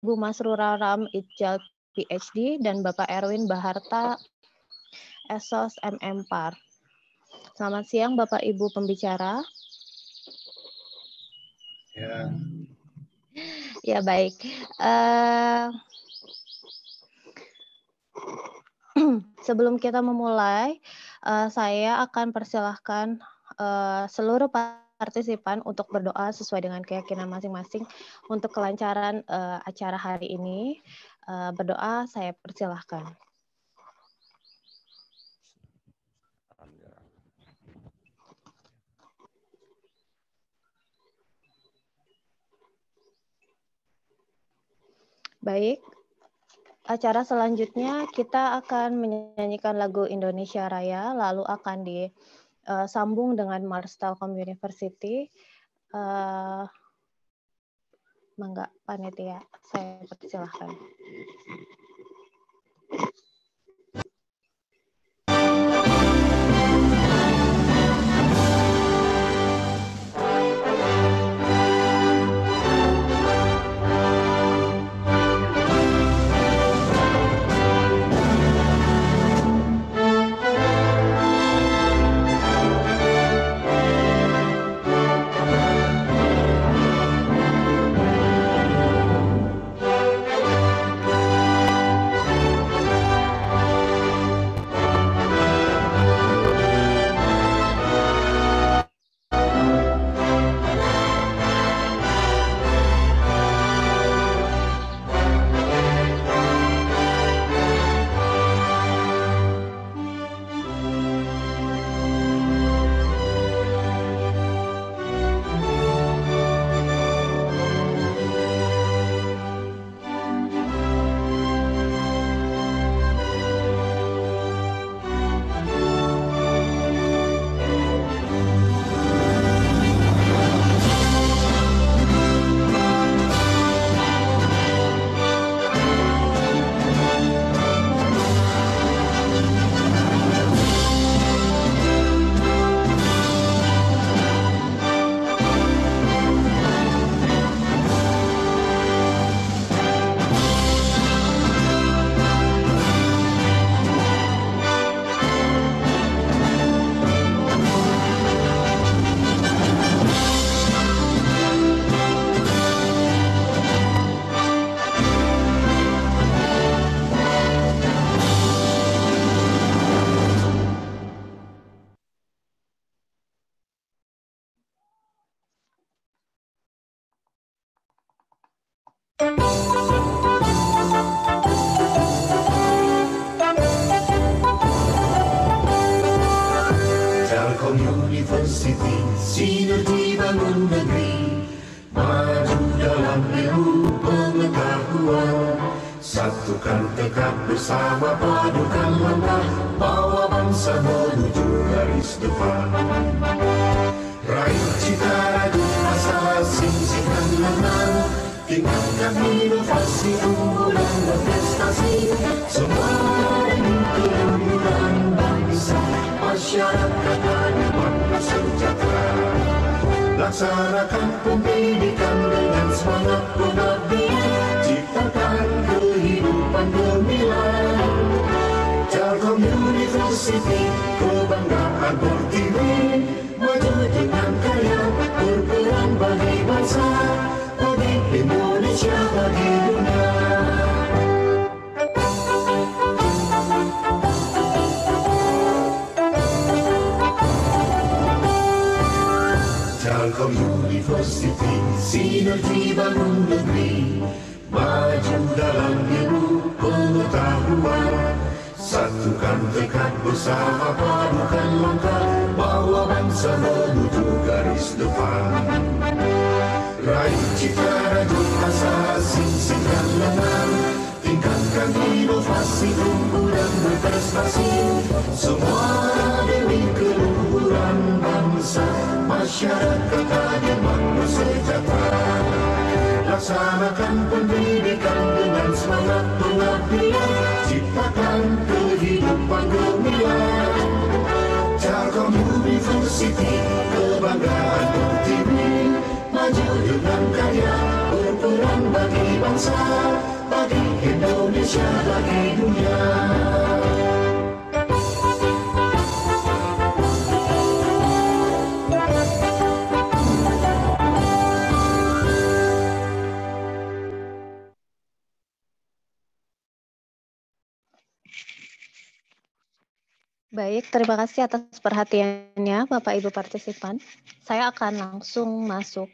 Bu Masrura Ram Ijal PhD dan Bapak Erwin Baharta Esos MM Par. Selamat siang Bapak Ibu pembicara. Ya. Ya baik. Uh, sebelum kita memulai, uh, saya akan persilahkan uh, seluruh partisipan untuk berdoa sesuai dengan keyakinan masing-masing untuk kelancaran uh, acara hari ini. Uh, berdoa saya persilahkan. Baik, acara selanjutnya kita akan menyanyikan lagu Indonesia Raya, lalu akan di uh, sambung dengan Mars Telkom University. Uh, Mangga panitia, saya persilahkan. bersama padukan langkah bawa bangsa menuju garis depan. Raih cita ragu masa singkirkan lengan, tingkatkan inovasi unggulan dan prestasi. Semua ini unggulan bangsa masyarakat dan sejahtera. Laksanakan pendidikan dengan semangat Pacific Ku bangga Agor TV Menjadi ang kaya Berperan bagi bangsa Bagi Indonesia Bagi dunia Telkom University Sinergi bangun negeri Maju dalam ilmu pengetahuan Satukan tekad bersama padukan langkah Bawa bangsa menuju garis depan Raih cita rajut asa singkan lengan Tingkatkan inovasi tumbuh dan berprestasi Semua demi keluhuran bangsa Masyarakat makmur sejahtera Laksanakan pendidikan dengan semangat pengabdian Ciptakan keluhuran pandemia ya. Telkommu kebanggaan Kebanggaanmu TV Maju dengan karya Berperan bagi bangsa Bagi Indonesia Bagi dunia Baik, terima kasih atas perhatiannya Bapak Ibu partisipan. Saya akan langsung masuk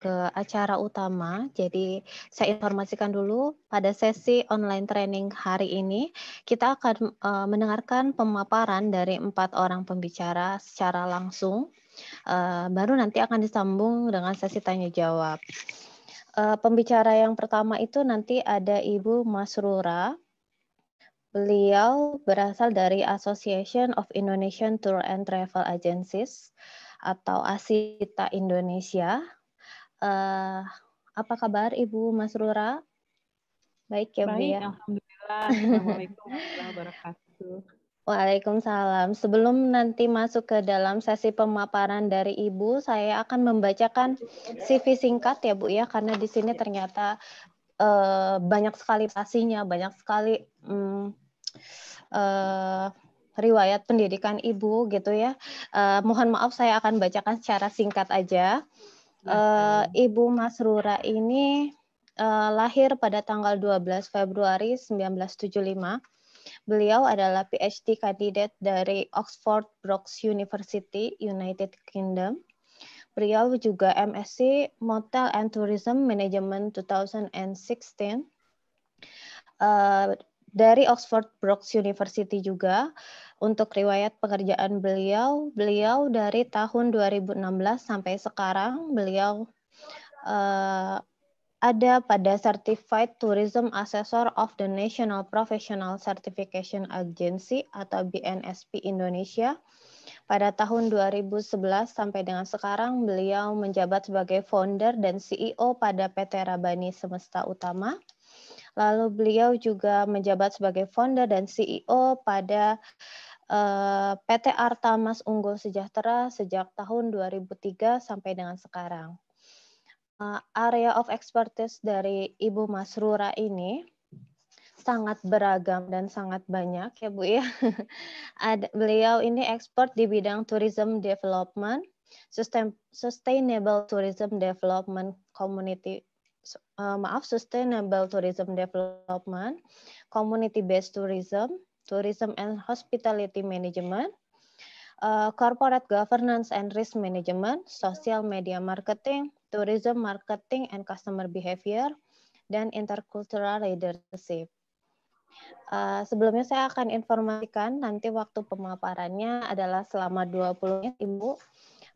ke acara utama. Jadi saya informasikan dulu pada sesi online training hari ini kita akan uh, mendengarkan pemaparan dari empat orang pembicara secara langsung. Uh, baru nanti akan disambung dengan sesi tanya jawab. Uh, eh, pembicara yang pertama itu nanti ada Ibu Masrura Beliau berasal dari Association of Indonesian Tour and Travel Agencies atau ASITA Indonesia. Uh, apa kabar Ibu Mas Rura? Baik ya Baik, Bu ya? Alhamdulillah. Assalamualaikum warahmatullahi wabarakatuh. Waalaikumsalam. Sebelum nanti masuk ke dalam sesi pemaparan dari Ibu, saya akan membacakan CV singkat ya Bu ya, karena di sini ternyata eh, banyak sekali pasinya, banyak sekali hmm, uh, riwayat pendidikan ibu gitu ya. Uh, mohon maaf saya akan bacakan secara singkat aja. Uh, ibu rura ini uh, lahir pada tanggal 12 Februari 1975. Beliau adalah PhD kandidat dari Oxford Brookes University, United Kingdom. Beliau juga MSc Motel and Tourism Management 2016. Uh, dari Oxford Brookes University juga untuk riwayat pekerjaan beliau. Beliau dari tahun 2016 sampai sekarang beliau uh, ada pada Certified Tourism Assessor of the National Professional Certification Agency atau BNSP Indonesia. Pada tahun 2011 sampai dengan sekarang beliau menjabat sebagai founder dan CEO pada PT Rabani Semesta Utama Lalu beliau juga menjabat sebagai founder dan CEO pada eh, PT Arta Mas Unggul Sejahtera sejak tahun 2003 sampai dengan sekarang. Eh, area of expertise dari Ibu Masrura ini sangat beragam dan sangat banyak ya Bu ya. beliau ini expert di bidang tourism development, sustainable tourism development community uh, maaf sustainable tourism development, community based tourism, tourism and hospitality management, uh, corporate governance and risk management, social media marketing, tourism marketing and customer behavior, dan intercultural leadership. Uh, sebelumnya saya akan informasikan nanti waktu pemaparannya adalah selama 20 menit Ibu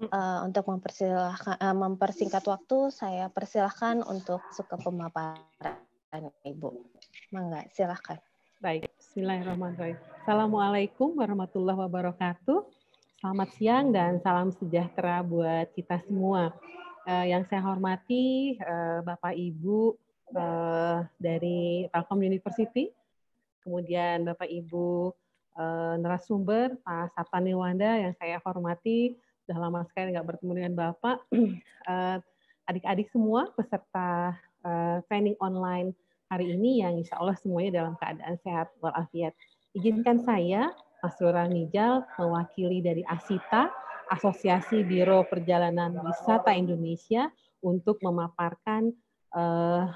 uh, untuk mempersilahkan uh, mempersingkat waktu saya persilahkan untuk suka pemaparan Ibu. Mangga silahkan. Baik, Bismillahirrahmanirrahim. Assalamualaikum warahmatullahi wabarakatuh. Selamat siang dan salam sejahtera buat kita semua. Uh, yang saya hormati uh, Bapak Ibu uh, dari Telkom University, kemudian Bapak Ibu narasumber Pak Sapta Wanda yang saya hormati sudah lama sekali nggak bertemu dengan Bapak. Eh, adik-adik semua peserta eh, training online hari ini yang insya Allah semuanya dalam keadaan sehat walafiat. Izinkan saya, Mas Rural Nijal, mewakili dari ASITA, Asosiasi Biro Perjalanan Wisata Indonesia, untuk memaparkan uh,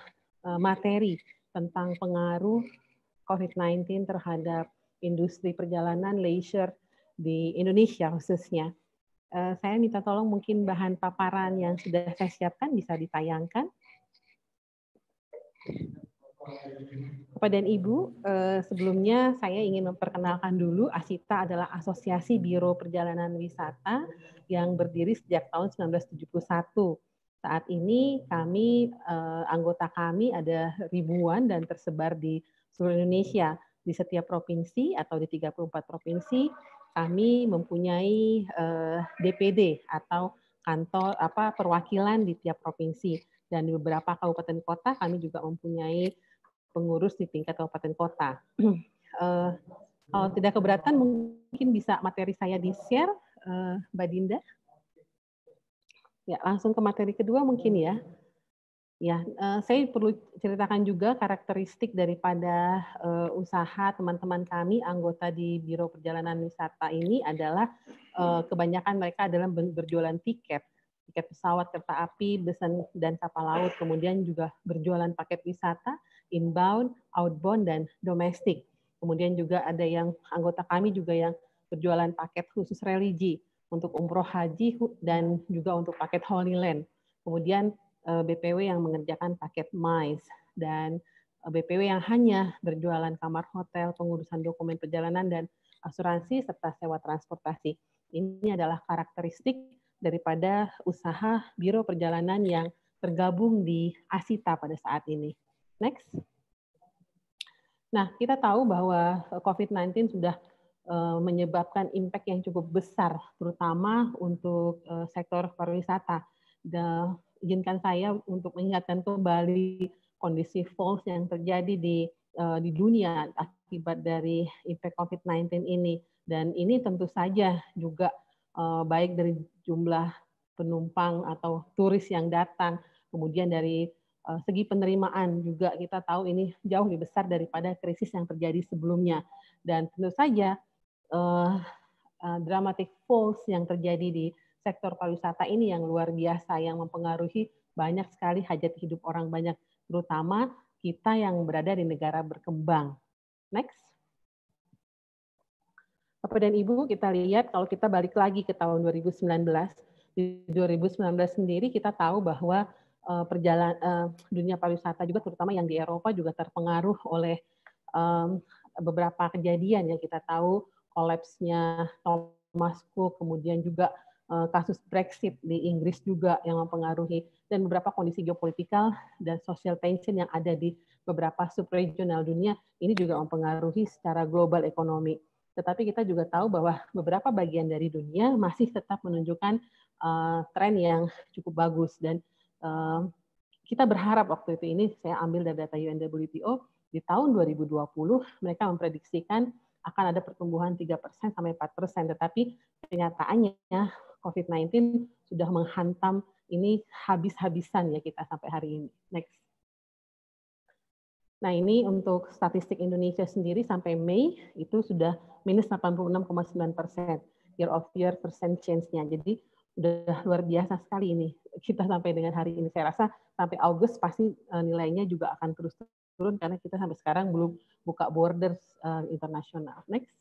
materi tentang pengaruh COVID-19 terhadap industri perjalanan leisure di Indonesia khususnya. Eh, saya minta tolong mungkin bahan paparan yang sudah saya siapkan bisa ditayangkan. Bapak dan Ibu, eh, sebelumnya saya ingin memperkenalkan dulu ASITA adalah Asosiasi Biro Perjalanan Wisata yang berdiri sejak tahun 1971. Saat ini kami eh, anggota kami ada ribuan dan tersebar di seluruh Indonesia di setiap provinsi atau di 34 provinsi kami mempunyai uh, eh, DPD atau kantor apa perwakilan di tiap provinsi dan di beberapa kabupaten kota kami juga mempunyai pengurus di tingkat kabupaten kota. uh, kalau tidak keberatan mungkin bisa materi saya di share uh, eh, Mbak Dinda. Ya, langsung ke materi kedua mungkin ya. Ya, eh, saya perlu ceritakan juga karakteristik daripada eh, usaha teman-teman kami anggota di Biro Perjalanan Wisata ini adalah eh, kebanyakan mereka adalah berjualan tiket, tiket pesawat, kereta api, bus dan kapal laut, kemudian juga berjualan paket wisata inbound, outbound dan domestik. Kemudian juga ada yang anggota kami juga yang berjualan paket khusus religi untuk umroh haji dan juga untuk paket Holy Land. Kemudian Eh, BPW yang mengerjakan paket MICE dan eh, BPW yang hanya berjualan kamar hotel, pengurusan dokumen perjalanan dan asuransi serta sewa transportasi. Ini adalah karakteristik daripada usaha biro perjalanan yang tergabung di Asita pada saat ini. Next. Nah, kita tahu bahwa eh, COVID-19 sudah menyebabkan impact yang cukup besar, terutama untuk sektor pariwisata izinkan saya untuk mengingatkan kembali kondisi false yang terjadi di uh, di dunia akibat dari impact COVID-19 ini. Dan ini tentu saja juga uh, baik dari jumlah penumpang atau turis yang datang, kemudian dari uh, segi penerimaan juga kita tahu ini jauh lebih besar daripada krisis yang terjadi sebelumnya. Dan tentu saja uh, uh, dramatic false yang terjadi di sektor pariwisata ini yang luar biasa yang mempengaruhi banyak sekali hajat hidup orang banyak terutama kita yang berada di negara berkembang. Next. Bapak dan Ibu, kita lihat kalau kita balik lagi ke tahun 2019, di 2019 sendiri kita tahu bahwa eh, perjalan eh, dunia pariwisata juga terutama yang di Eropa juga terpengaruh oleh beberapa kejadian yang kita tahu kolapsnya Thomas Cook, kemudian juga Eh, kasus Brexit di Inggris juga yang mempengaruhi dan beberapa kondisi geopolitikal dan social tension yang ada di beberapa subregional dunia ini juga mempengaruhi secara global ekonomi. Tetapi kita juga tahu bahwa beberapa bagian dari dunia masih tetap menunjukkan uh, tren yang cukup bagus dan uh, kita berharap waktu itu ini saya ambil dari data UNWTO di tahun 2020 mereka memprediksikan akan ada pertumbuhan 3% sampai 4%, tetapi kenyataannya COVID-19 sudah menghantam ini habis-habisan ya kita sampai hari ini. Next. Nah ini untuk statistik Indonesia sendiri sampai Mei itu sudah minus 86,9 persen year of year percent change-nya. Jadi udah luar biasa sekali ini kita sampai dengan hari ini. Saya rasa sampai Agustus pasti eh, nilainya juga akan terus turun karena kita sampai sekarang belum buka borders uh, internasional. Next.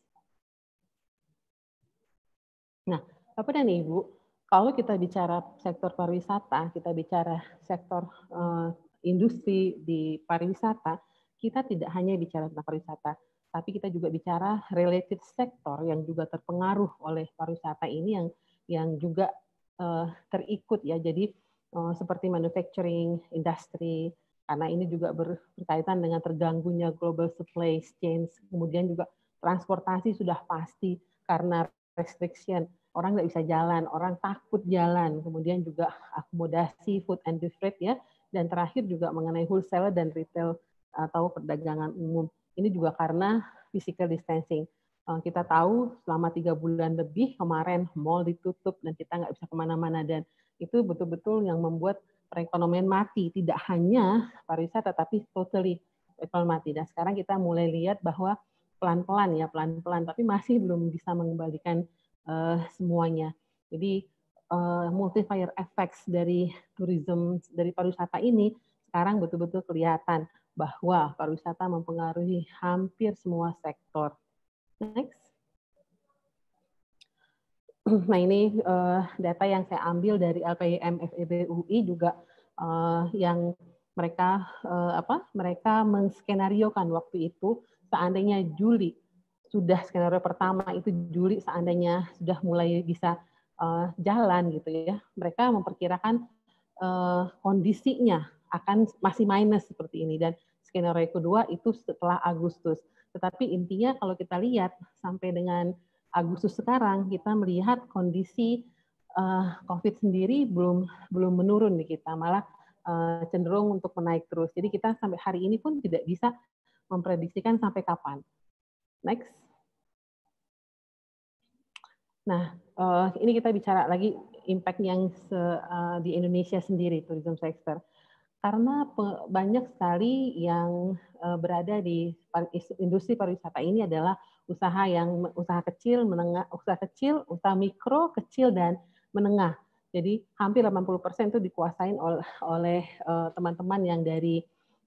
Nah, Bapak dan Ibu, kalau kita bicara sektor pariwisata, kita bicara sektor uh, industri di pariwisata, kita tidak hanya bicara tentang pariwisata, tapi kita juga bicara related sektor yang juga terpengaruh oleh pariwisata ini yang yang juga uh, terikut ya. Jadi uh, seperti manufacturing, industri, karena ini juga berkaitan dengan terganggunya global supply chain, kemudian juga transportasi sudah pasti karena restriction orang nggak bisa jalan, orang takut jalan, kemudian juga akomodasi, food and beverage ya, dan terakhir juga mengenai wholesale dan retail eh, atau perdagangan umum. Ini juga karena physical distancing. Eh, kita tahu selama tiga bulan lebih kemarin mall ditutup dan kita nggak bisa kemana-mana dan itu betul-betul yang membuat perekonomian mati. Tidak hanya pariwisata tapi totally ekonomi mati. Dan sekarang kita mulai lihat bahwa pelan-pelan ya pelan-pelan tapi masih belum bisa mengembalikan uh, semuanya. Jadi uh, multiplier effects dari tourism dari pariwisata ini sekarang betul-betul kelihatan bahwa pariwisata mempengaruhi hampir semua sektor. Next. Nah ini uh, data yang saya ambil dari LPIM FEB UI juga uh, yang mereka uh, apa mereka mengskenariokan waktu itu seandainya Juli sudah skenario pertama itu Juli seandainya sudah mulai bisa uh, jalan gitu ya, mereka memperkirakan uh, kondisinya akan masih minus seperti ini dan skenario kedua itu setelah Agustus. Tetapi intinya kalau kita lihat sampai dengan Agustus sekarang kita melihat kondisi uh, COVID sendiri belum belum menurun di kita, malah uh, cenderung untuk menaik terus. Jadi kita sampai hari ini pun tidak bisa memprediksikan sampai kapan. Next. Nah, uh, ini kita bicara lagi impact yang se, uh, di Indonesia sendiri tourism sector. Karena pe, banyak sekali yang uh, berada di industri pariwisata ini adalah usaha yang usaha kecil, menengah, usaha kecil, usaha mikro, kecil dan menengah. Jadi hampir 80% itu dikuasain oleh teman-teman yang dari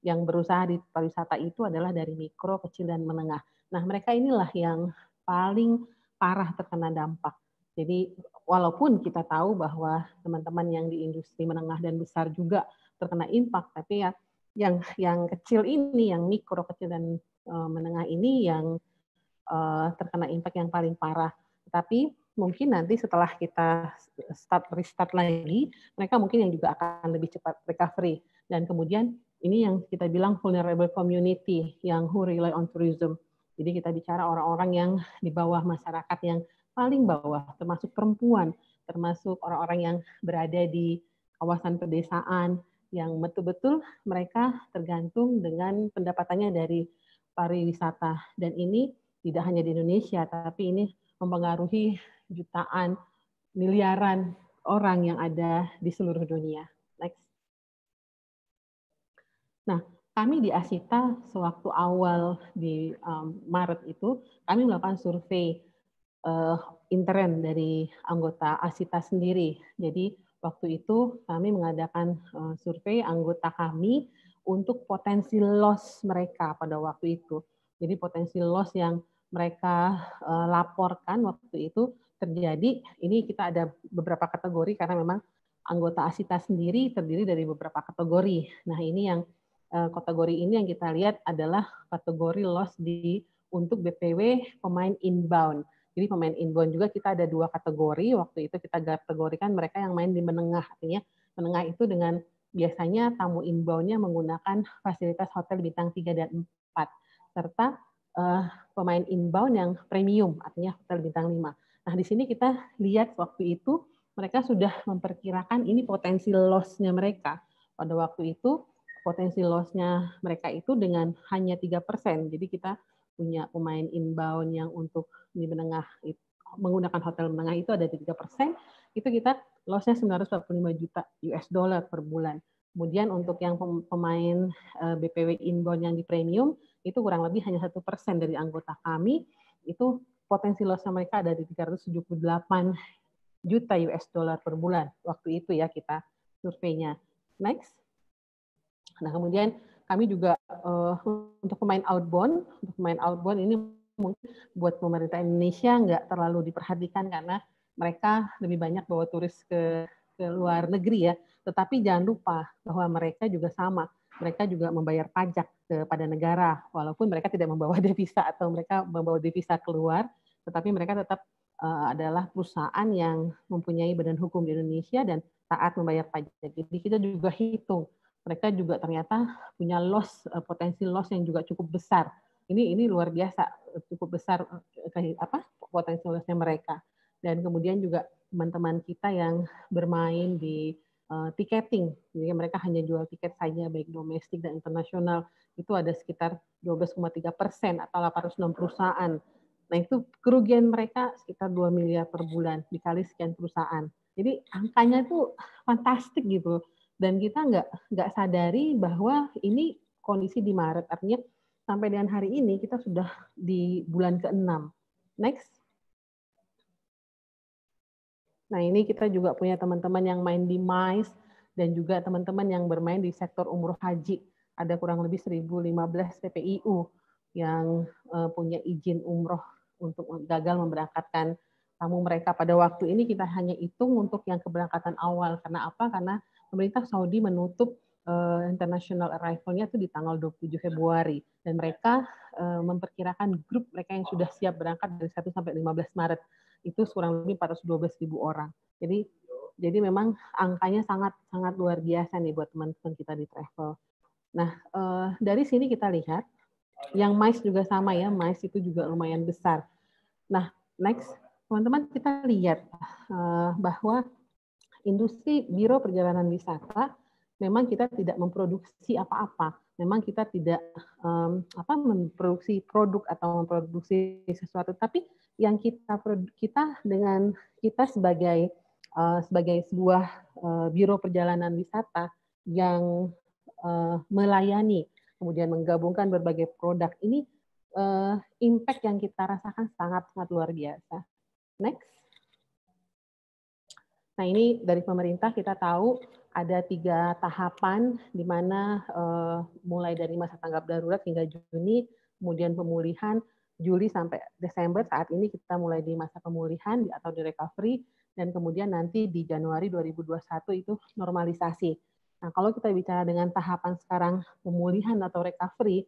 yang berusaha di pariwisata itu adalah dari mikro, kecil, dan menengah. Nah, mereka inilah yang paling parah terkena dampak. Jadi, walaupun kita tahu bahwa teman-teman yang di industri menengah dan besar juga terkena impact, tapi ya yang yang kecil ini, yang mikro, kecil, dan uh, menengah ini yang uh, terkena impact yang paling parah. Tetapi mungkin nanti setelah kita start restart lagi, mereka mungkin yang juga akan lebih cepat recovery dan kemudian ini yang kita bilang vulnerable community yang who rely on tourism. Jadi kita bicara orang-orang yang di bawah masyarakat yang paling bawah, termasuk perempuan, termasuk orang-orang yang berada di kawasan pedesaan yang betul-betul mereka tergantung dengan pendapatannya dari pariwisata dan ini tidak hanya di Indonesia tapi ini mempengaruhi jutaan miliaran orang yang ada di seluruh dunia. Nah, kami di Asita sewaktu awal di um, Maret itu kami melakukan survei uh, intern dari anggota Asita sendiri. Jadi waktu itu kami mengadakan uh, survei anggota kami untuk potensi loss mereka pada waktu itu. Jadi potensi loss yang mereka uh, laporkan waktu itu terjadi. Ini kita ada beberapa kategori karena memang anggota Asita sendiri terdiri dari beberapa kategori. Nah ini yang Eh, kategori ini yang kita lihat adalah kategori loss di untuk BPW pemain inbound. Jadi pemain inbound juga kita ada dua kategori. Waktu itu kita kategorikan mereka yang main di menengah. Artinya menengah itu dengan biasanya tamu inboundnya menggunakan fasilitas hotel bintang 3 dan 4. Serta uh, pemain inbound yang premium, artinya hotel bintang 5. Nah di sini kita lihat waktu itu mereka sudah memperkirakan ini potensi lossnya mereka. Pada waktu itu potensi loss-nya mereka itu dengan hanya tiga persen. Jadi kita punya pemain inbound yang untuk di menengah menggunakan hotel menengah itu ada tiga persen, itu kita loss-nya 945 juta US dollar per bulan. Kemudian untuk yang pemain eh, BPW inbound yang di premium itu kurang lebih hanya satu persen dari anggota kami itu potensi loss mereka ada di 378 juta US dollar per bulan waktu itu ya kita surveinya. Next. Nah, kemudian kami juga uh, untuk pemain outbound, untuk pemain outbound ini mungkin buat pemerintah Indonesia nggak terlalu diperhatikan karena mereka lebih banyak bawa turis ke, ke luar negeri ya. Tetapi jangan lupa bahwa mereka juga sama, mereka juga membayar pajak kepada negara, walaupun mereka tidak membawa devisa atau mereka membawa devisa keluar, tetapi mereka tetap uh, adalah perusahaan yang mempunyai badan hukum di Indonesia dan taat membayar pajak. Jadi kita juga hitung mereka juga ternyata punya loss eh, potensi loss yang juga cukup besar. Ini ini luar biasa eh, cukup besar eh, apa potensi lossnya mereka. Dan kemudian juga teman-teman kita yang bermain di uh, tiketing, jadi mereka hanya jual tiket saja baik domestik dan internasional itu ada sekitar 12,3 persen atau 806 perusahaan. Nah itu kerugian mereka sekitar 2 miliar per bulan dikali sekian perusahaan. Jadi angkanya itu fantastik gitu dan kita nggak nggak sadari bahwa ini kondisi di Maret artinya sampai dengan hari ini kita sudah di bulan ke-6. Next. Nah, ini kita juga punya teman-teman yang main di MICE dan juga teman-teman yang bermain di sektor umroh haji. Ada kurang lebih 1015 TPIU yang eh, punya izin umroh untuk gagal memberangkatkan tamu mereka pada waktu ini kita hanya hitung untuk yang keberangkatan awal karena apa? Karena pemerintah Saudi menutup uh, international arrival-nya itu di tanggal 27 Februari dan mereka uh, memperkirakan grup mereka yang sudah siap berangkat dari 1 sampai 15 Maret itu kurang lebih 412 ribu orang. Jadi jadi memang angkanya sangat sangat luar biasa nih buat teman-teman kita di travel. Nah, uh, dari sini kita lihat yang mice juga sama ya, mice itu juga lumayan besar. Nah, next teman-teman kita lihat uh, bahwa industri biro perjalanan wisata memang kita tidak memproduksi apa-apa. Memang kita tidak um, apa memproduksi produk atau memproduksi sesuatu, tapi yang kita kita dengan kita sebagai uh, sebagai sebuah uh, biro perjalanan wisata yang uh, melayani kemudian menggabungkan berbagai produk ini uh, impact yang kita rasakan sangat sangat luar biasa. Next. Nah ini dari pemerintah kita tahu ada tiga tahapan di mana uh, mulai dari masa tanggap darurat hingga Juni, kemudian pemulihan Juli sampai Desember saat ini kita mulai di masa pemulihan atau di recovery dan kemudian nanti di Januari 2021 itu normalisasi. Nah, kalau kita bicara dengan tahapan sekarang pemulihan atau recovery,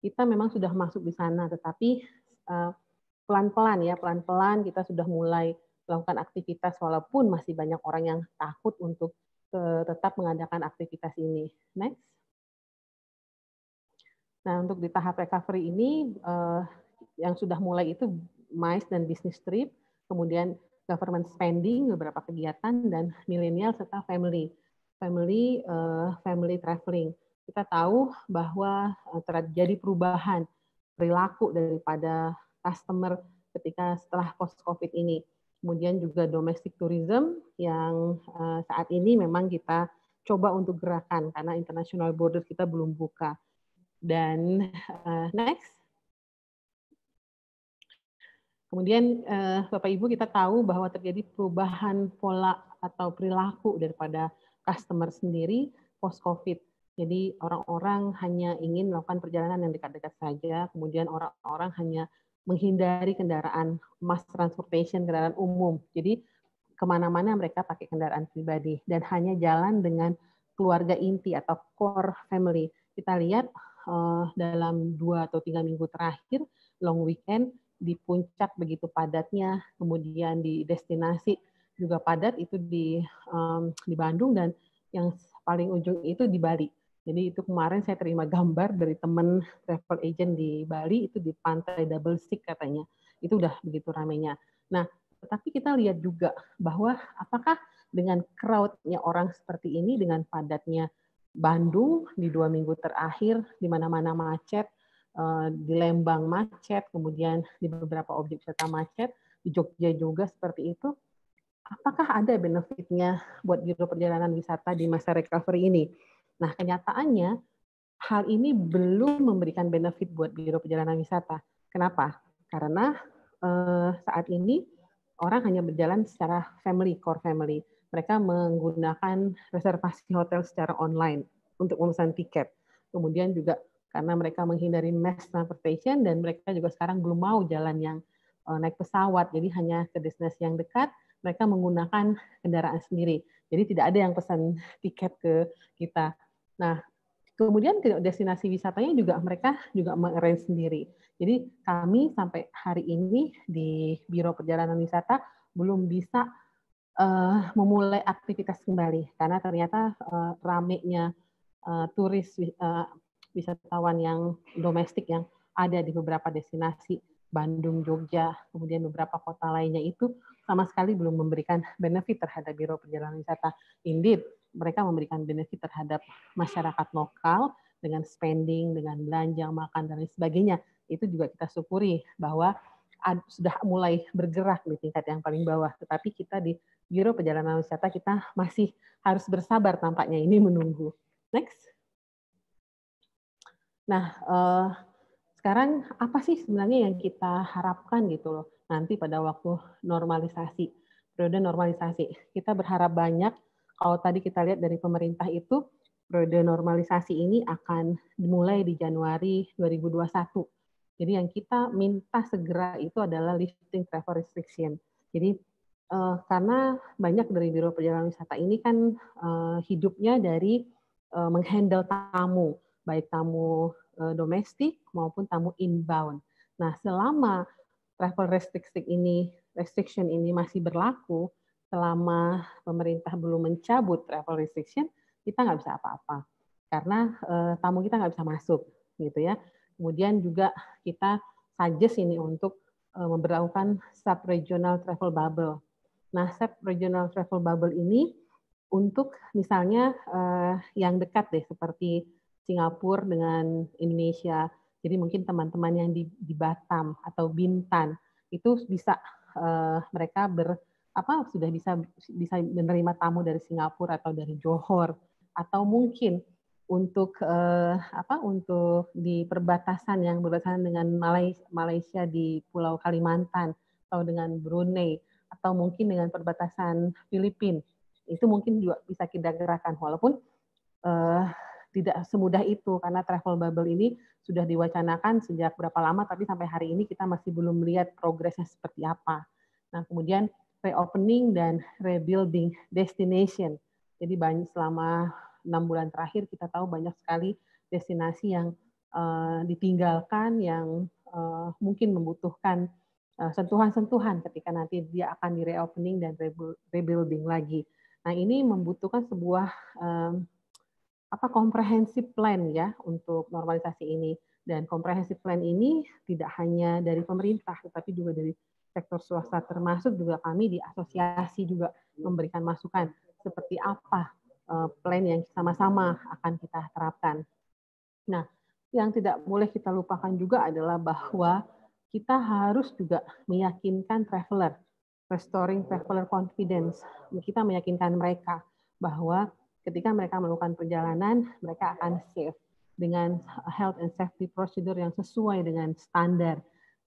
kita memang sudah masuk di sana tetapi eh, pelan-pelan uh, ya, pelan-pelan kita sudah mulai melakukan aktivitas walaupun masih banyak orang yang takut untuk eh, tetap mengadakan aktivitas ini. Next. Nah, untuk di tahap recovery ini eh, yang sudah mulai itu MICE dan business trip, kemudian government spending, beberapa kegiatan dan milenial serta family. Family eh, family traveling. Kita tahu bahwa terjadi perubahan perilaku daripada customer ketika setelah post covid ini kemudian juga domestic tourism yang eh, saat ini memang kita coba untuk gerakan karena international border kita belum buka. Dan eh, next. Kemudian eh, Bapak Ibu kita tahu bahwa terjadi perubahan pola atau perilaku daripada customer sendiri post covid. Jadi orang-orang hanya ingin melakukan perjalanan yang dekat-dekat saja, kemudian orang-orang hanya menghindari kendaraan mass transportation, kendaraan umum. Jadi kemana-mana mereka pakai kendaraan pribadi dan hanya jalan dengan keluarga inti atau core family. Kita lihat eh, dalam dua atau tiga minggu terakhir long weekend di puncak begitu padatnya, kemudian di destinasi juga padat itu di di Bandung dan yang paling ujung itu di Bali. Jadi itu kemarin saya terima gambar dari teman travel agent di Bali itu di pantai Double Stick katanya. Itu udah begitu ramenya. Nah, tetapi kita lihat juga bahwa apakah dengan crowdnya orang seperti ini dengan padatnya Bandung di dua minggu terakhir di mana-mana macet, eh, di Lembang macet, kemudian di beberapa objek wisata macet, di Jogja juga seperti itu. Apakah ada benefitnya buat biro perjalanan wisata di masa recovery ini? Nah, kenyataannya hal ini belum memberikan benefit buat Biro Perjalanan Wisata. Kenapa? Karena eh, saat ini orang hanya berjalan secara family, core family. Mereka menggunakan reservasi hotel secara online untuk memesan tiket. Kemudian juga karena mereka menghindari mass transportation dan mereka juga sekarang belum mau jalan yang eh, naik pesawat, jadi hanya ke destinasi yang dekat, mereka menggunakan kendaraan sendiri. Jadi tidak ada yang pesan tiket ke kita Nah, kemudian destinasi wisatanya juga mereka juga mengarrange sendiri. Jadi kami sampai hari ini di Biro Perjalanan Wisata belum bisa uh, memulai aktivitas kembali karena ternyata uh, ramenya uh, turis uh, wisatawan yang domestik yang ada di beberapa destinasi Bandung, Jogja, kemudian beberapa kota lainnya itu sama sekali belum memberikan benefit terhadap Biro Perjalanan Wisata. Indeed, mereka memberikan benefit terhadap masyarakat lokal dengan spending, dengan belanja, makan dan lain sebagainya. Itu juga kita syukuri bahwa sudah mulai bergerak di tingkat yang paling bawah. Tetapi kita di Biro Perjalanan Wisata kita masih harus bersabar tampaknya ini menunggu. Next. Nah, eh, sekarang apa sih sebenarnya yang kita harapkan gitu loh nanti pada waktu normalisasi, periode normalisasi. Kita berharap banyak kalau tadi kita lihat dari pemerintah itu periode normalisasi ini akan dimulai di Januari 2021. Jadi yang kita minta segera itu adalah lifting travel restriction. Jadi eh, karena banyak dari biro perjalanan wisata ini kan eh, hidupnya dari eh, menghandle tamu, baik tamu eh, domestik maupun tamu inbound. Nah, selama travel restriction ini restriction ini masih berlaku, selama pemerintah belum mencabut travel restriction, kita nggak bisa apa-apa karena eh, tamu kita nggak bisa masuk gitu ya. Kemudian juga kita suggest ini untuk eh, memberlakukan memberlakukan sub regional travel bubble. Nah, sub regional travel bubble ini untuk misalnya eh, yang dekat deh seperti Singapura dengan Indonesia. Jadi mungkin teman-teman yang di, di Batam atau Bintan itu bisa mereka ber apa sudah bisa bisa menerima tamu dari Singapura atau dari Johor atau mungkin untuk eh, apa untuk di perbatasan yang berbatasan dengan Malaysia di Pulau Kalimantan atau dengan Brunei atau mungkin dengan perbatasan Filipina itu mungkin juga bisa kita gerakan walaupun eh, tidak semudah itu karena travel bubble ini sudah diwacanakan sejak berapa lama tapi sampai hari ini kita masih belum melihat progresnya seperti apa. Nah, kemudian reopening dan rebuilding destination. Jadi banyak selama enam bulan terakhir kita tahu banyak sekali destinasi yang uh, ditinggalkan yang uh, mungkin membutuhkan eh, sentuhan-sentuhan uh, ketika nanti dia akan di reopening dan rebuilding lagi. Nah ini membutuhkan sebuah um, apa komprehensif plan ya untuk normalisasi ini dan komprehensif plan ini tidak hanya dari pemerintah tetapi juga dari sektor swasta termasuk juga kami di asosiasi juga memberikan masukan seperti apa eh, plan yang sama-sama akan kita terapkan. Nah, yang tidak boleh kita lupakan juga adalah bahwa kita harus juga meyakinkan traveler, restoring traveler confidence. Kita meyakinkan mereka bahwa ketika mereka melakukan perjalanan, mereka akan safe dengan health and safety procedure yang sesuai dengan standar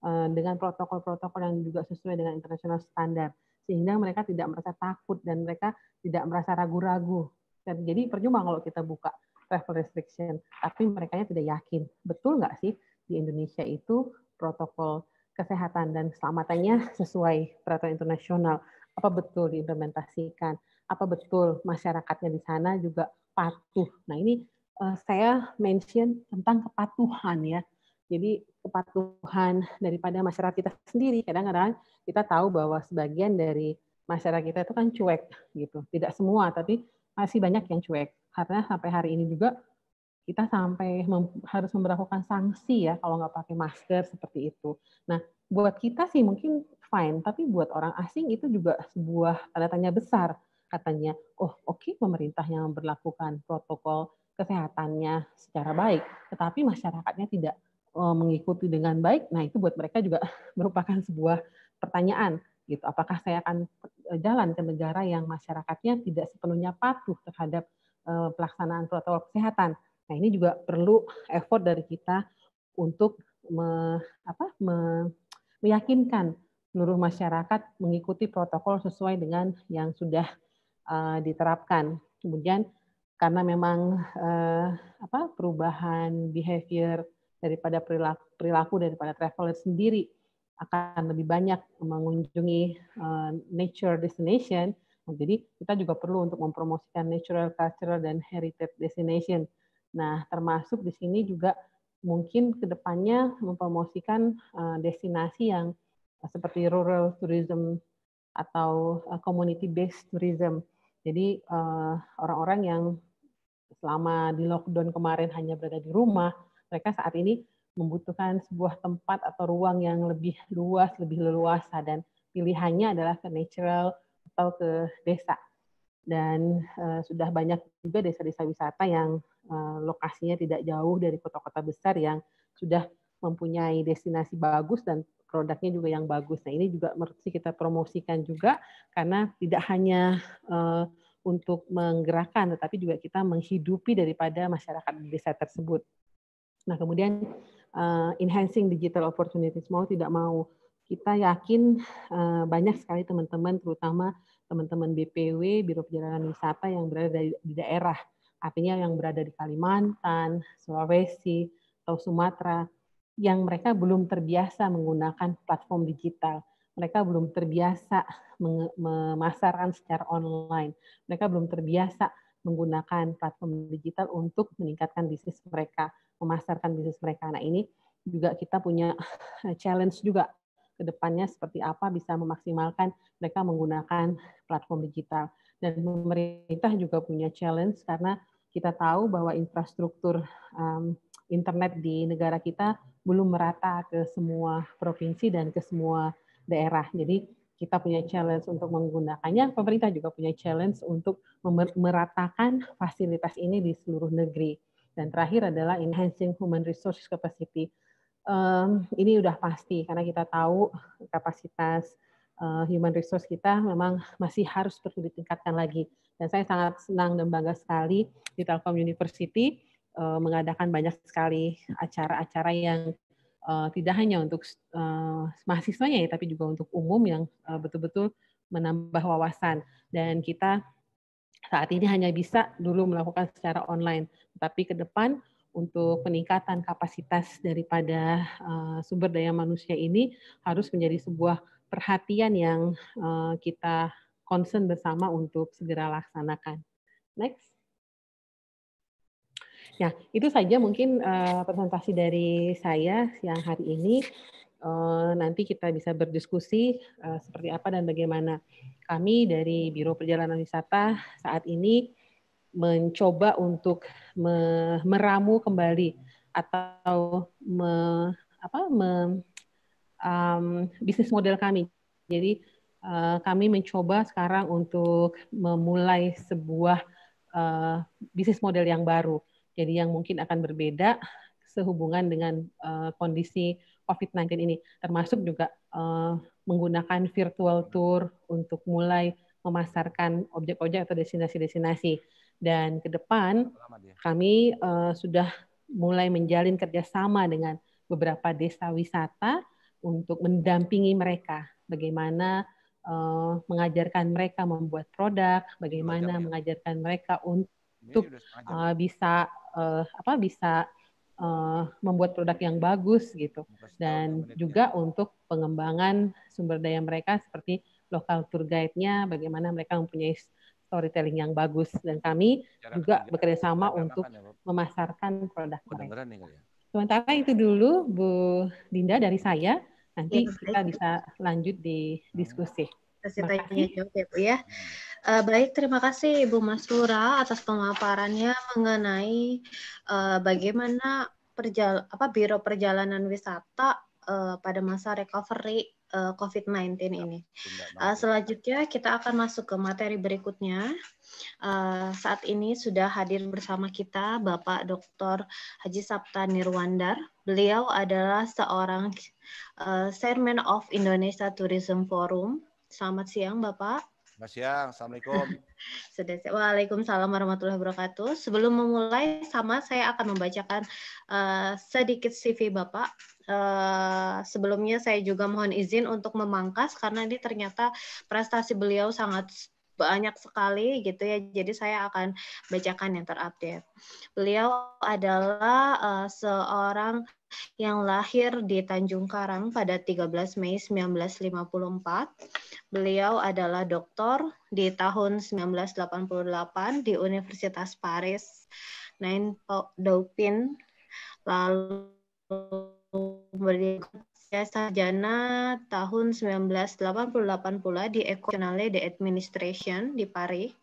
Eh, dengan protokol-protokol yang juga sesuai dengan internasional standar sehingga mereka tidak merasa takut dan mereka tidak merasa ragu-ragu jadi percuma kalau kita buka travel restriction tapi mereka tidak yakin betul nggak sih di Indonesia itu protokol kesehatan dan keselamatannya sesuai peraturan internasional apa betul diimplementasikan apa betul masyarakatnya di sana juga patuh nah ini eh, saya mention tentang kepatuhan ya jadi kepatuhan daripada masyarakat kita sendiri. Kadang-kadang kita tahu bahwa sebagian dari masyarakat kita itu kan cuek gitu. Tidak semua, tapi masih banyak yang cuek. Karena sampai hari ini juga kita sampai mem harus memperlakukan sanksi ya kalau nggak pakai masker seperti itu. Nah, buat kita sih mungkin fine, tapi buat orang asing itu juga sebuah tanda tanya besar. Katanya, oh oke okay, pemerintah yang memperlakukan protokol kesehatannya secara baik, tetapi masyarakatnya tidak Eh, mengikuti dengan baik, nah itu buat mereka juga merupakan sebuah pertanyaan gitu. Apakah saya akan eh, jalan ke negara yang masyarakatnya tidak sepenuhnya patuh terhadap eh, pelaksanaan protokol kesehatan? Nah ini juga perlu effort dari kita untuk me, apa, me, meyakinkan seluruh masyarakat mengikuti protokol sesuai dengan yang sudah uh, diterapkan. Kemudian karena memang uh, apa, perubahan behavior daripada perilaku, perilaku daripada traveler sendiri akan lebih banyak mengunjungi uh, nature destination. Nah, jadi kita juga perlu untuk mempromosikan natural, cultural, dan heritage destination. Nah, termasuk di sini juga mungkin kedepannya mempromosikan uh, destinasi yang uh, seperti rural tourism atau uh, community based tourism. Jadi orang-orang yang selama di lockdown kemarin hanya berada di rumah, mereka saat ini membutuhkan sebuah tempat atau ruang yang lebih luas, lebih leluasa dan pilihannya adalah ke natural atau ke desa. Dan uh, sudah banyak juga desa-desa wisata yang uh, lokasinya tidak jauh dari kota-kota besar yang sudah mempunyai destinasi bagus dan produknya juga yang bagus. Nah ini juga mesti kita promosikan juga karena tidak hanya uh, untuk menggerakkan, tetapi juga kita menghidupi daripada masyarakat desa tersebut. Nah, kemudian uh, enhancing digital opportunities mau tidak mau kita yakin uh, banyak sekali teman-teman terutama teman-teman BPW Biro Perjalanan Wisata yang berada di, di daerah artinya yang berada di Kalimantan, Sulawesi atau Sumatera yang mereka belum terbiasa menggunakan platform digital. Mereka belum terbiasa memasarkan secara online. Mereka belum terbiasa menggunakan platform digital untuk meningkatkan bisnis mereka memasarkan bisnis mereka. Nah ini juga kita punya challenge juga ke depannya seperti apa bisa memaksimalkan mereka menggunakan platform digital. Dan pemerintah juga punya challenge karena kita tahu bahwa infrastruktur um, internet di negara kita belum merata ke semua provinsi dan ke semua daerah. Jadi kita punya challenge untuk menggunakannya, pemerintah juga punya challenge untuk meratakan fasilitas ini di seluruh negeri. Dan terakhir adalah enhancing human resources capacity. Um, ini udah pasti karena kita tahu kapasitas uh, human resource kita memang masih harus perlu ditingkatkan lagi. Dan saya sangat senang dan bangga sekali di Telkom University uh, mengadakan banyak sekali acara-acara yang uh, tidak hanya untuk uh, mahasiswanya ya, tapi juga untuk umum yang betul-betul uh, menambah wawasan. Dan kita saat ini hanya bisa dulu melakukan secara online, tapi ke depan untuk peningkatan kapasitas daripada eh, sumber daya manusia ini harus menjadi sebuah perhatian yang eh, kita concern bersama untuk segera laksanakan. Next. ya itu saja mungkin uh, presentasi dari saya siang hari ini. Eh, nanti kita bisa berdiskusi eh, seperti apa dan bagaimana. Kami dari Biro Perjalanan Wisata saat ini mencoba untuk meramu kembali atau me, apa, me, um, bisnis model kami. Jadi uh, kami mencoba sekarang untuk memulai sebuah uh, bisnis model yang baru. Jadi yang mungkin akan berbeda sehubungan dengan uh, kondisi COVID-19 ini, termasuk juga uh, menggunakan virtual tour untuk mulai memasarkan objek-objek atau destinasi-destinasi. Dan ke depan kami uh, sudah mulai menjalin kerjasama dengan beberapa desa wisata untuk mendampingi mereka bagaimana uh, mengajarkan mereka membuat produk, bagaimana ya. mengajarkan mereka untuk uh, bisa uh, apa bisa uh, membuat produk yang bagus gitu dan juga untuk pengembangan sumber daya mereka seperti lokal tour guide-nya bagaimana mereka mempunyai storytelling yang bagus dan kami Cara juga bekerja sama untuk ya, memasarkan produk oh, mereka. Ya. Sementara itu dulu Bu Dinda dari saya, nanti iya, kita bisa lanjut di diskusi tanya, tanya jawab ya Bu ya. Uh, baik, terima kasih Ibu Masura atas pemaparannya mengenai uh, bagaimana perjal apa biro perjalanan wisata uh, pada masa recovery uh, COVID-19 iya, ini. Uh, selanjutnya kita akan masuk ke materi berikutnya. Uh, saat ini sudah hadir bersama kita Bapak Dr. Haji Sabta Nirwandar. Beliau adalah seorang uh, Chairman of Indonesia Tourism Forum Selamat siang, Bapak. Selamat siang, Assalamualaikum. Sudah Waalaikumsalam warahmatullahi wabarakatuh. Sebelum memulai, sama saya akan membacakan uh, sedikit CV Bapak. Uh, sebelumnya saya juga mohon izin untuk memangkas karena ini ternyata prestasi beliau sangat banyak sekali gitu ya. Jadi saya akan bacakan yang terupdate. Beliau adalah uh, seorang yang lahir di Tanjung Karang pada 13 Mei 1954. Beliau adalah doktor di tahun 1988 di Universitas Paris, Nain Dauphin. Lalu berdiri sarjana tahun 1988 pula di Ecole de Administration di Paris.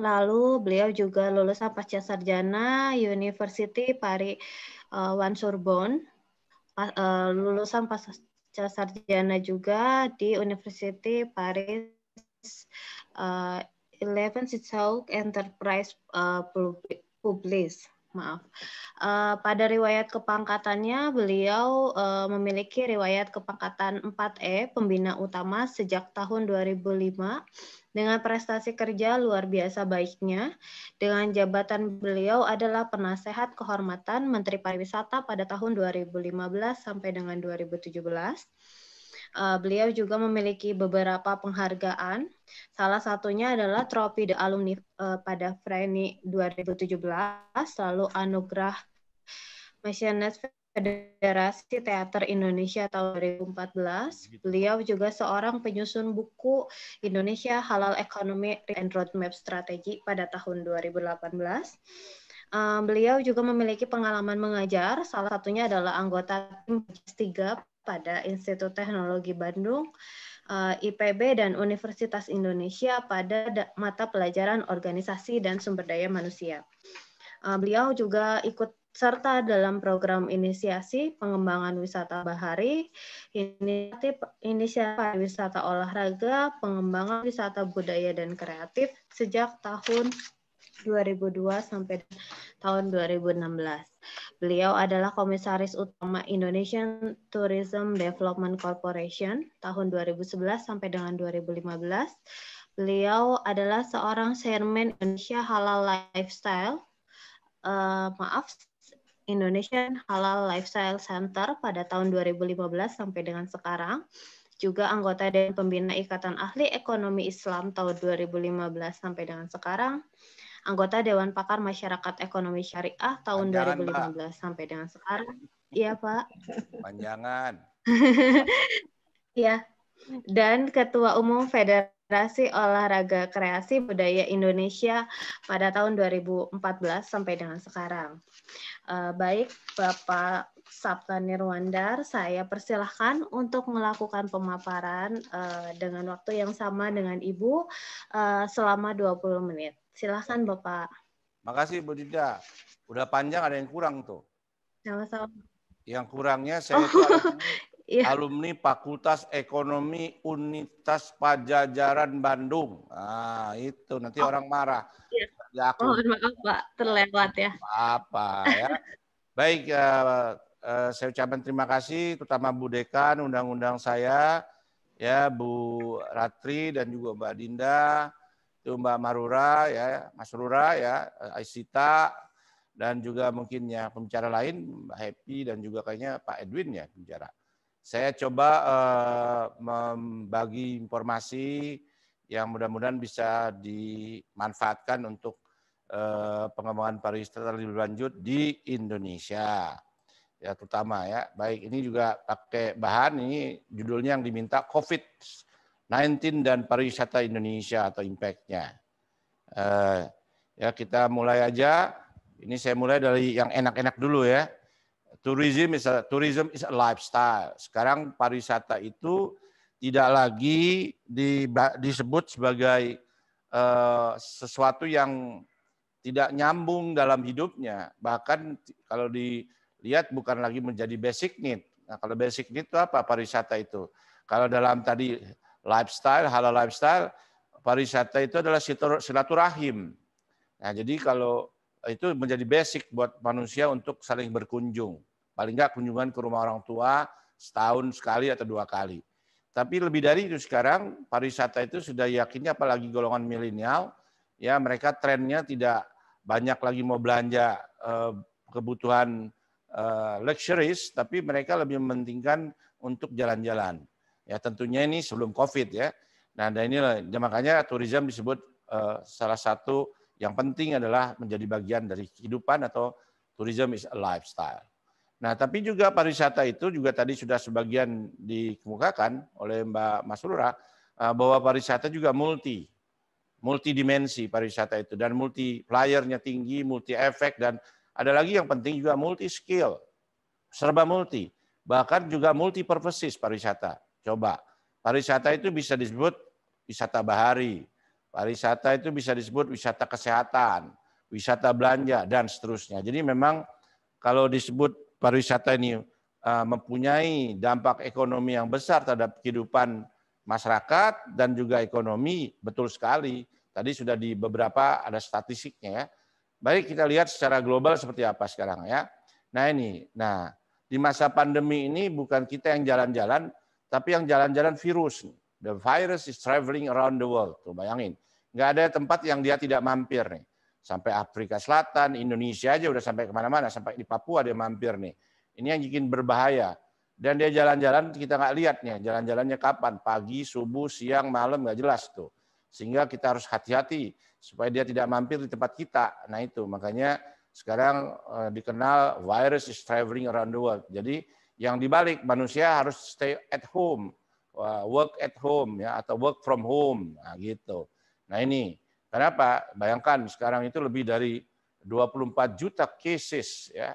Lalu beliau juga lulusan pasca sarjana University Paris uh, One Sorbonne. uh, lulusan pasca sarjana juga di University Paris uh, Eleven South Enterprise uh, Publis maaf. Uh, pada riwayat kepangkatannya, beliau uh, memiliki riwayat kepangkatan 4E pembina utama sejak tahun 2005 dengan prestasi kerja luar biasa baiknya. Dengan jabatan beliau adalah penasehat kehormatan Menteri Pariwisata pada tahun 2015 sampai dengan 2017 uh, beliau juga memiliki beberapa penghargaan. Salah satunya adalah trofi de Alumni uh, pada Freni 2017, lalu anugerah Masianet Federasi Teater Indonesia tahun 2014. Gitu. Beliau juga seorang penyusun buku Indonesia Halal Economy and Roadmap Strategi pada tahun 2018. Uh, eh, beliau juga memiliki pengalaman mengajar, salah satunya adalah anggota tim 3 pada Institut Teknologi Bandung, eh, IPB dan Universitas Indonesia pada mata pelajaran organisasi dan sumber daya manusia. Eh, beliau juga ikut serta dalam program inisiasi pengembangan wisata bahari, inisiatif inisiatif pariwisata olahraga, pengembangan wisata budaya dan kreatif sejak tahun 2002 sampai tahun 2016. Beliau adalah Komisaris Utama Indonesian Tourism Development Corporation tahun 2011 sampai dengan 2015. Beliau adalah seorang chairman Indonesia Halal Lifestyle. Uh, maaf, Indonesian Halal Lifestyle Center pada tahun 2015 sampai dengan sekarang juga anggota dan pembina Ikatan Ahli Ekonomi Islam tahun 2015 sampai dengan sekarang, anggota Dewan Pakar Masyarakat Ekonomi Syariah tahun Panjangan, 2015 Pak. sampai dengan sekarang. Iya, Pak. Panjangan. Iya. Dan Ketua Umum Federasi Olahraga Kreasi Budaya Indonesia pada tahun 2014 sampai dengan sekarang. Uh, baik, Bapak Sabta Nirwandar, saya persilahkan untuk melakukan pemaparan uh, dengan waktu yang sama dengan Ibu uh, selama 20 menit silakan Bapak. Makasih Bu Dinda. Udah panjang ada yang kurang tuh. Sama-sama. Yang kurangnya saya oh, yeah. alumni Fakultas Ekonomi Unitas Pajajaran Bandung. Ah, itu nanti oh. orang marah. Yeah. Ya, aku. Oh, maaf Pak, terlewat ya. Apa ya. Baik, uh, uh, saya ucapkan terima kasih terutama Bu Dekan, undang-undang saya, ya Bu Ratri dan juga Mbak Dinda itu Mbak Marura ya, Mas Rura ya, eh, Aisita dan juga mungkin ya pembicara lain Mbak Happy dan juga kayaknya Pak Edwin ya pembicara. Saya coba eh, membagi informasi yang mudah-mudahan bisa dimanfaatkan untuk eh, pengembangan pariwisata lebih lanjut di Indonesia ya terutama ya. Baik ini juga pakai bahan ini judulnya yang diminta COVID dan pariwisata Indonesia atau impact-nya. Uh, ya kita mulai aja. Ini saya mulai dari yang enak-enak dulu ya. Tourism is a, tourism is a lifestyle. Sekarang pariwisata itu tidak lagi di, disebut sebagai uh, sesuatu yang tidak nyambung dalam hidupnya. Bahkan kalau dilihat bukan lagi menjadi basic need. Nah, kalau basic need itu apa pariwisata itu? Kalau dalam tadi lifestyle, halal lifestyle, pariwisata itu adalah silaturahim. Nah, jadi kalau itu menjadi basic buat manusia untuk saling berkunjung. Paling nggak kunjungan ke rumah orang tua setahun sekali atau dua kali. Tapi lebih dari itu sekarang pariwisata itu sudah yakinnya apalagi golongan milenial ya mereka trennya tidak banyak lagi mau belanja eh, kebutuhan eh, luxuries tapi mereka lebih mementingkan untuk jalan-jalan. Ya tentunya ini sebelum COVID ya. Nah, dan inilah makanya turisme disebut uh, salah satu yang penting adalah menjadi bagian dari kehidupan atau tourism is a lifestyle. Nah, tapi juga pariwisata itu juga tadi sudah sebagian dikemukakan oleh Mbak Mas Lura eh, bahwa pariwisata juga multi multidimensi pariwisata itu dan playernya tinggi, multi efek dan ada lagi yang penting juga multi skill. Serba multi, bahkan juga multi purposes pariwisata Coba, pariwisata itu bisa disebut wisata bahari, pariwisata itu bisa disebut wisata kesehatan, wisata belanja, dan seterusnya. Jadi memang kalau disebut pariwisata ini eh, mempunyai dampak ekonomi yang besar terhadap kehidupan masyarakat dan juga ekonomi, betul sekali. Tadi sudah di beberapa ada statistiknya ya. Baik kita lihat secara global seperti apa sekarang ya. Nah ini, nah di masa pandemi ini bukan kita yang jalan-jalan, tapi yang jalan-jalan virus. The virus is traveling around the world. Tuh bayangin. Nggak ada tempat yang dia tidak mampir nih. Sampai Afrika Selatan, Indonesia aja udah sampai kemana-mana. Sampai di Papua dia mampir nih. Ini yang bikin berbahaya. Dan dia jalan-jalan kita nggak lihat nih. Jalan-jalannya kapan? Pagi, subuh, siang, malam nggak jelas tuh. Sehingga kita harus hati-hati supaya dia tidak mampir di tempat kita. Nah itu makanya sekarang eh, dikenal virus is traveling around the world. Jadi yang dibalik manusia harus stay at home, uh, work at home ya atau work from home nah, gitu. Nah ini kenapa? Bayangkan sekarang itu lebih dari 24 juta cases ya.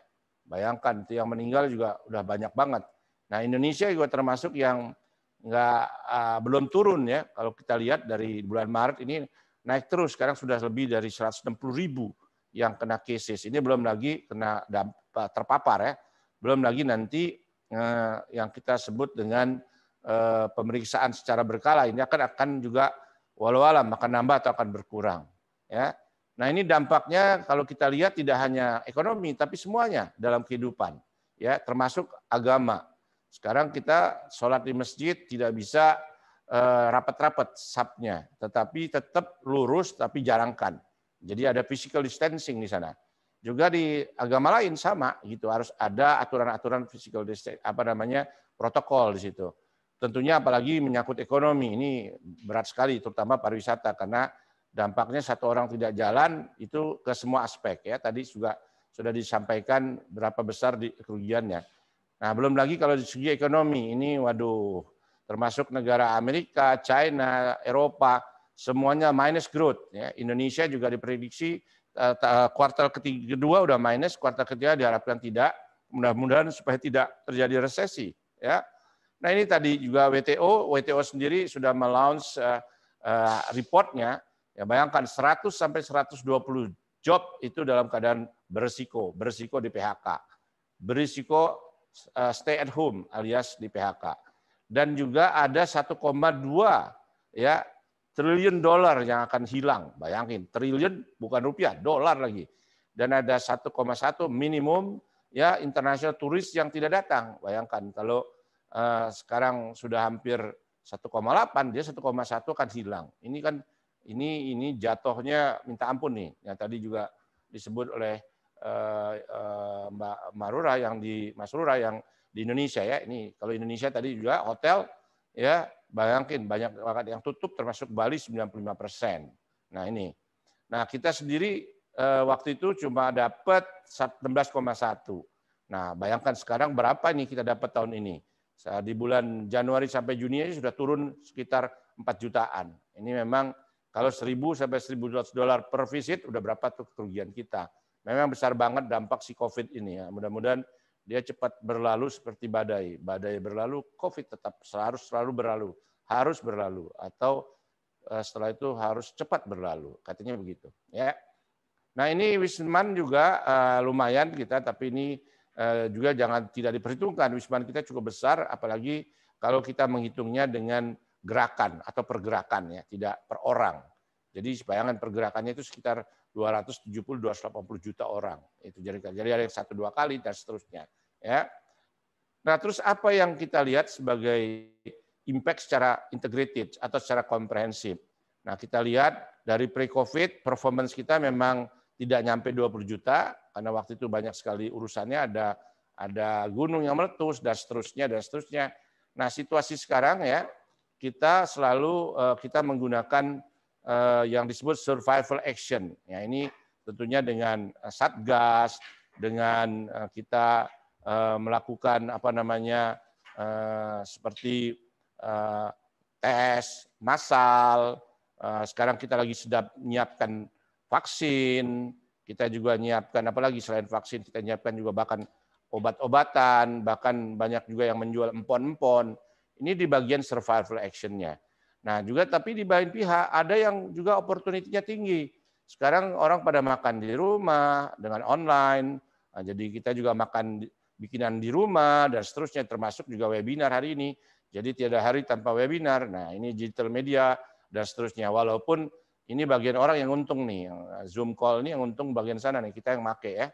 Bayangkan itu yang meninggal juga udah banyak banget. Nah Indonesia juga termasuk yang nggak uh, belum turun ya kalau kita lihat dari bulan Maret ini naik terus sekarang sudah lebih dari 160 ribu yang kena cases ini belum lagi kena terpapar ya belum lagi nanti Eh, yang kita sebut dengan eh, pemeriksaan secara berkala ini akan akan juga walau alam akan nambah atau akan berkurang ya nah ini dampaknya kalau kita lihat tidak hanya ekonomi tapi semuanya dalam kehidupan ya termasuk agama sekarang kita sholat di masjid tidak bisa eh, rapat-rapat sapnya tetapi tetap lurus tapi jarangkan jadi ada physical distancing di sana juga di agama lain sama gitu, harus ada aturan-aturan physical distancing apa namanya protokol di situ. Tentunya apalagi menyangkut ekonomi ini berat sekali terutama pariwisata karena dampaknya satu orang tidak jalan itu ke semua aspek ya. Tadi juga sudah disampaikan berapa besar di, kerugiannya. Nah, belum lagi kalau di segi ekonomi ini waduh termasuk negara Amerika, China, Eropa, semuanya minus growth. Ya. Indonesia juga diprediksi Eh, eh, kuartal kedua udah minus, kuartal ketiga diharapkan tidak. Mudah-mudahan supaya tidak terjadi resesi. Ya. Nah ini tadi juga WTO, WTO sendiri sudah melaunch eh, reportnya. Ya bayangkan 100 sampai 120 job itu dalam keadaan berisiko, berisiko di PHK, berisiko stay at home alias di PHK. Dan juga ada 1,2 ya triliun dolar yang akan hilang. Bayangin, triliun bukan rupiah, dolar lagi. Dan ada 1,1 minimum ya internasional turis yang tidak datang. Bayangkan kalau uh, sekarang sudah hampir 1,8, dia 1,1 akan hilang. Ini kan ini ini jatuhnya minta ampun nih. Yang tadi juga disebut oleh uh, uh, Mbak Marura yang di Mas Rura yang di Indonesia ya. Ini kalau Indonesia tadi juga hotel ya Bayangkan banyak banget yang tutup termasuk Bali 95 persen. Nah ini, nah kita sendiri eh, waktu itu cuma dapat 16,1. Nah bayangkan sekarang berapa nih kita dapat tahun ini? Saat Di bulan Januari sampai Juni ini sudah turun sekitar 4 jutaan. Ini memang kalau 1000 sampai 1200 dolar per visit udah berapa tuh kerugian kita. Memang besar banget dampak si COVID ini ya. Mudah-mudahan dia cepat berlalu seperti badai. Badai berlalu, COVID tetap harus selalu berlalu, harus berlalu atau eh, setelah itu harus cepat berlalu, katanya begitu. Ya. Nah ini Wisman juga uh, lumayan kita, tapi ini uh, juga jangan tidak diperhitungkan. Wisman kita cukup besar, apalagi kalau kita menghitungnya dengan gerakan atau pergerakan ya, tidak per orang. Jadi bayangan pergerakannya itu sekitar 270-280 juta orang. Itu jadi, jadi ada yang satu dua kali dan seterusnya. Ya. Nah, terus apa yang kita lihat sebagai impact secara integrated atau secara komprehensif? Nah, kita lihat dari pre-COVID, performance kita memang tidak nyampe 20 juta, karena waktu itu banyak sekali urusannya, ada ada gunung yang meletus, dan seterusnya, dan seterusnya. Nah, situasi sekarang ya, kita selalu eh, kita menggunakan eh, yang disebut survival action. Ya, ini tentunya dengan eh, satgas, dengan kita Eh, melakukan apa namanya eh, seperti eh, tes massal. Sekarang kita lagi sudah menyiapkan vaksin. Kita juga menyiapkan apalagi selain vaksin kita menyiapkan juga bahkan obat-obatan, bahkan banyak juga yang menjual empon-empon. Ini di bagian survival actionnya. Nah, juga tapi di lain pihak ada yang juga opportunity-nya tinggi. Sekarang orang pada makan di rumah dengan online. Nah, jadi kita juga makan bikinan di rumah, dan seterusnya, termasuk juga webinar hari ini. Jadi tiada hari tanpa webinar. Nah ini digital media, dan seterusnya. Walaupun ini bagian orang yang untung nih, Zoom call ini yang untung bagian sana nih, kita yang make ya.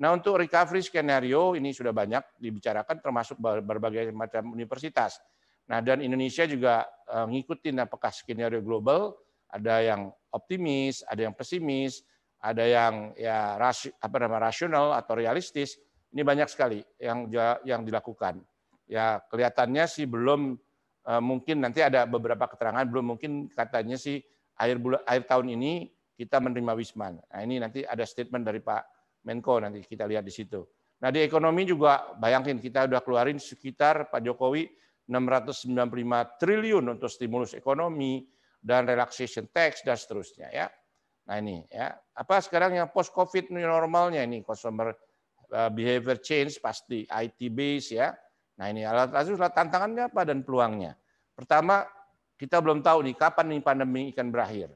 Nah untuk recovery skenario ini sudah banyak dibicarakan termasuk berbagai macam universitas. Nah dan Indonesia juga eh, ngikutin apakah skenario global, ada yang optimis, ada yang pesimis, ada yang ya ras, apa nama rasional atau realistis. Ini banyak sekali yang yang dilakukan. Ya kelihatannya sih belum eh, mungkin nanti ada beberapa keterangan belum mungkin katanya sih akhir bulan akhir tahun ini kita menerima Wisman. Nah, ini nanti ada statement dari Pak Menko nanti kita lihat di situ. Nah, di ekonomi juga bayangin kita udah keluarin sekitar Pak Jokowi 695 triliun untuk stimulus ekonomi dan relaxation tax dan seterusnya ya. Nah, ini ya. Apa sekarang yang post covid normalnya ini consumer Eh, behavior change pasti IT base ya. Nah ini alat adalah tantangannya apa dan peluangnya. Pertama kita belum tahu nih kapan nih pandemi ikan berakhir.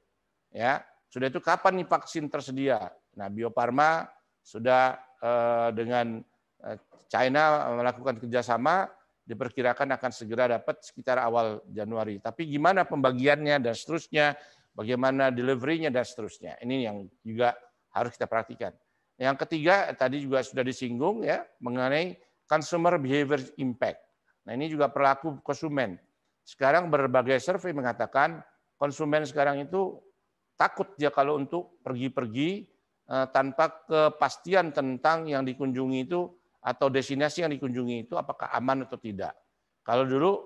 Ya sudah itu kapan nih vaksin tersedia. Nah Bio Farma sudah eh, dengan eh, China melakukan kerjasama diperkirakan akan segera dapat sekitar awal Januari. Tapi gimana pembagiannya dan seterusnya, bagaimana deliverynya dan seterusnya. Ini yang juga harus kita perhatikan. Yang ketiga tadi juga sudah disinggung ya mengenai consumer behavior impact. Nah, ini juga perilaku konsumen. Sekarang berbagai survei mengatakan konsumen sekarang itu takut dia kalau untuk pergi-pergi eh, tanpa kepastian tentang yang dikunjungi itu atau destinasi yang dikunjungi itu apakah aman atau tidak. Kalau dulu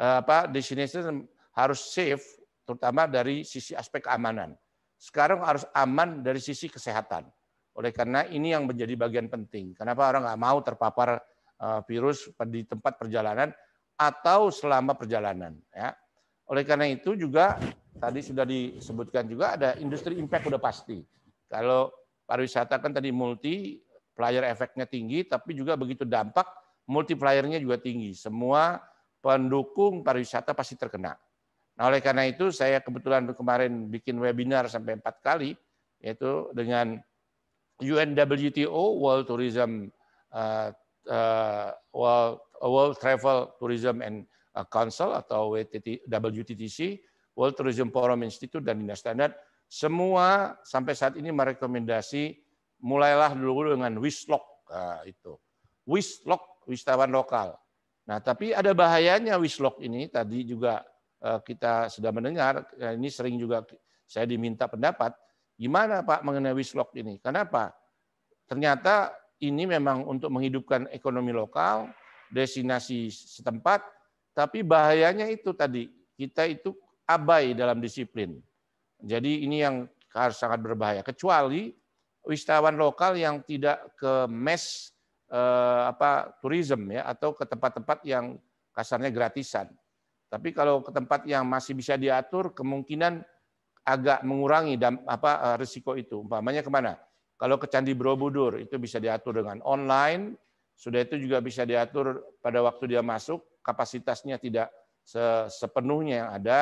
eh, apa destinasi harus safe terutama dari sisi aspek keamanan. Sekarang harus aman dari sisi kesehatan. Oleh karena ini yang menjadi bagian penting. Kenapa orang nggak mau terpapar eh, virus di tempat perjalanan atau selama perjalanan. Ya. Oleh karena itu juga tadi sudah disebutkan juga ada industri impact udah pasti. Kalau pariwisata kan tadi multi, player efeknya tinggi, tapi juga begitu dampak multipliernya juga tinggi. Semua pendukung pariwisata pasti terkena. Nah oleh karena itu saya kebetulan kemarin bikin webinar sampai empat kali, yaitu dengan UNWTO World Tourism uh, uh, World, uh, World Travel Tourism and uh, Council atau WTTC World Tourism Forum Institute dan Dinas Standar semua sampai saat ini merekomendasi mulailah dulu dengan wislok nah, uh, itu wislok wisatawan lokal. Nah tapi ada bahayanya wislok ini tadi juga kita sudah mendengar ini sering juga saya diminta pendapat Gimana Pak mengenai Wislok ini? Kenapa? Ternyata ini memang untuk menghidupkan ekonomi lokal, destinasi setempat, tapi bahayanya itu tadi, kita itu abai dalam disiplin. Jadi ini yang harus sangat berbahaya. Kecuali wisatawan lokal yang tidak ke mes eh, apa tourism ya atau ke tempat-tempat yang kasarnya gratisan. Tapi kalau ke tempat yang masih bisa diatur, kemungkinan agak mengurangi dan apa eh, risiko itu. Umpamanya kemana? Kalau ke Candi Borobudur itu bisa diatur dengan online, sudah itu juga bisa diatur pada waktu dia masuk, kapasitasnya tidak sepenuhnya yang ada,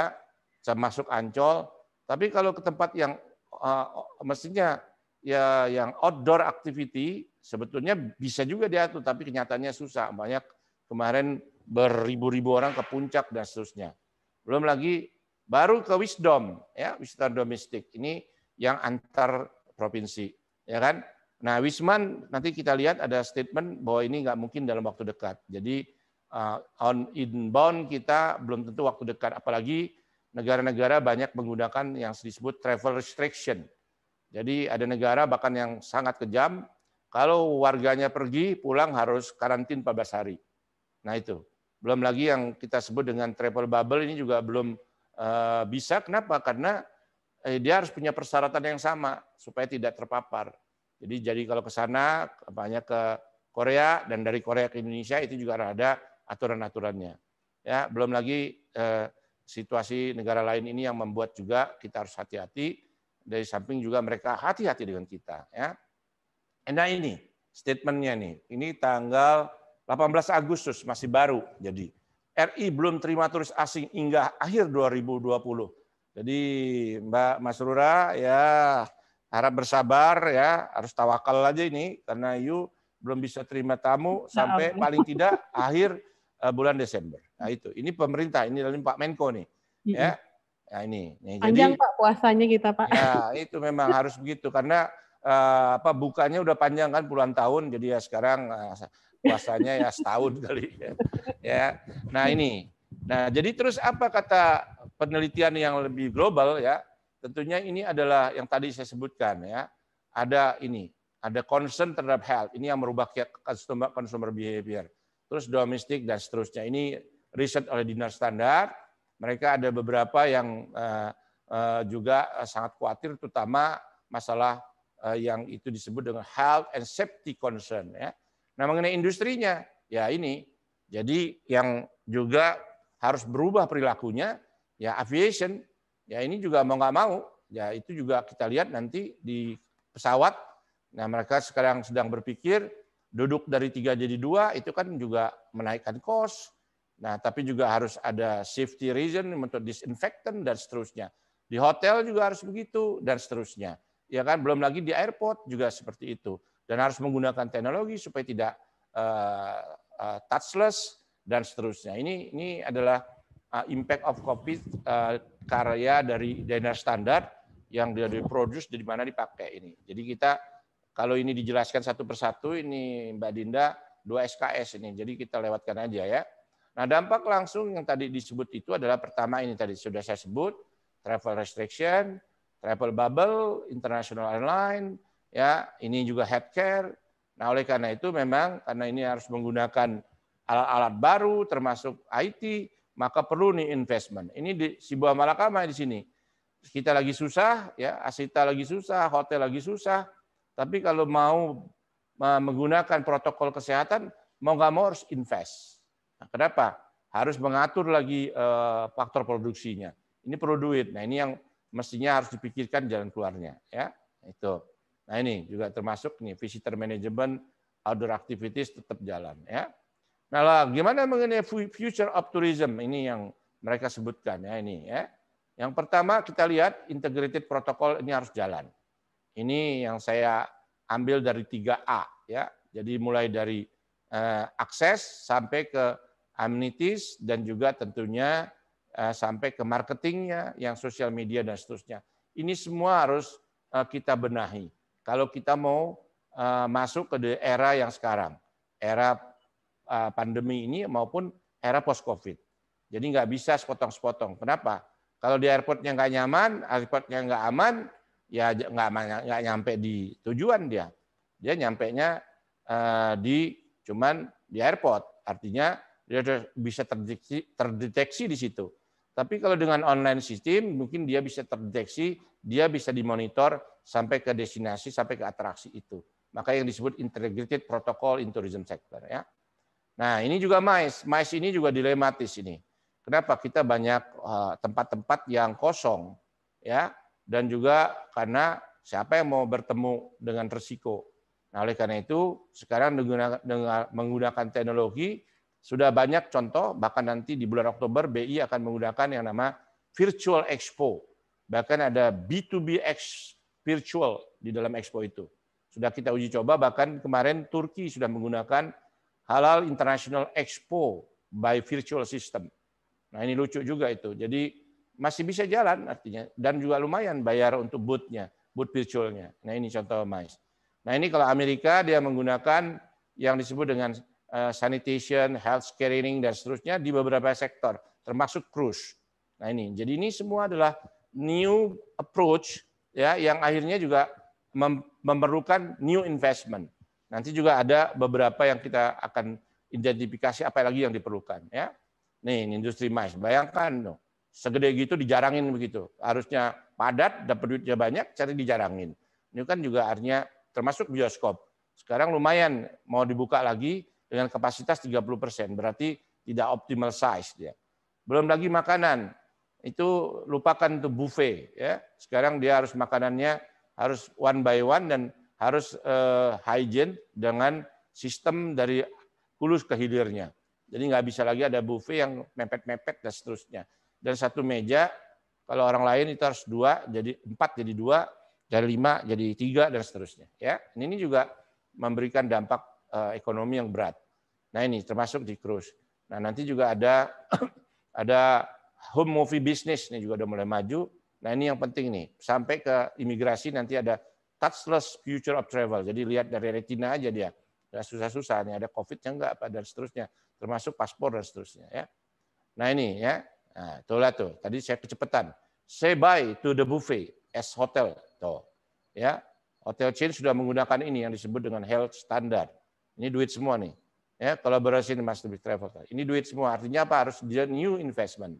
masuk Ancol. Tapi kalau ke tempat yang uh, mestinya ya yang outdoor activity sebetulnya bisa juga diatur, tapi kenyataannya susah. Banyak kemarin beribu-ribu orang ke puncak dan seterusnya. Belum lagi Baru ke wisdom, ya, wisdom domestik. Ini yang antar provinsi, ya kan? Nah, Wisman nanti kita lihat ada statement bahwa ini nggak mungkin dalam waktu dekat. Jadi eh, on inbound kita belum tentu waktu dekat, apalagi negara-negara banyak menggunakan yang disebut travel restriction. Jadi ada negara bahkan yang sangat kejam, kalau warganya pergi pulang harus karantin 14 hari. Nah itu. Belum lagi yang kita sebut dengan travel bubble ini juga belum Eh, bisa kenapa? Karena eh, dia harus punya persyaratan yang sama supaya tidak terpapar. Jadi jadi kalau ke sana banyak ke Korea dan dari Korea ke Indonesia itu juga ada aturan-aturannya. Ya, belum lagi eh, situasi negara lain ini yang membuat juga kita harus hati-hati dari samping juga mereka hati-hati dengan kita ya. Nah ini statementnya nih, ini tanggal 18 Agustus masih baru jadi RI belum terima turis asing hingga akhir 2020. Jadi Mbak Mas Rura ya harap bersabar ya, harus tawakal aja ini karena you belum bisa terima tamu nah, sampai nah, paling tidak akhir eh, bulan Desember. Nah itu, ini pemerintah, ini dari Pak Menko nih. Ya. Nah ini. Nih, Panjang Pak puasanya kita Pak. Ya itu memang harus begitu karena eh, apa bukanya udah panjang kan puluhan tahun jadi ya sekarang eh, puasanya ya setahun kali ya. ya. Nah ini, nah jadi terus apa kata penelitian yang lebih global ya? Tentunya ini adalah yang tadi saya sebutkan ya. Ada ini, ada concern terhadap health. Ini yang merubah customer consumer behavior. Terus domestik dan seterusnya. Ini riset oleh Dinar Standar. Mereka ada beberapa yang uh, uh, juga sangat khawatir, terutama masalah eh, yang itu disebut dengan health and safety concern. Ya Nah mengenai industrinya, ya ini. Jadi yang juga harus berubah perilakunya, ya aviation, ya ini juga mau nggak mau, ya itu juga kita lihat nanti di pesawat. Nah mereka sekarang sedang berpikir duduk dari tiga jadi dua itu kan juga menaikkan cost. Nah tapi juga harus ada safety reason untuk disinfektan dan seterusnya. Di hotel juga harus begitu dan seterusnya. Ya kan belum lagi di airport juga seperti itu dan harus menggunakan teknologi supaya tidak uh, uh, touchless dan seterusnya. Ini ini adalah uh, impact of COVID uh, karya dari dana standar yang dia diproduce di mana dipakai ini. Jadi kita kalau ini dijelaskan satu persatu ini Mbak Dinda dua SKS ini. Jadi kita lewatkan aja ya. Nah, dampak langsung yang tadi disebut itu adalah pertama ini tadi sudah saya sebut travel restriction, travel bubble, international airline, ya ini juga healthcare. Nah oleh karena itu memang karena ini harus menggunakan alat-alat baru termasuk IT, maka perlu nih investment. Ini di Sibuah Malakama di sini. Kita lagi susah, ya Asita lagi susah, hotel lagi susah. Tapi kalau mau menggunakan protokol kesehatan, mau nggak mau harus invest. Nah, kenapa? Harus mengatur lagi eh, faktor produksinya. Ini perlu duit. Nah ini yang mestinya harus dipikirkan jalan keluarnya. Ya, itu. Nah ini juga termasuk nih visitor management outdoor activities tetap jalan ya. Nah, gimana mengenai future of tourism ini yang mereka sebutkan ya ini ya. Yang pertama kita lihat integrated protocol ini harus jalan. Ini yang saya ambil dari 3A ya. Jadi mulai dari uh, akses sampai ke amenities dan juga tentunya uh, sampai ke marketingnya, yang sosial media dan seterusnya. Ini semua harus uh, kita benahi kalau kita mau eh, masuk ke era yang sekarang, era eh, pandemi ini maupun era post-COVID. Jadi nggak bisa sepotong-sepotong. Kenapa? Kalau di airportnya nggak nyaman, airportnya nggak aman, ya nggak nggak nyampe di tujuan dia. Dia nyampe uh, eh, di cuman di airport. Artinya dia bisa terdeteksi, terdeteksi di situ. Tapi kalau dengan online sistem, mungkin dia bisa terdeteksi, dia bisa dimonitor sampai ke destinasi, sampai ke atraksi itu. Maka yang disebut integrated protocol in tourism sector. Ya. Nah ini juga MICE. MICE ini juga dilematis ini. Kenapa kita banyak eh, tempat-tempat yang kosong, ya, dan juga karena siapa yang mau bertemu dengan resiko. Nah oleh karena itu sekarang menggunakan teknologi sudah banyak contoh, bahkan nanti di bulan Oktober BI akan menggunakan yang nama Virtual Expo. Bahkan ada B2B X Virtual di dalam Expo itu. Sudah kita uji coba, bahkan kemarin Turki sudah menggunakan Halal International Expo by Virtual System. Nah ini lucu juga itu. Jadi masih bisa jalan artinya. Dan juga lumayan bayar untuk bootnya, boot virtualnya. Nah ini contoh MICE. Nah ini kalau Amerika dia menggunakan yang disebut dengan Eh, sanitation, health screening, dan seterusnya di beberapa sektor, termasuk cruise. Nah ini, jadi ini semua adalah new approach ya yang akhirnya juga memerlukan new investment. Nanti juga ada beberapa yang kita akan identifikasi apa lagi yang diperlukan ya. Nih industri mais, bayangkan loh, segede gitu dijarangin begitu. Harusnya padat, dapat duitnya banyak, cari dijarangin. Ini kan juga artinya termasuk bioskop. Sekarang lumayan mau dibuka lagi, dengan kapasitas 30 persen, berarti tidak optimal size dia. Belum lagi makanan, itu lupakan itu buffet ya. Sekarang dia harus makanannya harus one by one dan harus uh, hygiene dengan sistem dari kulus ke hilirnya. Jadi nggak bisa lagi ada buffet yang mepet-mepet dan seterusnya. Dan satu meja kalau orang lain itu harus dua, jadi empat jadi dua, dari lima jadi tiga dan seterusnya. Ya, ini juga memberikan dampak Eh, ekonomi yang berat. Nah ini termasuk di cruise. Nah nanti juga ada ada home movie business ini juga udah mulai maju. Nah ini yang penting nih sampai ke imigrasi nanti ada touchless future of travel. Jadi lihat dari retina aja dia. Gak susah-susah nih ada covid yang enggak apa dan seterusnya. Termasuk paspor dan seterusnya ya. Nah ini ya. Nah, lah tuh. Tadi saya kecepatan. Say bye to the buffet as hotel. Tuh. Ya. Hotel chain sudah menggunakan ini yang disebut dengan health standard ini duit semua nih. Ya, kolaborasi ini must lebih travel. Ini duit semua. Artinya apa? Harus dia new investment.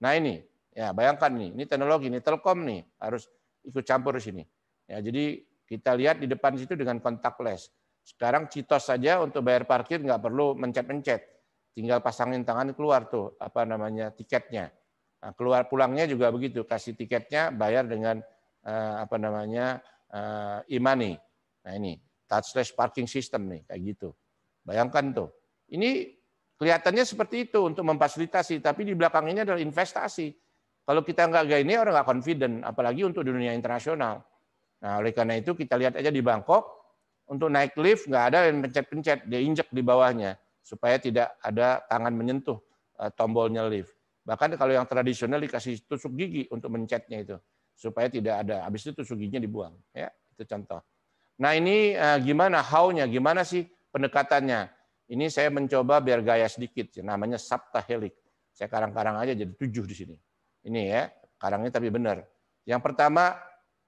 Nah ini, ya bayangkan nih, ini teknologi, ini telkom nih, harus ikut campur di sini. Ya, jadi kita lihat di depan situ dengan les. Sekarang Citos saja untuk bayar parkir nggak perlu mencet-mencet. Tinggal pasangin tangan keluar tuh apa namanya tiketnya. Nah, keluar pulangnya juga begitu, kasih tiketnya bayar dengan eh, apa namanya eh, e-money. Nah ini touchless parking system nih kayak gitu. Bayangkan tuh. Ini kelihatannya seperti itu untuk memfasilitasi, tapi di belakang ini adalah investasi. Kalau kita nggak gaya ini orang nggak confident, apalagi untuk dunia internasional. Nah oleh karena itu kita lihat aja di Bangkok untuk naik lift nggak ada yang pencet-pencet, dia injek di bawahnya supaya tidak ada tangan menyentuh eh, tombolnya lift. Bahkan kalau yang tradisional dikasih tusuk gigi untuk mencetnya itu supaya tidak ada. Habis itu tusuk giginya dibuang. Ya itu contoh. Nah ini eh, gimana how-nya, gimana sih pendekatannya? Ini saya mencoba biar gaya sedikit, namanya Sabta Helik Saya karang-karang aja jadi tujuh di sini. Ini ya, karangnya tapi benar. Yang pertama,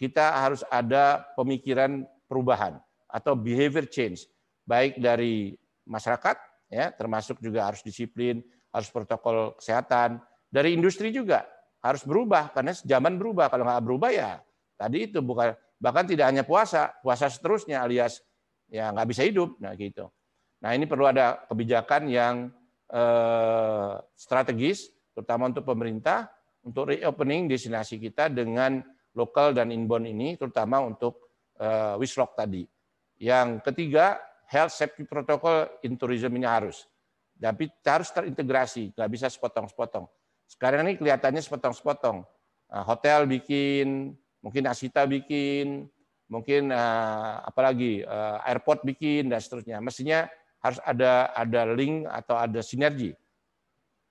kita harus ada pemikiran perubahan atau behavior change, baik dari masyarakat, ya termasuk juga harus disiplin, harus protokol kesehatan, dari industri juga harus berubah karena zaman berubah. Kalau nggak berubah ya tadi itu bukan Bahkan tidak hanya puasa, puasa seterusnya alias ya nggak bisa hidup. Nah gitu. Nah ini perlu ada kebijakan yang eh, strategis, terutama untuk pemerintah, untuk reopening destinasi kita dengan lokal dan inbound ini, terutama untuk eh, tadi. Yang ketiga, health safety protocol in tourism ini harus. Tapi harus terintegrasi, nggak bisa sepotong-sepotong. Sekarang ini kelihatannya sepotong-sepotong. Nah, hotel bikin mungkin Asita bikin, mungkin uh, eh, apalagi uh, eh, airport bikin dan seterusnya. Mestinya harus ada ada link atau ada sinergi.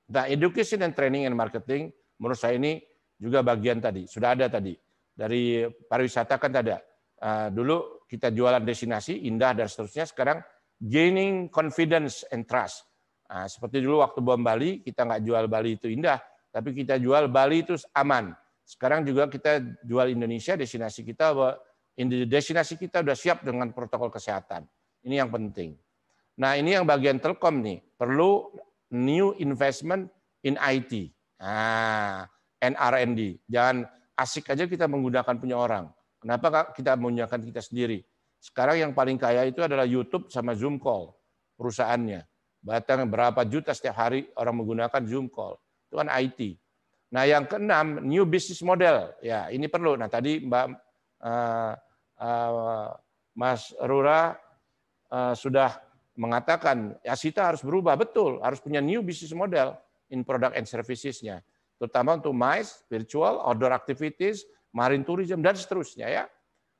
Nah, education and training and marketing menurut saya ini juga bagian tadi, sudah ada tadi. Dari pariwisata kan ada. Uh, dulu kita jualan destinasi indah dan seterusnya, sekarang gaining confidence and trust. Nah, seperti dulu waktu bom Bali, kita nggak jual Bali itu indah, tapi kita jual Bali itu aman. Sekarang juga kita jual Indonesia, destinasi kita bahwa destinasi kita sudah siap dengan protokol kesehatan. Ini yang penting. Nah ini yang bagian telkom nih, perlu new investment in IT. Nah, NRND Jangan asik aja kita menggunakan punya orang. Kenapa kita menggunakan kita sendiri? Sekarang yang paling kaya itu adalah YouTube sama Zoom call perusahaannya. Batang berapa juta setiap hari orang menggunakan Zoom call. Itu kan IT. Nah, yang keenam, new business model. Ya, ini perlu. Nah, tadi Mbak uh, uh, Mas Rura uh, sudah mengatakan ya Asita harus berubah. Betul, harus punya new business model in product and services-nya. Terutama untuk MICE, virtual, outdoor activities, marine tourism, dan seterusnya ya.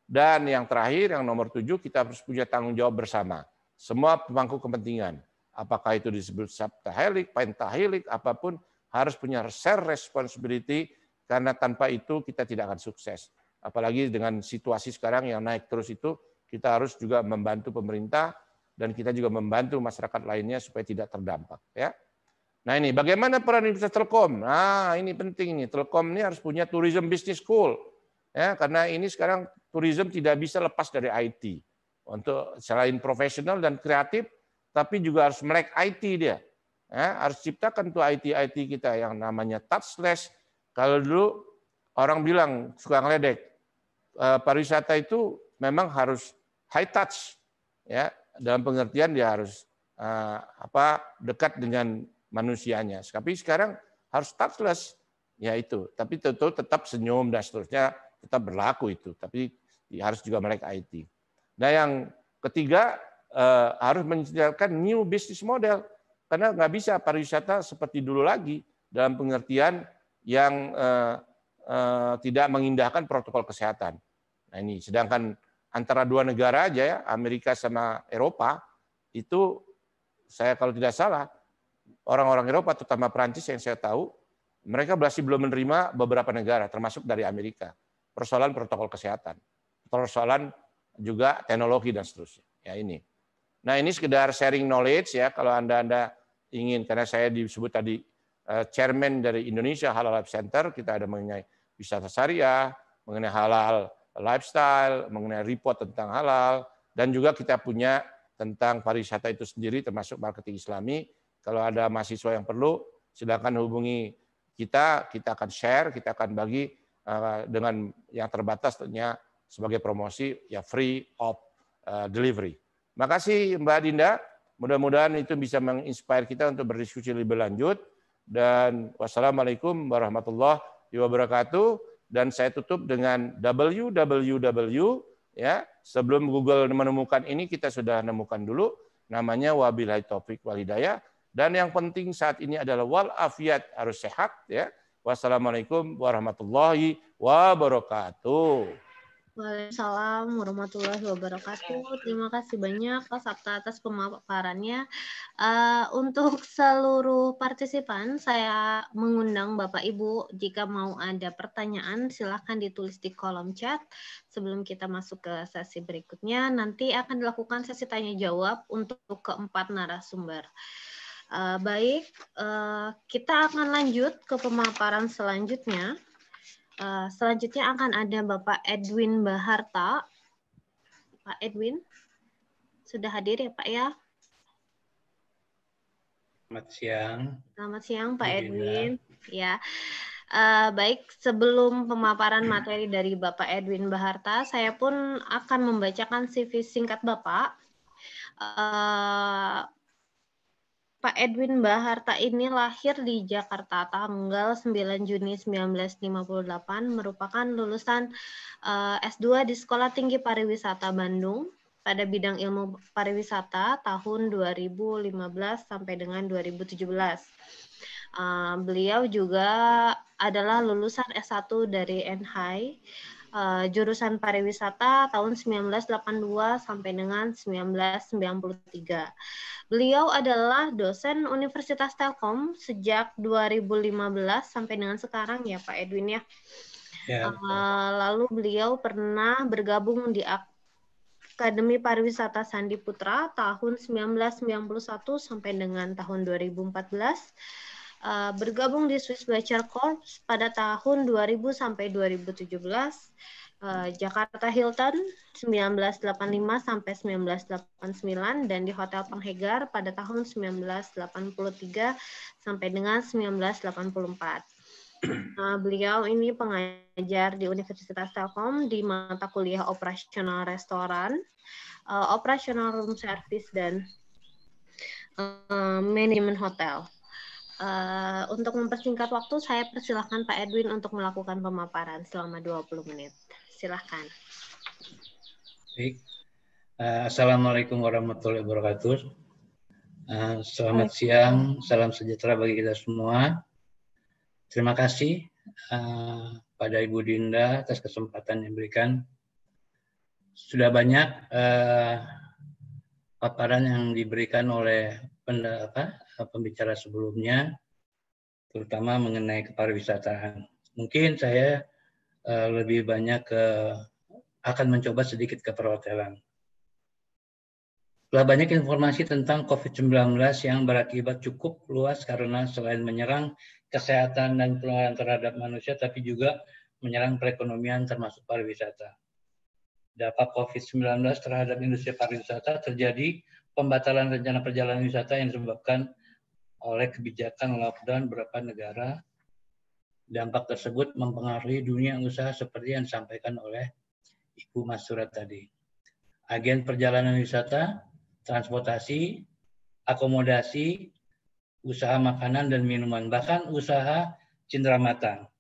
Dan yang terakhir, yang nomor tujuh, kita harus punya tanggung jawab bersama. Semua pemangku kepentingan. Apakah itu disebut septahelik, pentahelik, apapun, harus punya share responsibility karena tanpa itu kita tidak akan sukses. Apalagi dengan situasi sekarang yang naik terus itu, kita harus juga membantu pemerintah dan kita juga membantu masyarakat lainnya supaya tidak terdampak. Ya. Nah ini bagaimana peran Universitas Telkom? Nah ini penting nih, Telkom ini harus punya tourism business school. Ya, karena ini sekarang tourism tidak bisa lepas dari IT. Untuk selain profesional dan kreatif, tapi juga harus melek IT dia. Ya, harus ciptakan tuh IT-IT kita yang namanya touchless. Kalau dulu orang bilang suka ngeledek, eh, pariwisata itu memang harus high touch. ya Dalam pengertian dia harus eh, apa dekat dengan manusianya. Tapi sekarang harus touchless, ya itu. Tapi tentu tetap senyum dan seterusnya tetap berlaku itu. Tapi harus juga melek IT. Nah yang ketiga eh, harus menciptakan new business model karena nggak bisa pariwisata seperti dulu lagi dalam pengertian yang eh, eh, tidak mengindahkan protokol kesehatan. Nah ini, sedangkan antara dua negara aja ya, Amerika sama Eropa, itu saya kalau tidak salah, orang-orang Eropa, terutama Prancis yang saya tahu, mereka masih belum menerima beberapa negara, termasuk dari Amerika. Persoalan protokol kesehatan, persoalan juga teknologi dan seterusnya. Ya ini. Nah ini sekedar sharing knowledge ya kalau Anda-Anda ingin, karena saya disebut tadi eh, chairman dari Indonesia Halal Life Center, kita ada mengenai wisata syariah, mengenai halal lifestyle, mengenai report tentang halal, dan juga kita punya tentang pariwisata itu sendiri termasuk marketing islami. Kalau ada mahasiswa yang perlu, silakan hubungi kita, kita akan share, kita akan bagi eh, dengan yang terbatas tentunya sebagai promosi ya free of eh, delivery. Makasih Mbak Dinda. Mudah-mudahan itu bisa menginspire kita untuk berdiskusi lebih lanjut. Dan wassalamualaikum warahmatullahi wabarakatuh. Dan saya tutup dengan www ya sebelum Google menemukan ini kita sudah menemukan dulu namanya wabillahi taufik walhidayah dan yang penting saat ini adalah wal afiat harus sehat ya wassalamualaikum warahmatullahi wabarakatuh Waalaikumsalam warahmatullahi wabarakatuh. Terima kasih banyak Pak Sabta atas pemaparannya. Uh, untuk seluruh partisipan, saya mengundang Bapak Ibu jika mau ada pertanyaan silahkan ditulis di kolom chat sebelum kita masuk ke sesi berikutnya. Nanti akan dilakukan sesi tanya jawab untuk keempat narasumber. Uh, baik, uh, kita akan lanjut ke pemaparan selanjutnya. Eh, selanjutnya akan ada Bapak Edwin Baharta. Pak Edwin, sudah hadir ya Pak ya? Selamat siang. Selamat siang Pak Edwin. Ya. Uh, baik, sebelum pemaparan materi dari Bapak Edwin Baharta, saya pun akan membacakan CV singkat Bapak. Uh, Pak Edwin Baharta ini lahir di Jakarta tanggal 9 Juni 1958, merupakan lulusan uh, eh, S2 di Sekolah Tinggi Pariwisata Bandung pada bidang ilmu pariwisata tahun 2015 sampai dengan 2017. Uh, eh, beliau juga adalah lulusan S1 dari NHI uh, jurusan pariwisata tahun 1982 sampai dengan 1993. Beliau adalah dosen Universitas Telkom sejak 2015 sampai dengan sekarang ya Pak Edwin ya. Yeah. Ya, uh, lalu beliau pernah bergabung di Akademi Pariwisata Sandi Putra tahun 1991 sampai dengan tahun 2014 uh, bergabung di Swiss Belajar Corps pada tahun 2000 sampai 2017, eh, Jakarta Hilton 1985 sampai 1989 dan di Hotel Penghegar pada tahun 1983 sampai dengan 1984. Nah, eh, beliau ini pengajar di Universitas Telkom di mata kuliah operasional restoran, operational operasional room service dan manajemen hotel. Eh, untuk mempersingkat waktu, saya persilahkan Pak Edwin untuk melakukan pemaparan selama 20 menit. Silahkan. Baik. Uh, Assalamualaikum warahmatullahi wabarakatuh. Uh, selamat Hai. siang, salam sejahtera bagi kita semua. Terima kasih uh, pada Ibu Dinda atas kesempatan yang diberikan. Sudah banyak uh, paparan yang diberikan oleh apa, eh, pembicara sebelumnya, terutama mengenai kepariwisataan. Mungkin saya uh, lebih banyak ke akan mencoba sedikit ke perhotelan. Telah banyak informasi tentang COVID-19 yang berakibat cukup luas karena selain menyerang kesehatan dan penularan terhadap manusia, tapi juga menyerang perekonomian termasuk pariwisata. Dampak COVID-19 terhadap industri pariwisata terjadi pembatalan rencana perjalanan wisata yang disebabkan oleh kebijakan lockdown beberapa negara. Dampak tersebut mempengaruhi dunia usaha seperti yang disampaikan oleh Ibu Mas Surat tadi. Agen perjalanan wisata, transportasi, akomodasi, usaha makanan dan minuman, bahkan usaha cindera mata.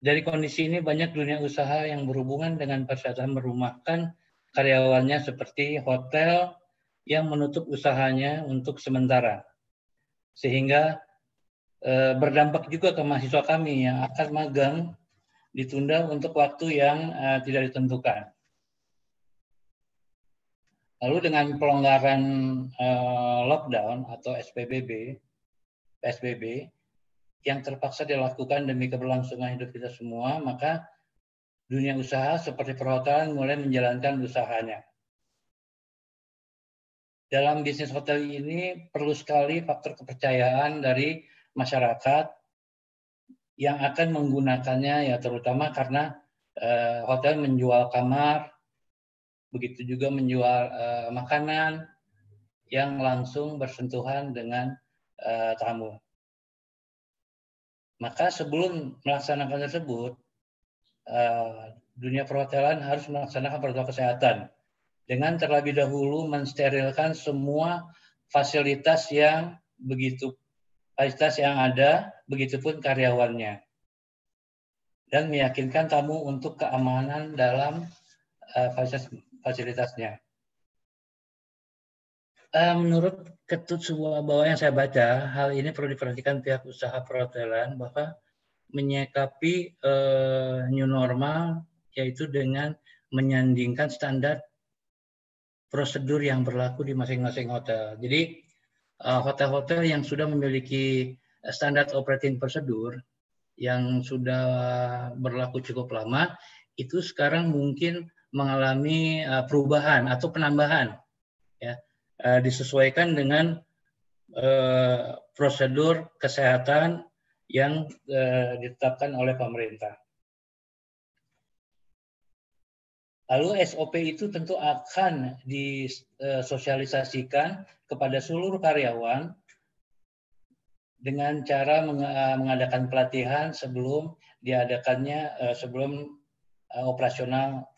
Dari kondisi ini banyak dunia usaha yang berhubungan dengan persyaratan merumahkan karyawannya seperti hotel yang menutup usahanya untuk sementara. Sehingga e, berdampak juga ke mahasiswa kami yang akan magang ditunda untuk waktu yang e, tidak ditentukan. Lalu dengan pelonggaran e, lockdown atau SPBB, PSBB yang terpaksa dilakukan demi keberlangsungan hidup kita semua, maka dunia usaha seperti perhotelan mulai menjalankan usahanya. Dalam bisnis hotel ini perlu sekali faktor kepercayaan dari masyarakat yang akan menggunakannya ya terutama karena eh, hotel menjual kamar, begitu juga menjual eh, makanan yang langsung bersentuhan dengan eh, tamu. Maka sebelum melaksanakan tersebut, Eh, dunia perhotelan harus melaksanakan protokol kesehatan dengan terlebih dahulu mensterilkan semua fasilitas yang begitu fasilitas yang ada, begitupun karyawannya. Dan meyakinkan tamu untuk keamanan dalam uh, fasilitas fasilitasnya. Uh, menurut ketut sebuah bawah yang saya baca, hal ini perlu diperhatikan pihak usaha perhotelan bahwa menyikapi uh, new normal yaitu dengan menyandingkan standar prosedur yang berlaku di masing-masing hotel. Jadi eh, hotel-hotel yang sudah memiliki standar operating prosedur yang sudah berlaku cukup lama itu sekarang mungkin mengalami uh, perubahan atau penambahan ya uh, disesuaikan dengan uh, prosedur kesehatan yang eh, ditetapkan oleh pemerintah. Lalu SOP itu tentu akan disosialisasikan eh, kepada seluruh karyawan dengan cara eh, mengadakan pelatihan sebelum diadakannya sebelum operasional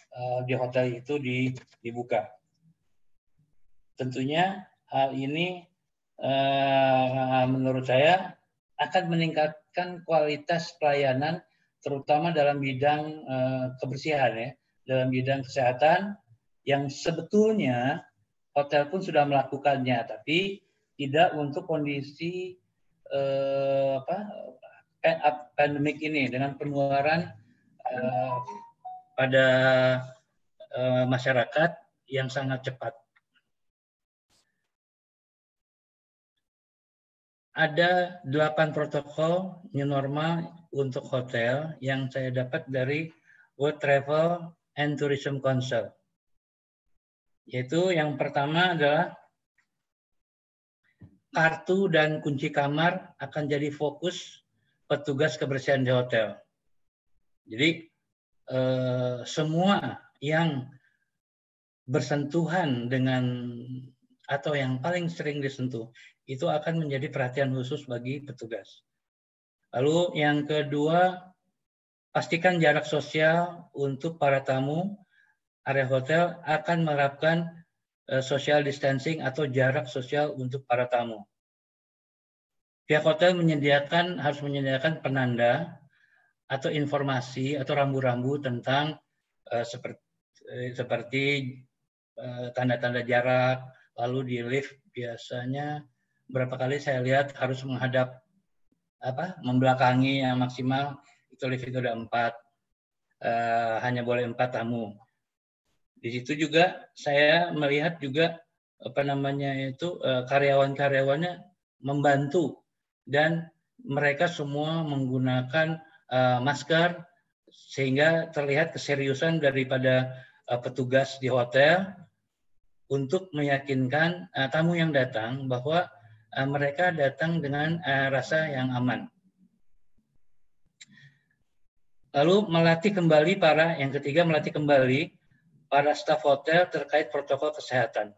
di hotel itu dibuka. Tentunya hal ini menurut saya akan meningkat meningkatkan kualitas pelayanan terutama dalam bidang eh, kebersihan ya, dalam bidang kesehatan yang sebetulnya hotel pun sudah melakukannya tapi tidak untuk kondisi eh, apa pandemik ini dengan penularan eh, pada masyarakat yang sangat cepat. ada delapan protokol new normal untuk hotel yang saya dapat dari World Travel and Tourism Council. Yaitu yang pertama adalah kartu dan kunci kamar akan jadi fokus petugas kebersihan di hotel. Jadi eh, semua yang bersentuhan dengan atau yang paling sering disentuh itu akan menjadi perhatian khusus bagi petugas. Lalu yang kedua, pastikan jarak sosial untuk para tamu area hotel akan menerapkan eh, social distancing atau jarak sosial untuk para tamu. Pihak hotel menyediakan harus menyediakan penanda atau informasi atau rambu-rambu tentang uh, seperti uh, seperti tanda-tanda jarak lalu di lift biasanya berapa kali saya lihat harus menghadap apa membelakangi yang maksimal itu lift itu ada empat uh, hanya boleh empat tamu di situ juga saya melihat juga apa namanya itu uh, karyawan-karyawannya membantu dan mereka semua menggunakan uh, masker sehingga terlihat keseriusan daripada petugas di hotel untuk meyakinkan tamu yang datang bahwa uh, mereka datang dengan uh, rasa yang aman. Lalu melatih kembali para yang ketiga melatih kembali para staf hotel terkait protokol kesehatan.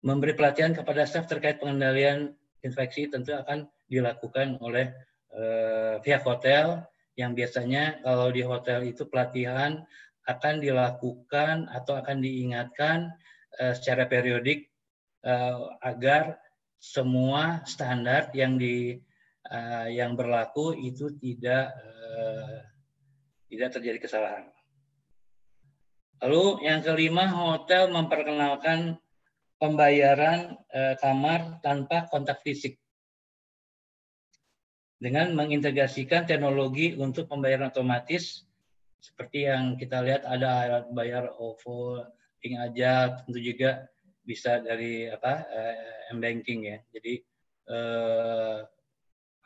Memberi pelatihan kepada staf terkait pengendalian infeksi tentu akan dilakukan oleh eh, pihak hotel yang biasanya kalau di hotel itu pelatihan akan dilakukan atau akan diingatkan eh, secara periodik eh, agar semua standar yang di uh, yang berlaku itu tidak uh, tidak terjadi kesalahan. Lalu yang kelima hotel memperkenalkan pembayaran uh, kamar tanpa kontak fisik dengan mengintegrasikan teknologi untuk pembayaran otomatis seperti yang kita lihat ada alat bayar OVO, Ping aja, tentu juga bisa dari apa uh, eh, m-banking ya. Jadi uh,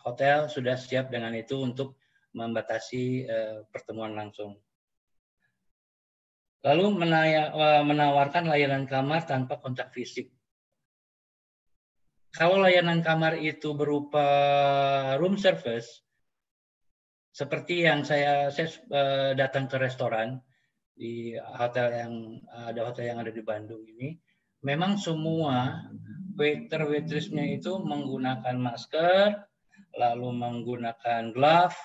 hotel sudah siap dengan itu untuk membatasi uh, pertemuan langsung. Lalu menaya, uh, menawarkan layanan kamar tanpa kontak fisik. Kalau layanan kamar itu berupa room service, seperti yang saya saya uh, datang ke restoran di hotel yang ada hotel yang ada di Bandung ini, memang semua waiter waitressnya itu menggunakan masker, lalu menggunakan glove.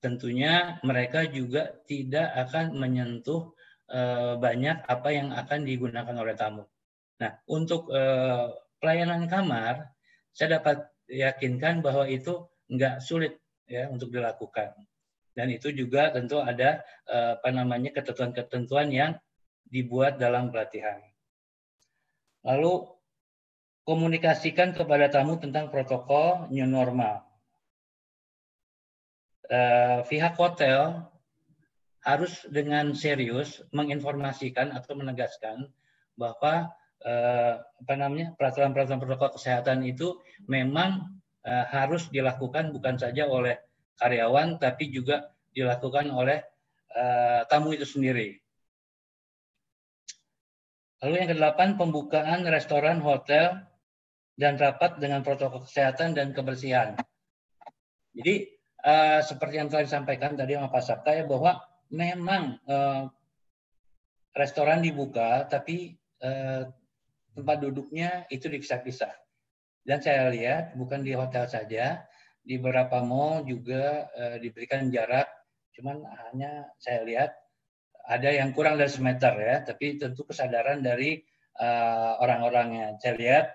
Tentunya mereka juga tidak akan menyentuh eh, banyak apa yang akan digunakan oleh tamu. Nah, untuk eh, pelayanan kamar, saya dapat yakinkan bahwa itu nggak sulit ya untuk dilakukan. Dan itu juga tentu ada eh, apa namanya ketentuan-ketentuan yang dibuat dalam pelatihan. Lalu komunikasikan kepada tamu tentang protokol new normal. Eh, pihak hotel harus dengan serius menginformasikan atau menegaskan bahwa eh, apa namanya peraturan-peraturan protokol kesehatan itu memang eh, harus dilakukan bukan saja oleh karyawan tapi juga dilakukan oleh eh, tamu itu sendiri. Lalu yang kedelapan, pembukaan restoran, hotel, dan rapat dengan protokol kesehatan dan kebersihan. Jadi uh, seperti yang telah disampaikan tadi sama Pak Sabta ya bahwa memang uh, restoran dibuka tapi uh, tempat duduknya itu dipisah-pisah. Dan saya lihat bukan di hotel saja, di beberapa mall juga uh, diberikan jarak, cuman hanya saya lihat ada yang kurang dari semeter ya, tapi tentu kesadaran dari uh, eh, orang-orangnya. Saya lihat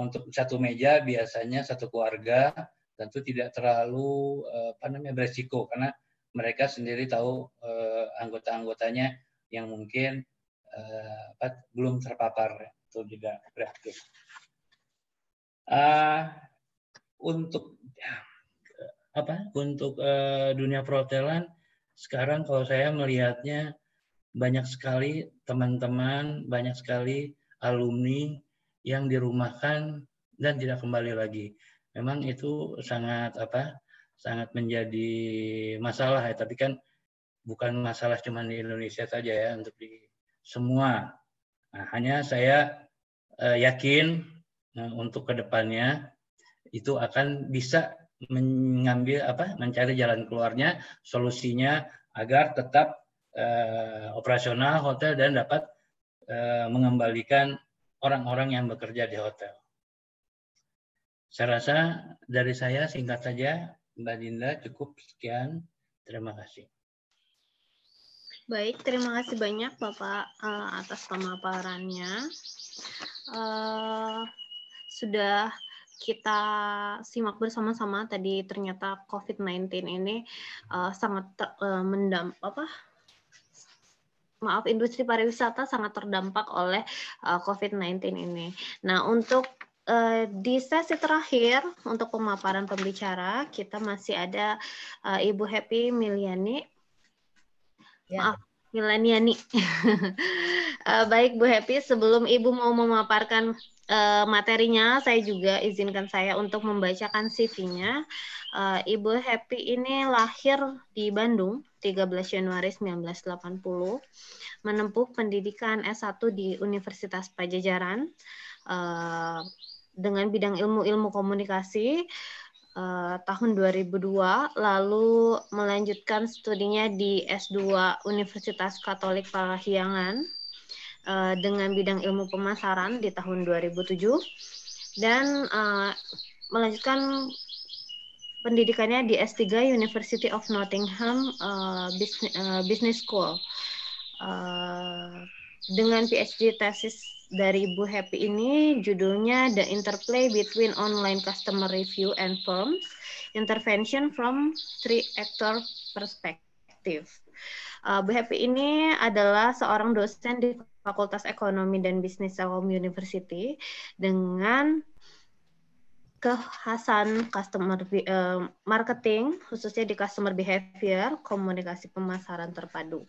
untuk satu meja biasanya satu keluarga tentu tidak terlalu uh, apa namanya beresiko karena mereka sendiri tahu uh, anggota-anggotanya yang mungkin uh, belum terpapar atau tidak reaktif. Uh, untuk apa? Untuk uh, dunia perhotelan sekarang kalau saya melihatnya banyak sekali teman-teman, banyak sekali alumni yang dirumahkan dan tidak kembali lagi. Memang itu sangat apa? sangat menjadi masalah ya, tapi kan bukan masalah cuma di Indonesia saja ya untuk di semua. Nah, hanya saya eh, yakin nah, untuk kedepannya itu akan bisa mengambil apa mencari jalan keluarnya, solusinya agar tetap eh, operasional hotel dan dapat eh, mengembalikan orang-orang yang bekerja di hotel. Saya rasa dari saya singkat saja Mbak Dinda cukup sekian. Terima kasih. Baik, terima kasih banyak Bapak eh, atas pemaparannya. Uh, sudah kita simak bersama-sama tadi ternyata COVID-19 ini uh, sangat ter, uh, mendam apa maaf industri pariwisata sangat terdampak oleh uh, eh, COVID-19 ini. Nah, untuk uh, di sesi terakhir untuk pemaparan pembicara kita masih ada uh, Ibu Happy Miliani. Yeah. Maaf, Milaniani. uh, baik Bu Happy, sebelum Ibu mau memaparkan uh, materinya saya juga izinkan saya untuk membacakan CV-nya. Uh, eh, Ibu Happy ini lahir di Bandung 13 Januari 1980, menempuh pendidikan S1 di Universitas Pajajaran uh, dengan bidang ilmu-ilmu komunikasi. Uh, tahun 2002 lalu melanjutkan studinya di S2 Universitas Katolik Parahyangan uh, dengan bidang ilmu pemasaran di tahun 2007 dan uh, melanjutkan pendidikannya di S3 University of Nottingham uh, Business, School. Uh, dengan PhD tesis dari Bu Happy ini judulnya The Interplay Between Online Customer Review and Firms Intervention from Three Actor Perspective. Uh, Bu Happy ini adalah seorang dosen di Fakultas Ekonomi dan Bisnis Telkom University dengan kekhasan customer uh, marketing khususnya di customer behavior komunikasi pemasaran terpadu.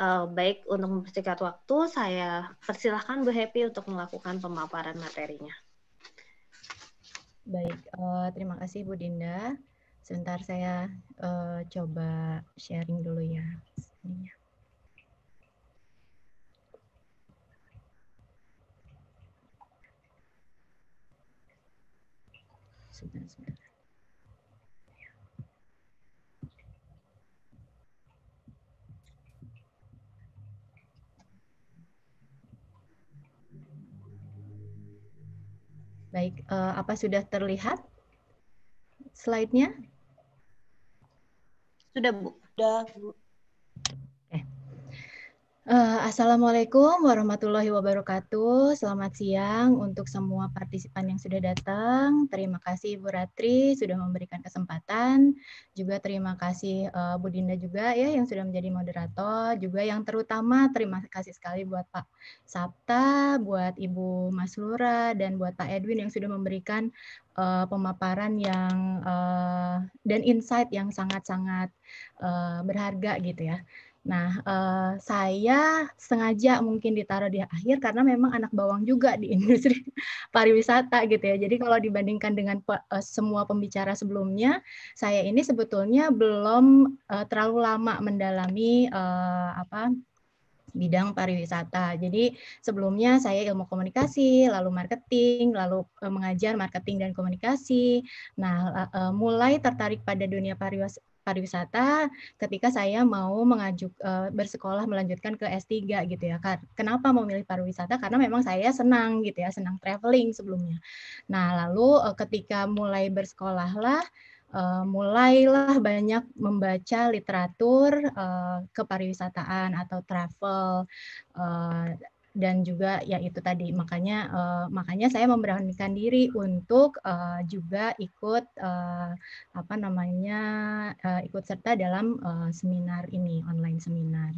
Uh, baik untuk mempersingkat waktu, saya persilahkan Bu Happy untuk melakukan pemaparan materinya. Baik, uh, terima kasih Bu Dinda. Sebentar saya uh, coba sharing dulu ya ininya. Sebentar, sebentar. Baik, uh, apa sudah terlihat slide-nya? Sudah, Bu. Sudah, Bu. Eh, Assalamualaikum warahmatullahi wabarakatuh. Selamat siang untuk semua partisipan yang sudah datang. Terima kasih Bu Ratri sudah memberikan kesempatan. Juga terima kasih uh, Bu Dinda juga ya yang sudah menjadi moderator. Juga yang terutama terima kasih sekali buat Pak Sapta, buat Ibu Mas Lura, dan buat Pak Edwin yang sudah memberikan uh, pemaparan yang uh, dan insight yang sangat-sangat uh, berharga gitu ya. Nah, uh, saya sengaja mungkin ditaruh di akhir karena memang anak bawang juga di industri pariwisata gitu ya. Jadi kalau dibandingkan dengan uh, semua pembicara sebelumnya, saya ini sebetulnya belum uh, terlalu lama mendalami uh, apa bidang pariwisata. Jadi sebelumnya saya ilmu komunikasi, lalu marketing, lalu mengajar marketing dan komunikasi. Nah, mulai tertarik pada dunia pariwisata ketika saya mau mengajuk uh, bersekolah melanjutkan ke S3 gitu ya. Kenapa memilih pariwisata? Karena memang saya senang gitu ya, senang traveling sebelumnya. Nah, lalu uh, ketika mulai bersekolahlah Uh, mulailah banyak membaca literatur uh, kepariwisataan atau travel uh, dan juga ya itu tadi makanya uh, makanya saya memberanikan diri untuk uh, juga ikut uh, apa namanya uh, ikut serta dalam uh, seminar ini online seminar.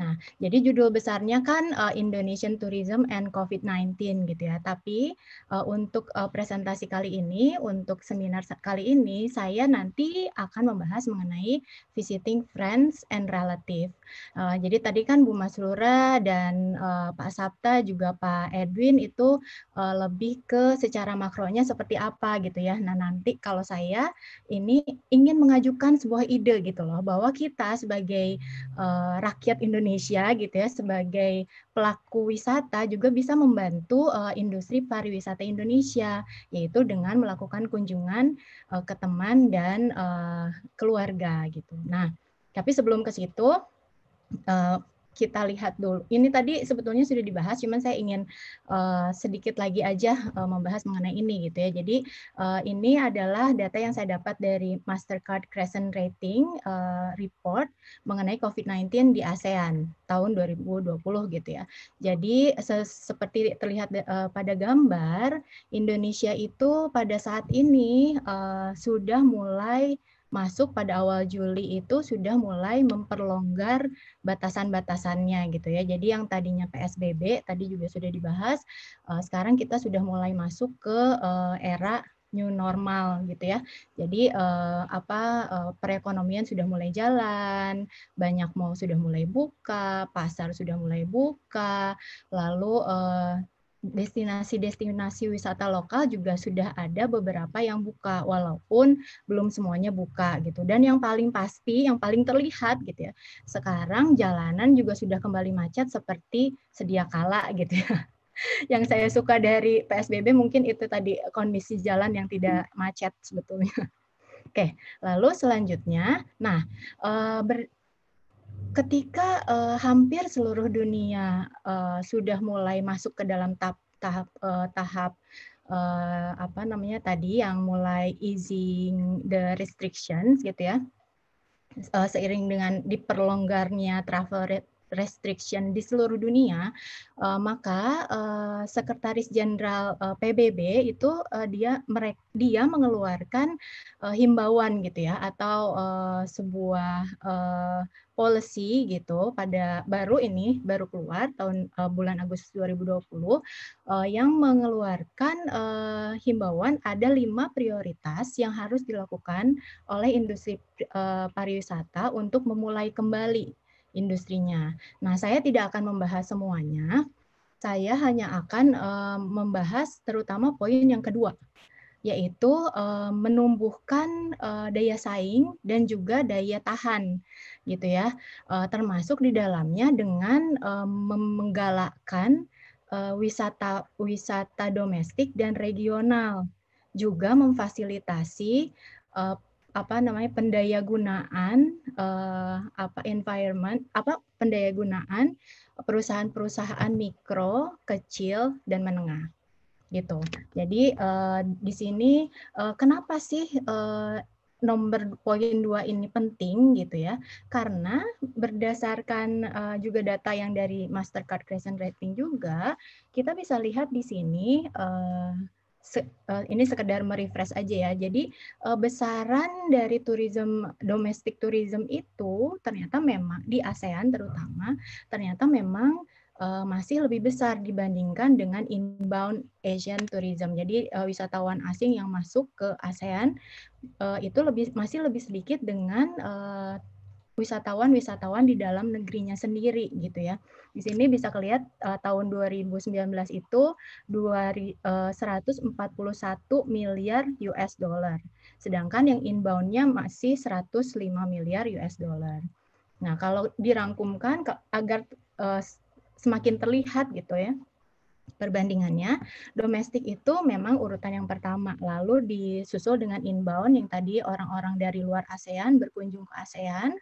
Nah, jadi judul besarnya kan uh, Indonesian Tourism and COVID-19 gitu ya. Tapi uh, untuk uh, presentasi kali ini, untuk seminar kali ini, saya nanti akan membahas mengenai visiting friends and relative. Uh, jadi tadi kan Bu Mas Lura dan uh, Pak Sabta juga Pak Edwin itu uh, lebih ke secara makronya seperti apa gitu ya. Nah, nanti kalau saya ini ingin mengajukan sebuah ide gitu loh bahwa kita sebagai uh, rakyat Indonesia Indonesia gitu ya sebagai pelaku wisata juga bisa membantu uh, industri pariwisata Indonesia yaitu dengan melakukan kunjungan uh, ke teman dan uh, keluarga gitu. Nah, tapi sebelum ke situ uh, kita lihat dulu. Ini tadi sebetulnya sudah dibahas, cuman saya ingin uh, sedikit lagi aja uh, membahas mengenai ini gitu ya. Jadi uh, ini adalah data yang saya dapat dari Mastercard Crescent Rating uh, Report mengenai COVID-19 di ASEAN tahun 2020 gitu ya. Jadi se seperti terlihat uh, pada gambar, Indonesia itu pada saat ini uh, sudah mulai masuk pada awal Juli itu sudah mulai memperlonggar batasan-batasannya gitu ya. Jadi yang tadinya PSBB tadi juga sudah dibahas, eh, sekarang kita sudah mulai masuk ke eh, era new normal gitu ya. Jadi eh, apa perekonomian sudah mulai jalan, banyak mau sudah mulai buka, pasar sudah mulai buka, lalu destinasi-destinasi wisata lokal juga sudah ada beberapa yang buka walaupun belum semuanya buka gitu dan yang paling pasti yang paling terlihat gitu ya sekarang jalanan juga sudah kembali macet seperti sedia kala gitu ya yang saya suka dari PSBB mungkin itu tadi kondisi jalan yang tidak macet sebetulnya Oke, lalu selanjutnya, nah eh, ber, ketika uh, hampir seluruh dunia uh, sudah mulai masuk ke dalam tahap eh, tahap uh, tahap uh, apa namanya tadi yang mulai easing the restrictions gitu ya uh, seiring dengan diperlonggarnya travel restriction di seluruh dunia, uh, maka uh, Sekretaris Jenderal uh, eh, PBB itu uh, dia merek, dia mengeluarkan uh, himbauan gitu ya atau uh, sebuah uh, policy gitu pada baru ini baru keluar tahun uh, bulan Agustus 2020 uh, yang mengeluarkan uh, himbauan ada lima prioritas yang harus dilakukan oleh industri uh, pariwisata untuk memulai kembali industrinya. Nah, saya tidak akan membahas semuanya. Saya hanya akan membahas terutama poin yang kedua, yaitu menumbuhkan daya saing dan juga daya tahan, gitu ya. termasuk di dalamnya dengan menggalakkan wisata wisata domestik dan regional, juga memfasilitasi apa namanya pendaya gunaan uh, eh, apa environment apa pendaya gunaan perusahaan-perusahaan mikro kecil dan menengah gitu jadi uh, di sini uh, kenapa sih uh, nomor poin dua ini penting gitu ya karena berdasarkan uh, juga data yang dari Mastercard Crescent Rating juga kita bisa lihat di sini uh, Eh, ini sekedar merefresh aja ya. Jadi eh, besaran dari tourism domestik tourism itu ternyata memang di ASEAN terutama ternyata memang eh, masih lebih besar dibandingkan dengan inbound Asian tourism. Jadi wisatawan asing yang masuk ke ASEAN itu lebih masih lebih sedikit dengan wisatawan-wisatawan di dalam negerinya sendiri gitu ya. Di sini bisa kelihat uh, tahun 2019 itu 2, uh, 141 miliar US dollar. Sedangkan yang inboundnya masih 105 miliar US dollar. Nah, kalau dirangkumkan agar uh, semakin terlihat gitu ya Perbandingannya, domestik itu memang urutan yang pertama, lalu disusul dengan inbound yang tadi orang-orang dari luar ASEAN berkunjung ke ASEAN,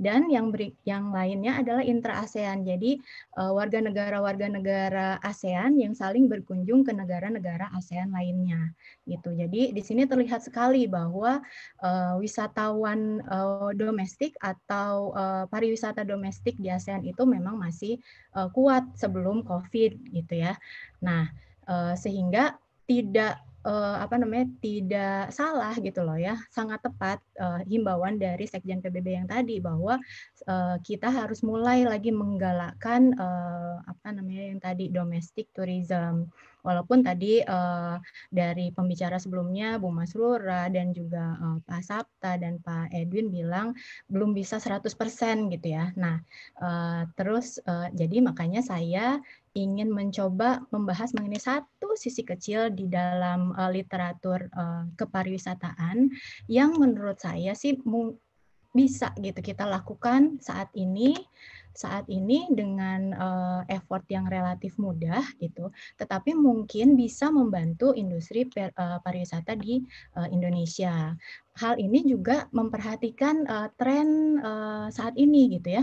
dan yang beri, yang lainnya adalah intra ASEAN. Jadi uh, warga negara-warga negara ASEAN yang saling berkunjung ke negara-negara ASEAN lainnya gitu. Jadi di sini terlihat sekali bahwa uh, wisatawan uh, domestik atau uh, pariwisata domestik di ASEAN itu memang masih uh, kuat sebelum Covid gitu ya. Nah, uh, sehingga tidak uh, apa namanya tidak salah gitu loh ya sangat tepat uh, himbauan dari sekjen PBB yang tadi bahwa uh, kita harus mulai lagi menggalakkan uh, apa namanya yang tadi domestic tourism walaupun tadi uh, dari pembicara sebelumnya Bu Mas Rura dan juga uh, Pak Sapta dan Pak Edwin bilang belum bisa 100% gitu ya nah uh, terus uh, jadi makanya saya ingin mencoba membahas mengenai satu sisi kecil di dalam uh, literatur uh, kepariwisataan yang menurut saya sih bisa gitu kita lakukan saat ini saat ini dengan uh, effort yang relatif mudah gitu tetapi mungkin bisa membantu industri per, uh, pariwisata di uh, Indonesia hal ini juga memperhatikan uh, tren uh, saat ini gitu ya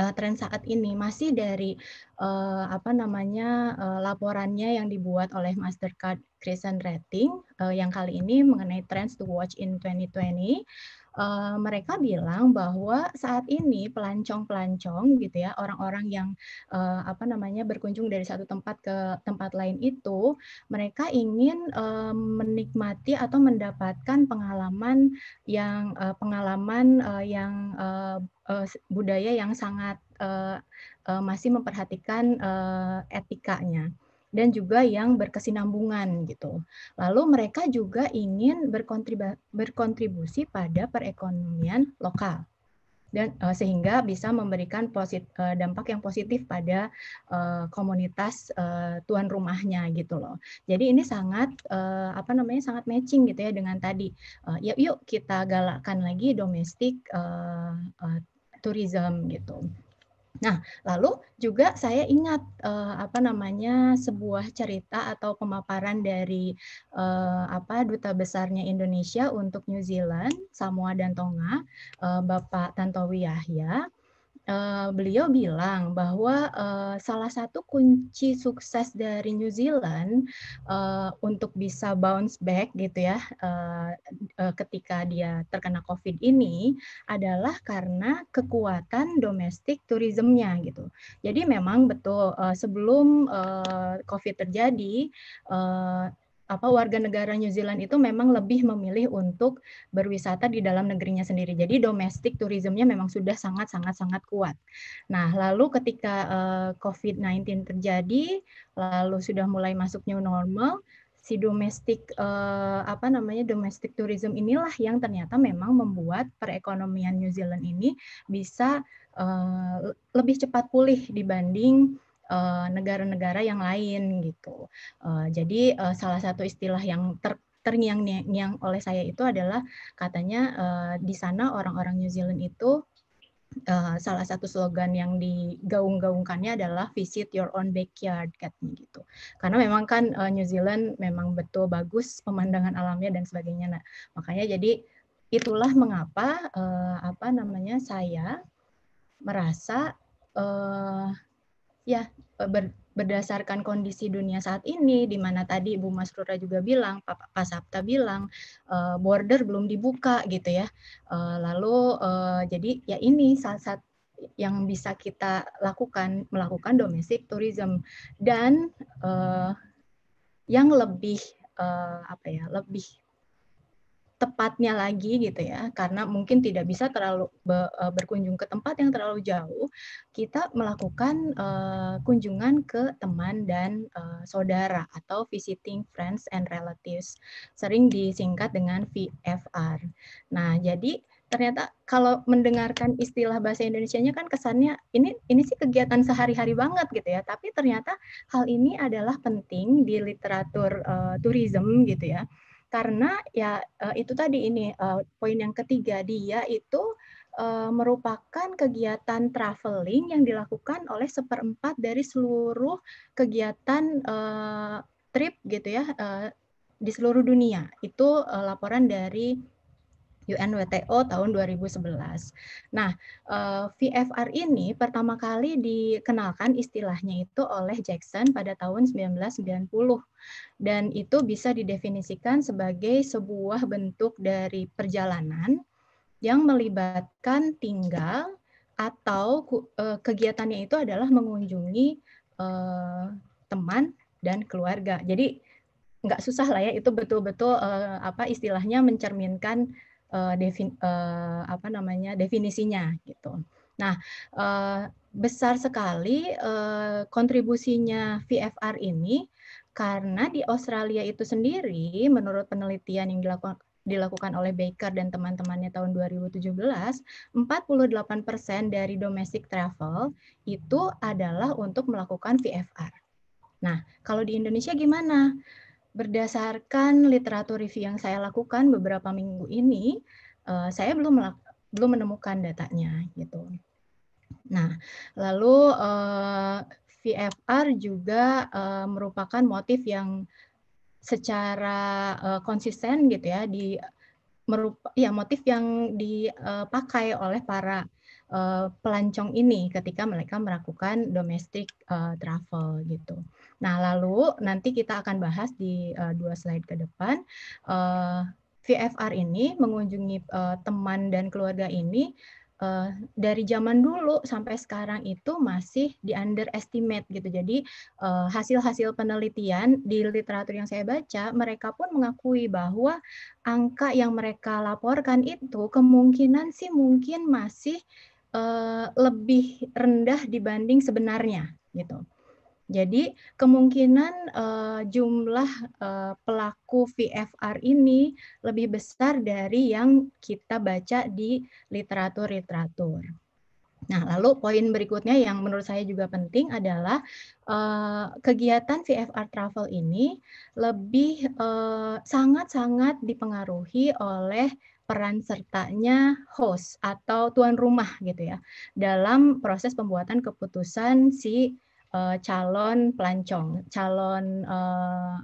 uh, tren saat ini masih dari uh, apa namanya uh, laporannya yang dibuat oleh Mastercard Crescent Rating uh, yang kali ini mengenai trends to watch in 2020 uh, mereka bilang bahwa saat ini pelancong-pelancong gitu ya, orang-orang yang uh, apa namanya berkunjung dari satu tempat ke tempat lain itu, mereka ingin uh, menikmati atau mendapatkan pengalaman yang uh, pengalaman uh, yang uh, uh, budaya yang sangat uh, uh, masih memperhatikan uh, etikanya dan juga yang berkesinambungan gitu. Lalu mereka juga ingin berkontribusi pada perekonomian lokal dan uh, sehingga bisa memberikan posit, uh, dampak yang positif pada uh, komunitas uh, tuan rumahnya gitu loh. Jadi ini sangat uh, apa namanya sangat matching gitu ya dengan tadi. Uh, yuk ya, yuk kita galakkan lagi domestik uh, uh, tourism gitu. Nah, lalu juga saya ingat eh, apa namanya sebuah cerita atau pemaparan dari eh, apa duta besarnya Indonesia untuk New Zealand, Samoa dan Tonga, eh, Bapak Tantowi Yahya. Eh, beliau bilang bahwa uh, salah satu kunci sukses dari New Zealand uh, untuk bisa bounce back gitu ya uh, uh, ketika dia terkena COVID ini adalah karena kekuatan domestik turismnya gitu. Jadi memang betul uh, sebelum uh, COVID terjadi uh, apa warga negara New Zealand itu memang lebih memilih untuk berwisata di dalam negerinya sendiri. Jadi domestik turismenya memang sudah sangat sangat sangat kuat. Nah, lalu ketika uh, eh, COVID-19 terjadi, lalu sudah mulai masuk new normal, si domestik uh, apa namanya domestik tourism inilah yang ternyata memang membuat perekonomian New Zealand ini bisa uh, lebih cepat pulih dibanding Eh, negara-negara uh, yang lain gitu. Uh, jadi uh, salah satu istilah yang ter terngiang-ngiang oleh saya itu adalah katanya uh, di sana orang-orang New Zealand itu uh, salah satu slogan yang digaung-gaungkannya adalah visit your own backyard katanya gitu. Karena memang kan uh, New Zealand memang betul bagus pemandangan alamnya dan sebagainya. Nah, makanya jadi itulah mengapa uh, apa namanya saya merasa uh, ya e, ber, berdasarkan kondisi dunia saat ini, di mana tadi Bu Mas Rura juga bilang, Pak, Pak Sabta bilang, uh, border belum dibuka gitu ya. Uh, lalu uh, jadi ya ini salah satu yang bisa kita lakukan melakukan domestic tourism dan uh, yang lebih uh, apa ya lebih tepatnya lagi gitu ya karena mungkin tidak bisa terlalu e, berkunjung ke tempat yang terlalu jauh kita melakukan uh, kunjungan ke teman dan uh, saudara atau visiting friends and relatives sering disingkat dengan VFR. Nah, jadi ternyata kalau mendengarkan istilah bahasa Indonesia-nya kan kesannya ini ini sih kegiatan sehari-hari banget gitu ya tapi ternyata hal ini adalah penting di literatur uh, tourism gitu ya karena ya eh, itu tadi ini eh, poin yang ketiga dia itu eh, merupakan kegiatan traveling yang dilakukan oleh seperempat dari seluruh kegiatan trip gitu ya di seluruh dunia. Itu laporan dari UNWTO tahun 2011. Nah, eh, VFR ini pertama kali dikenalkan istilahnya itu oleh Jackson pada tahun 1990 dan itu bisa didefinisikan sebagai sebuah bentuk dari perjalanan yang melibatkan tinggal atau eh, kegiatannya itu adalah mengunjungi eh, teman dan keluarga. Jadi nggak susah lah ya itu betul-betul apa istilahnya mencerminkan uh, defin, uh, apa namanya definisinya gitu. Nah, uh, besar sekali uh, kontribusinya VFR ini karena di Australia itu sendiri menurut penelitian yang dilakukan dilakukan oleh Baker dan teman-temannya tahun 2017, 48% dari domestic travel itu adalah untuk melakukan VFR. Nah, kalau di Indonesia gimana? Berdasarkan literatur review yang saya lakukan beberapa minggu ini, eh, saya belum belum menemukan datanya gitu. Nah, lalu eh, VFR juga eh, merupakan motif yang secara konsisten gitu ya di merupa ya motif yang dipakai oleh para pelancong ini ketika mereka melakukan domestic travel gitu. Nah, lalu nanti kita akan bahas di uh, dua slide ke depan. Uh, eh, VFR ini mengunjungi uh, teman dan keluarga ini uh, dari zaman dulu sampai sekarang itu masih di underestimate gitu. Jadi hasil-hasil uh, penelitian di literatur yang saya baca, mereka pun mengakui bahwa angka yang mereka laporkan itu kemungkinan sih mungkin masih uh, lebih rendah dibanding sebenarnya gitu. Jadi kemungkinan uh, jumlah uh, pelaku VFR ini lebih besar dari yang kita baca di literatur-literatur. Nah, lalu poin berikutnya yang menurut saya juga penting adalah uh, kegiatan VFR travel ini lebih sangat-sangat uh, dipengaruhi oleh peran sertanya host atau tuan rumah gitu ya dalam proses pembuatan keputusan si uh, calon pelancong, calon uh,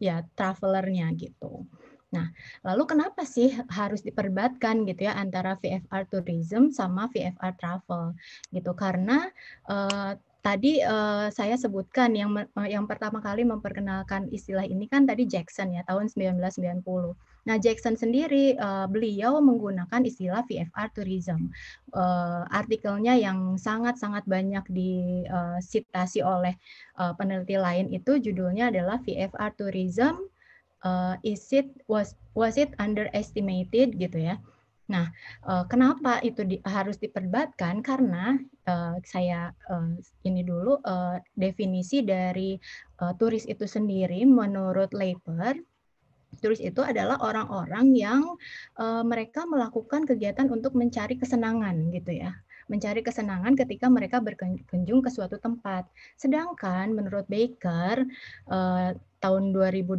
ya travelernya gitu. Nah, lalu kenapa sih harus diperbatkan gitu ya antara VFR tourism sama VFR travel gitu? Karena uh, tadi uh, saya sebutkan yang yang pertama kali memperkenalkan istilah ini kan tadi Jackson ya tahun 1990. Nah, Jackson sendiri uh, beliau menggunakan istilah VFR tourism. Uh, artikelnya yang sangat-sangat banyak disitasi eh, oleh uh, peneliti lain itu judulnya adalah VFR tourism uh, is it was was it underestimated gitu ya. Nah, kenapa itu di, harus diperdebatkan? Karena uh, saya uh, ini dulu uh, definisi dari uh, turis itu sendiri menurut Leiper Turis itu adalah orang-orang yang uh, mereka melakukan kegiatan untuk mencari kesenangan gitu ya mencari kesenangan ketika mereka berkunjung ke suatu tempat. Sedangkan menurut Baker eh, tahun 2012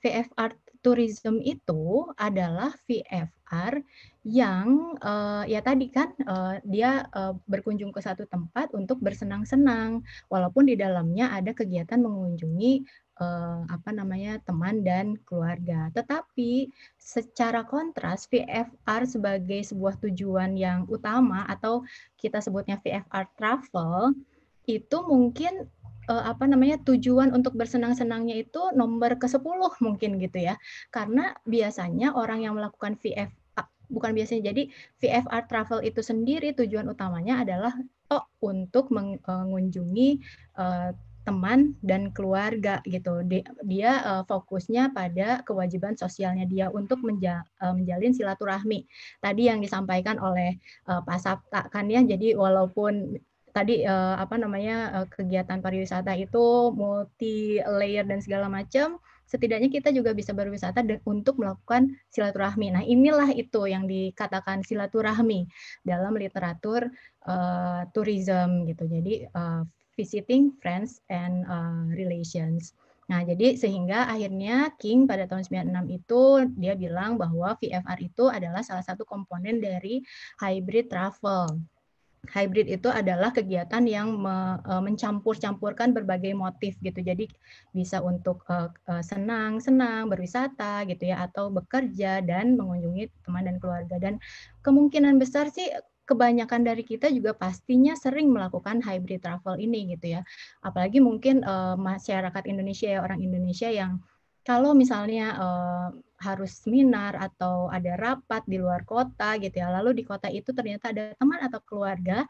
VFR tourism itu adalah VFR yang eh, ya tadi kan eh, dia eh, berkunjung ke satu tempat untuk bersenang-senang walaupun di dalamnya ada kegiatan mengunjungi eh, apa namanya teman dan keluarga. Tetapi secara kontras VFR sebagai sebuah tujuan yang utama atau kita sebutnya VFR travel itu mungkin eh, apa namanya tujuan untuk bersenang-senangnya itu nomor ke-10 mungkin gitu ya. Karena biasanya orang yang melakukan VFR bukan biasanya jadi VFR travel itu sendiri tujuan utamanya adalah oh, untuk eh, mengunjungi uh, teman dan keluarga gitu. Dia, uh, fokusnya pada kewajiban sosialnya dia untuk menja, uh, menjalin silaturahmi. Tadi yang disampaikan oleh uh, Pak Sapta kan ya. Jadi walaupun tadi uh, apa namanya uh, kegiatan pariwisata itu multi layer dan segala macam, setidaknya kita juga bisa berwisata untuk melakukan silaturahmi. Nah, inilah itu yang dikatakan silaturahmi dalam literatur uh, tourism gitu. Jadi uh, visiting friends and uh, relations. Nah, jadi sehingga akhirnya King pada tahun 96 itu dia bilang bahwa VFR itu adalah salah satu komponen dari hybrid travel. Hybrid itu adalah kegiatan yang e, mencampur-campurkan berbagai motif gitu. Jadi bisa untuk e, e, senang-senang, berwisata gitu ya atau bekerja dan mengunjungi teman dan keluarga dan kemungkinan besar sih kebanyakan dari kita juga pastinya sering melakukan hybrid travel ini gitu ya. Apalagi mungkin uh, masyarakat Indonesia ya orang Indonesia yang kalau misalnya uh, harus seminar atau ada rapat di luar kota gitu ya. Lalu di kota itu ternyata ada teman atau keluarga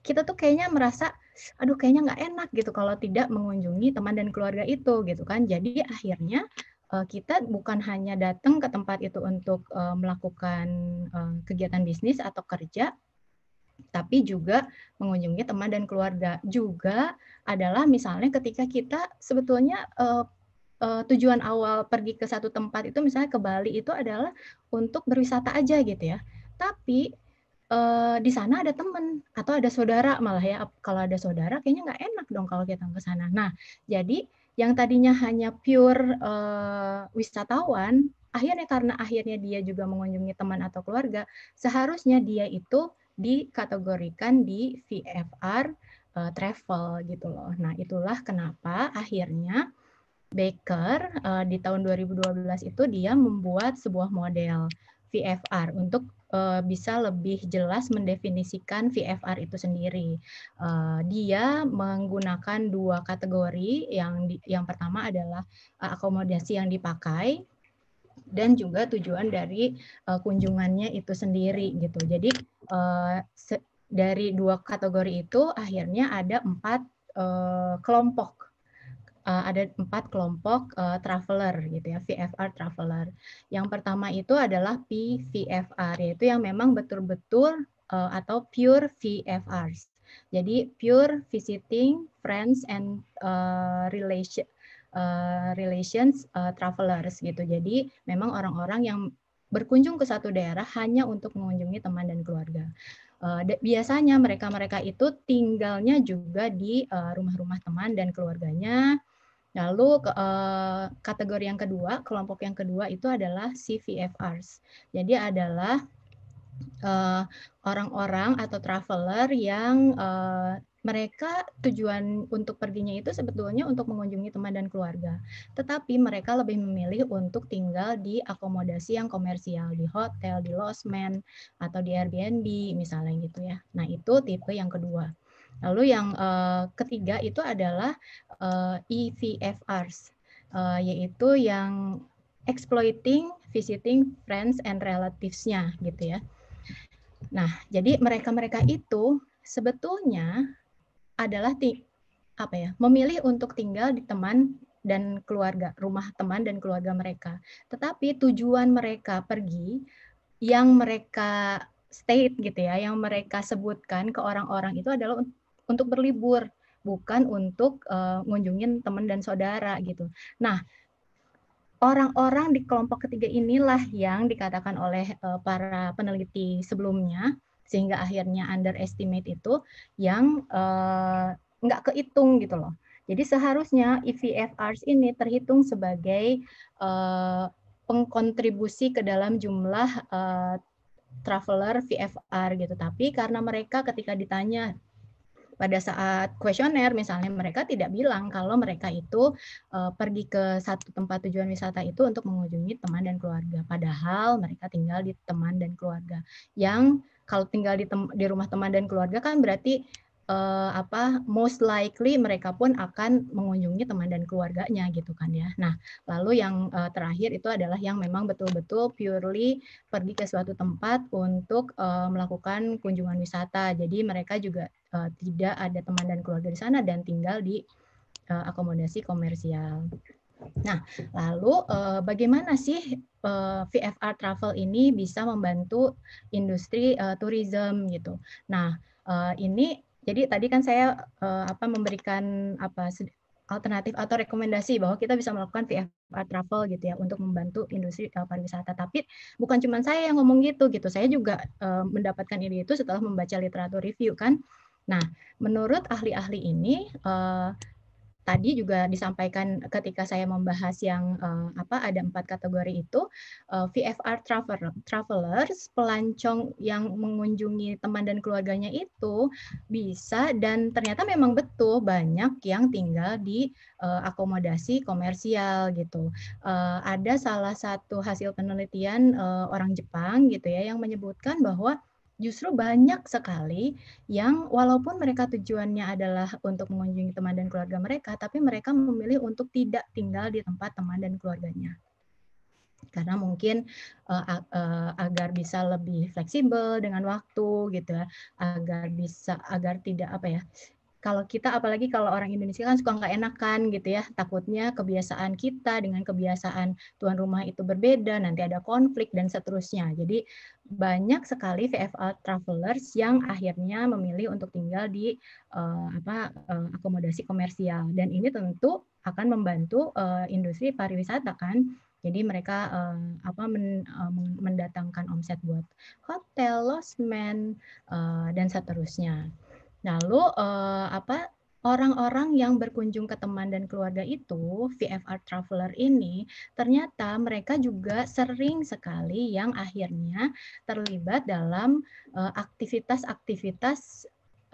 kita tuh kayaknya merasa aduh kayaknya nggak enak gitu kalau tidak mengunjungi teman dan keluarga itu gitu kan jadi akhirnya Eh, kita bukan hanya datang ke tempat itu untuk uh, melakukan uh, kegiatan bisnis atau kerja, tapi juga mengunjungi teman dan keluarga juga adalah misalnya ketika kita sebetulnya uh, uh, tujuan awal pergi ke satu tempat itu misalnya ke Bali itu adalah untuk berwisata aja gitu ya tapi uh, di sana ada teman atau ada saudara malah ya kalau ada saudara kayaknya nggak enak dong kalau kita ke sana nah jadi yang tadinya hanya pure uh, wisatawan, akhirnya karena akhirnya dia juga mengunjungi teman atau keluarga, seharusnya dia itu dikategorikan di VFR uh, eh, travel gitu loh. Nah, itulah kenapa akhirnya Baker uh, di tahun 2012 itu dia membuat sebuah model VFR untuk uh, bisa lebih jelas mendefinisikan VFR itu sendiri. Uh, dia menggunakan dua kategori yang di, yang pertama adalah uh, akomodasi yang dipakai dan juga tujuan dari uh, kunjungannya itu sendiri gitu. Jadi uh, dari dua kategori itu akhirnya ada empat uh, kelompok uh, ada empat kelompok uh, traveler gitu ya, VFR traveler. Yang pertama itu adalah PVFR, yaitu yang memang betul-betul uh, atau pure VFRs. Jadi pure visiting friends and uh, relation uh, relations uh, travelers gitu. Jadi memang orang-orang yang berkunjung ke satu daerah hanya untuk mengunjungi teman dan keluarga. biasanya mereka-mereka itu tinggalnya juga di rumah-rumah teman dan keluarganya, Lalu uh, kategori yang kedua, kelompok yang kedua itu adalah CVFRs. Jadi adalah eh, orang-orang uh, atau traveler yang uh, mereka tujuan untuk perginya itu sebetulnya untuk mengunjungi teman dan keluarga. Tetapi mereka lebih memilih untuk tinggal di akomodasi yang komersial, di hotel, di losmen, atau di Airbnb misalnya gitu ya. Nah itu tipe yang kedua. Lalu yang uh, ketiga itu adalah uh, eh, EVFRs, uh, eh, yaitu yang exploiting visiting friends and relatives-nya gitu ya. Nah, jadi mereka-mereka itu sebetulnya adalah ti apa ya, memilih untuk tinggal di teman dan keluarga, rumah teman dan keluarga mereka. Tetapi tujuan mereka pergi yang mereka state gitu ya, yang mereka sebutkan ke orang-orang itu adalah untuk berlibur, bukan untuk uh, ngunjungin teman dan saudara gitu. Nah, orang-orang di kelompok ketiga inilah yang dikatakan oleh uh, para peneliti sebelumnya sehingga akhirnya underestimate itu yang uh, nggak kehitung gitu loh. Jadi seharusnya EVFRs ini terhitung sebagai uh, pengkontribusi ke dalam jumlah uh, traveler VFR gitu. Tapi karena mereka ketika ditanya pada saat kuesioner misalnya mereka tidak bilang kalau mereka itu uh, pergi ke satu tempat tujuan wisata itu untuk mengunjungi teman dan keluarga padahal mereka tinggal di teman dan keluarga yang kalau tinggal di tem di rumah teman dan keluarga kan berarti uh, apa most likely mereka pun akan mengunjungi teman dan keluarganya gitu kan ya. Nah, lalu yang uh, terakhir itu adalah yang memang betul-betul purely pergi ke suatu tempat untuk uh, melakukan kunjungan wisata. Jadi mereka juga uh, tidak ada teman dan keluarga di sana dan tinggal di uh, akomodasi komersial. Nah, lalu uh, bagaimana sih uh, VFR travel ini bisa membantu industri uh, tourism gitu. Nah, uh, ini jadi tadi kan saya uh, apa memberikan apa alternatif atau rekomendasi bahwa kita bisa melakukan VFR travel gitu ya untuk membantu industri uh, pariwisata. Tapi bukan cuma saya yang ngomong gitu gitu. Saya juga uh, mendapatkan ini itu setelah membaca literatur review kan Nah, menurut ahli-ahli ini eh, tadi juga disampaikan ketika saya membahas yang uh, apa ada empat kategori itu uh, eh, VFR traveler, travelers pelancong yang mengunjungi teman dan keluarganya itu bisa dan ternyata memang betul banyak yang tinggal di uh, akomodasi komersial gitu uh, ada salah satu hasil penelitian uh, orang Jepang gitu ya yang menyebutkan bahwa justru banyak sekali yang walaupun mereka tujuannya adalah untuk mengunjungi teman dan keluarga mereka, tapi mereka memilih untuk tidak tinggal di tempat teman dan keluarganya. Karena mungkin uh, uh, agar bisa lebih fleksibel dengan waktu gitu ya, agar bisa agar tidak apa ya, kalau kita apalagi kalau orang Indonesia kan suka nggak enakan gitu ya takutnya kebiasaan kita dengan kebiasaan tuan rumah itu berbeda nanti ada konflik dan seterusnya jadi banyak sekali VFA travelers yang akhirnya memilih untuk tinggal di uh, apa uh, akomodasi komersial dan ini tentu akan membantu uh, industri pariwisata kan jadi mereka uh, apa men, uh, mendatangkan omset buat hotel, losmen uh, dan seterusnya. Lalu nah, uh, eh, apa orang-orang yang berkunjung ke teman dan keluarga itu, VFR traveler ini, ternyata mereka juga sering sekali yang akhirnya terlibat dalam eh, aktivitas -aktivitas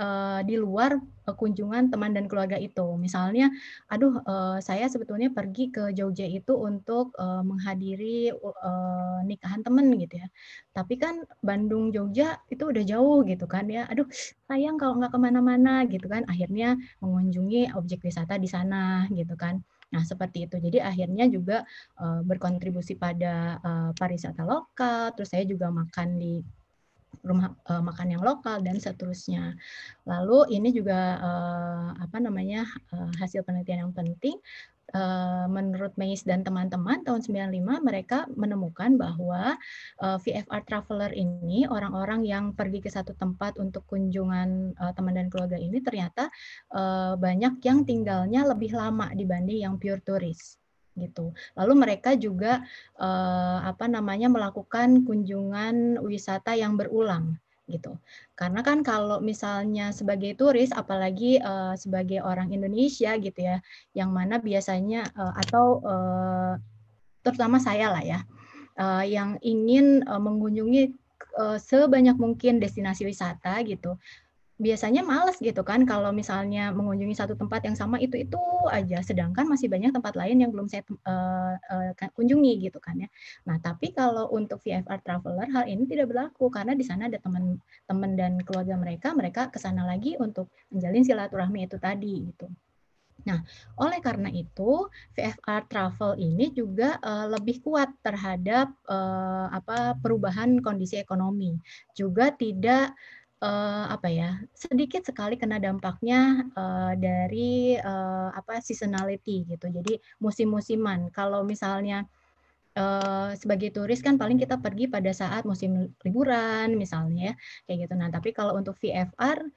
uh, di luar eh, kunjungan teman dan keluarga itu. Misalnya, aduh, uh, saya sebetulnya pergi ke Jogja itu untuk uh, menghadiri uh, nikahan teman gitu ya. Tapi kan Bandung Jogja itu udah jauh gitu kan ya. Aduh, sayang kalau nggak kemana-mana gitu kan. Akhirnya mengunjungi objek wisata di sana gitu kan. Nah, seperti itu. Jadi akhirnya juga uh, berkontribusi pada uh, pariwisata lokal, terus saya juga makan di rumah uh, makan yang lokal dan seterusnya. Lalu ini juga uh, apa namanya uh, hasil penelitian yang penting menurut Mays dan teman-teman tahun 95 mereka menemukan bahwa VFR traveler ini orang-orang yang pergi ke satu tempat untuk kunjungan teman dan keluarga ini ternyata banyak yang tinggalnya lebih lama dibanding yang pure tourist gitu. Lalu mereka juga eh, apa namanya melakukan kunjungan wisata yang berulang gitu. Karena kan kalau misalnya sebagai turis apalagi eh, sebagai orang Indonesia gitu ya, yang mana biasanya eh, atau eh, terutama saya lah ya, eh, yang ingin eh, mengunjungi eh, sebanyak mungkin destinasi wisata gitu biasanya males gitu kan kalau misalnya mengunjungi satu tempat yang sama itu itu aja sedangkan masih banyak tempat lain yang belum saya uh, uh, kunjungi gitu kan ya nah tapi kalau untuk VFR traveler hal ini tidak berlaku karena di sana ada teman-teman dan keluarga mereka mereka ke sana lagi untuk menjalin silaturahmi itu tadi gitu Nah, oleh karena itu VFR travel ini juga uh, lebih kuat terhadap uh, apa perubahan kondisi ekonomi. Juga tidak uh, apa ya, sedikit sekali kena dampaknya, uh, dari, uh, apa, seasonality gitu, jadi musim-musiman. Kalau misalnya, Uh, sebagai turis kan paling kita pergi pada saat musim liburan misalnya ya, kayak gitu. Nah, tapi kalau untuk VFR,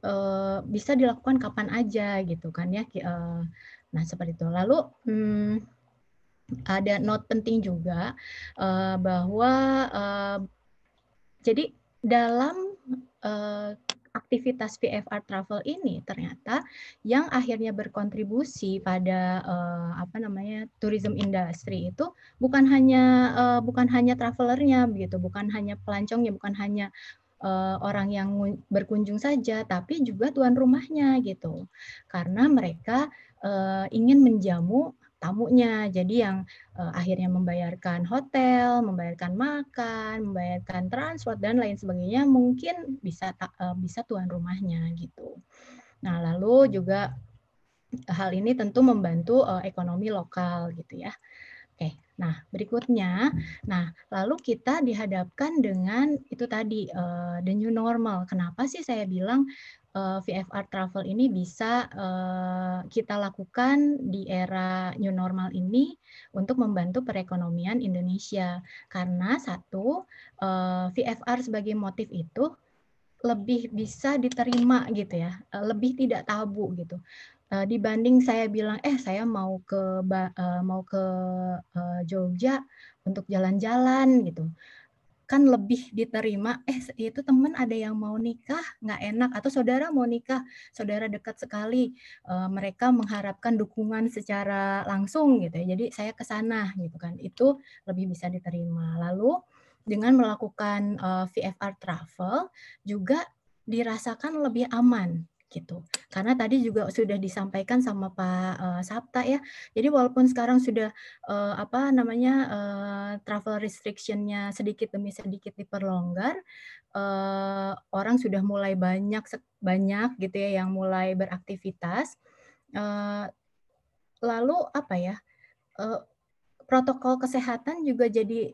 uh, bisa dilakukan kapan aja gitu kan ya, uh, nah seperti itu. Lalu, hmm, ada note penting juga, uh, bahwa, uh, jadi dalam Eh, aktivitas VFR travel ini ternyata yang akhirnya berkontribusi pada uh, apa namanya tourism industry itu bukan hanya uh, bukan hanya travelernya begitu, bukan hanya pelancongnya, bukan hanya uh, orang yang berkunjung saja, tapi juga tuan rumahnya gitu, karena mereka uh, ingin menjamu tamunya. Jadi yang uh, akhirnya membayarkan hotel, membayarkan makan, membayarkan transport dan lain sebagainya mungkin bisa uh, bisa tuan rumahnya gitu. Nah, lalu juga hal ini tentu membantu uh, ekonomi lokal gitu ya. Oke, nah berikutnya, nah lalu kita dihadapkan dengan itu tadi uh, the new normal. Kenapa sih saya bilang uh, eh, VFR travel ini bisa uh, kita lakukan di era new normal ini untuk membantu perekonomian Indonesia karena satu uh, eh, VFR sebagai motif itu lebih bisa diterima gitu ya, lebih tidak tabu gitu. Dibanding saya bilang, eh saya mau ke mau ke Jogja untuk jalan-jalan gitu kan lebih diterima eh itu teman ada yang mau nikah nggak enak atau saudara mau nikah saudara dekat sekali e, mereka mengharapkan dukungan secara langsung gitu ya jadi saya ke sana gitu kan itu lebih bisa diterima lalu dengan melakukan e, eh, VFR travel juga dirasakan lebih aman gitu. Karena tadi juga sudah disampaikan sama Pak uh, eh, Sapta ya. Jadi walaupun sekarang sudah uh, apa namanya uh, travel restriction-nya sedikit demi sedikit diperlonggar, uh, orang sudah mulai banyak banyak gitu ya yang mulai beraktivitas. Uh, lalu apa ya? Uh, protokol kesehatan juga jadi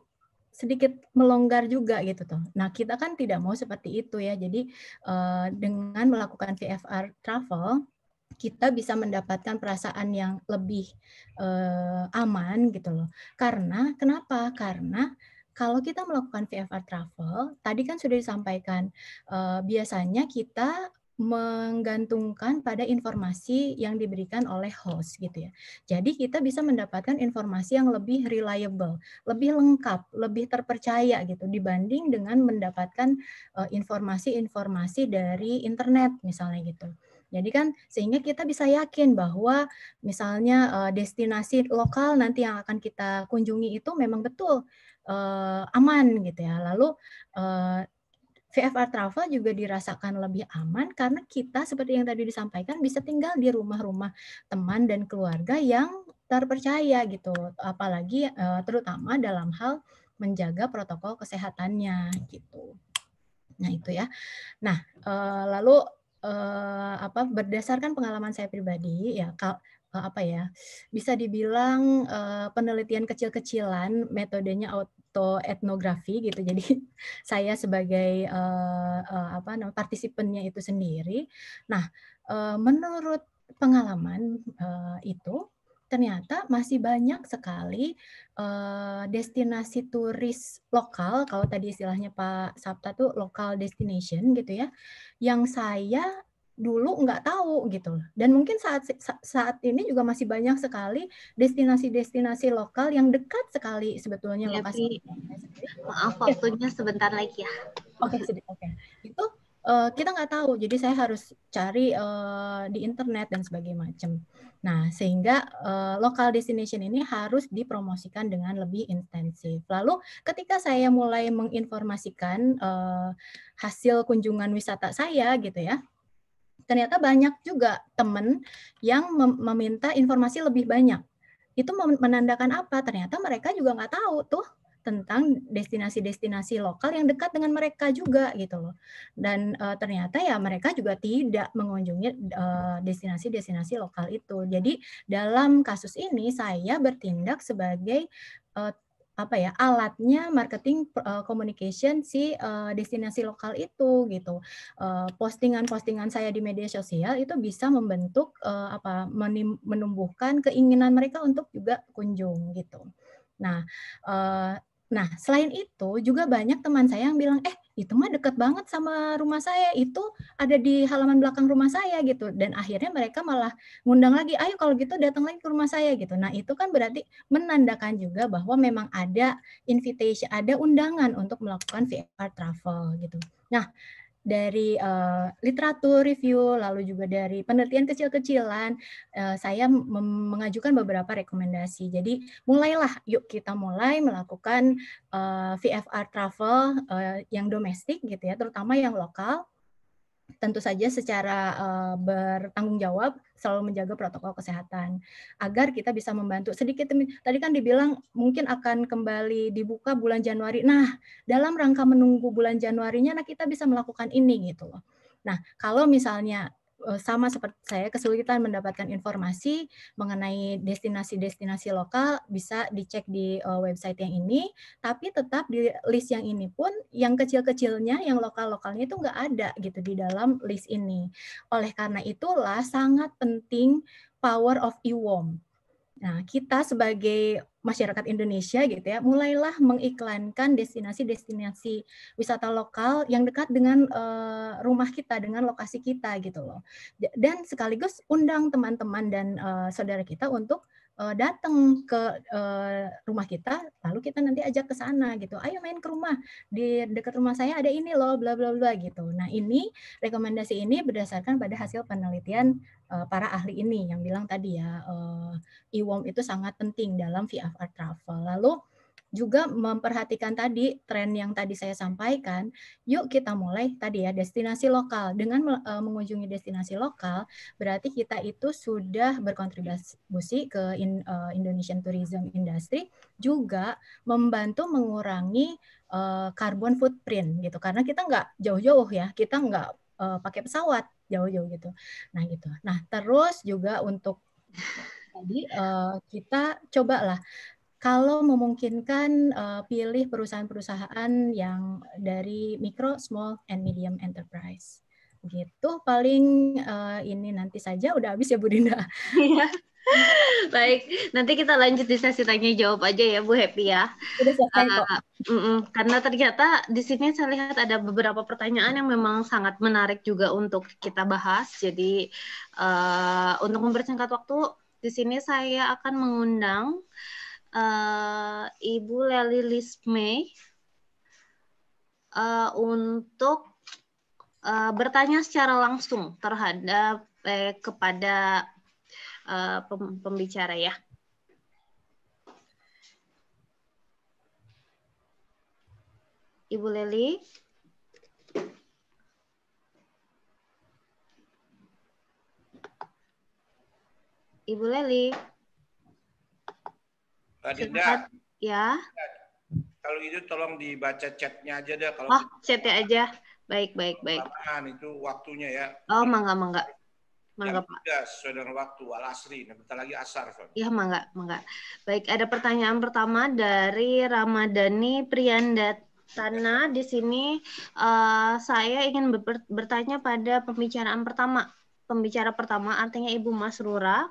sedikit melonggar juga gitu tuh. Nah kita kan tidak mau seperti itu ya. Jadi uh, dengan melakukan VFR travel kita bisa mendapatkan perasaan yang lebih uh, aman gitu loh. Karena kenapa? Karena kalau kita melakukan VFR travel, tadi kan sudah disampaikan eh, biasanya kita menggantungkan pada informasi yang diberikan oleh host gitu ya. Jadi kita bisa mendapatkan informasi yang lebih reliable, lebih lengkap, lebih terpercaya gitu dibanding dengan mendapatkan eh, informasi-informasi dari internet misalnya gitu. Jadi kan sehingga kita bisa yakin bahwa misalnya uh, destinasi lokal nanti yang akan kita kunjungi itu memang betul uh, aman gitu ya. Lalu uh, VFR travel juga dirasakan lebih aman karena kita seperti yang tadi disampaikan bisa tinggal di rumah-rumah teman dan keluarga yang terpercaya gitu. Apalagi eh, terutama dalam hal menjaga protokol kesehatannya gitu. Nah, itu ya. Nah, eh, lalu eh, apa berdasarkan pengalaman saya pribadi ya apa ya bisa dibilang penelitian kecil-kecilan metodenya out, foto etnografi gitu. Jadi saya sebagai uh, uh, apa namanya partisipannya itu sendiri. Nah, uh, menurut pengalaman uh, itu ternyata masih banyak sekali uh, destinasi turis lokal kalau tadi istilahnya Pak Sabta tuh lokal destination gitu ya yang saya dulu nggak tahu gitu dan mungkin saat saat ini juga masih banyak sekali destinasi-destinasi lokal yang dekat sekali sebetulnya ya, lokasi maaf waktunya sebentar lagi ya oke okay, oke okay. itu uh, kita nggak tahu jadi saya harus cari uh, di internet dan sebagainya macam nah sehingga uh, eh, local destination ini harus dipromosikan dengan lebih intensif lalu ketika saya mulai menginformasikan uh, hasil kunjungan wisata saya gitu ya ternyata banyak juga teman yang meminta informasi lebih banyak. Itu menandakan apa? Ternyata mereka juga nggak tahu tuh tentang destinasi-destinasi lokal yang dekat dengan mereka juga gitu loh. Dan e, ternyata ya mereka juga tidak mengunjungi eh, destinasi-destinasi lokal itu. Jadi dalam kasus ini saya bertindak sebagai e, apa ya alatnya marketing uh, communication si uh, destinasi lokal itu gitu eh, postingan-postingan uh, saya di media sosial itu bisa membentuk uh, apa menumbuhkan keinginan mereka untuk juga kunjung gitu nah uh, Nah, selain itu juga banyak teman saya yang bilang, eh itu mah deket banget sama rumah saya, itu ada di halaman belakang rumah saya gitu. Dan akhirnya mereka malah ngundang lagi, ayo kalau gitu datang lagi ke rumah saya gitu. Nah, itu kan berarti menandakan juga bahwa memang ada invitation, ada undangan untuk melakukan VR travel gitu. Nah, dari uh, literatur review, lalu juga dari penelitian kecil-kecilan, uh, saya mengajukan beberapa rekomendasi. Jadi mulailah, yuk kita mulai melakukan uh, eh, VFR travel uh, yang domestik gitu ya, terutama yang lokal tentu saja secara uh, bertanggung jawab selalu menjaga protokol kesehatan agar kita bisa membantu sedikit tadi kan dibilang mungkin akan kembali dibuka bulan Januari. Nah, dalam rangka menunggu bulan Januarinya nah kita bisa melakukan ini gitu loh. Nah, kalau misalnya Eh, sama seperti saya kesulitan mendapatkan informasi mengenai destinasi-destinasi lokal bisa dicek di uh, website yang ini tapi tetap di list yang ini pun yang kecil-kecilnya yang lokal-lokalnya itu nggak ada gitu di dalam list ini oleh karena itulah sangat penting power of e-wom. Nah, kita sebagai masyarakat Indonesia gitu ya, mulailah mengiklankan destinasi-destinasi wisata lokal yang dekat dengan uh, rumah kita, dengan lokasi kita gitu loh. Dan sekaligus undang teman-teman dan uh, saudara kita untuk uh, eh, datang ke uh, rumah kita lalu kita nanti ajak ke sana gitu ayo main ke rumah di dekat rumah saya ada ini loh bla bla bla gitu nah ini rekomendasi ini berdasarkan pada hasil penelitian uh, para ahli ini yang bilang tadi ya uh, e itu sangat penting dalam VFR travel lalu juga memperhatikan tadi tren yang tadi saya sampaikan, yuk kita mulai tadi ya destinasi lokal. Dengan eh, mengunjungi destinasi lokal, berarti kita itu sudah berkontribusi ke eh, Indonesian tourism industry, juga membantu mengurangi karbon eh, carbon footprint gitu. Karena kita nggak jauh-jauh ya, kita nggak pakai pesawat jauh-jauh gitu. Nah gitu. Nah terus juga untuk tadi kita cobalah kalau memungkinkan uh, pilih perusahaan-perusahaan yang dari micro, small, and medium enterprise. Gitu paling uh, ini nanti saja udah habis ya Bu Dinda. Iya. Baik, nanti kita lanjut di sesi tanya jawab aja ya Bu Happy ya. Udah Uh, mm -mm. Karena ternyata di sini saya lihat ada beberapa pertanyaan yang memang sangat menarik juga untuk kita bahas. Jadi uh, untuk mempersingkat waktu di sini saya akan mengundang uh, uh, Ibu Leli Lisme uh, untuk uh, bertanya secara langsung terhadap eh, kepada uh, pembicara ya. Ibu Leli. Ibu Leli. Mbak Ya. Kalau itu tolong dibaca chatnya aja deh. Kalau oh, chatnya aja. Baik, baik, baik. Lamaan itu waktunya ya. Oh, mangga, mangga. Ya, mangga, Pak. Ya, sesuai dengan waktu, al asri. Nah, bentar lagi asar, Iya, mangga, mangga. Baik, ada pertanyaan pertama dari Ramadhani Priyandat. Tana di sini uh, saya ingin bertanya pada pembicaraan pertama. Pembicara pertama artinya Ibu Mas Rura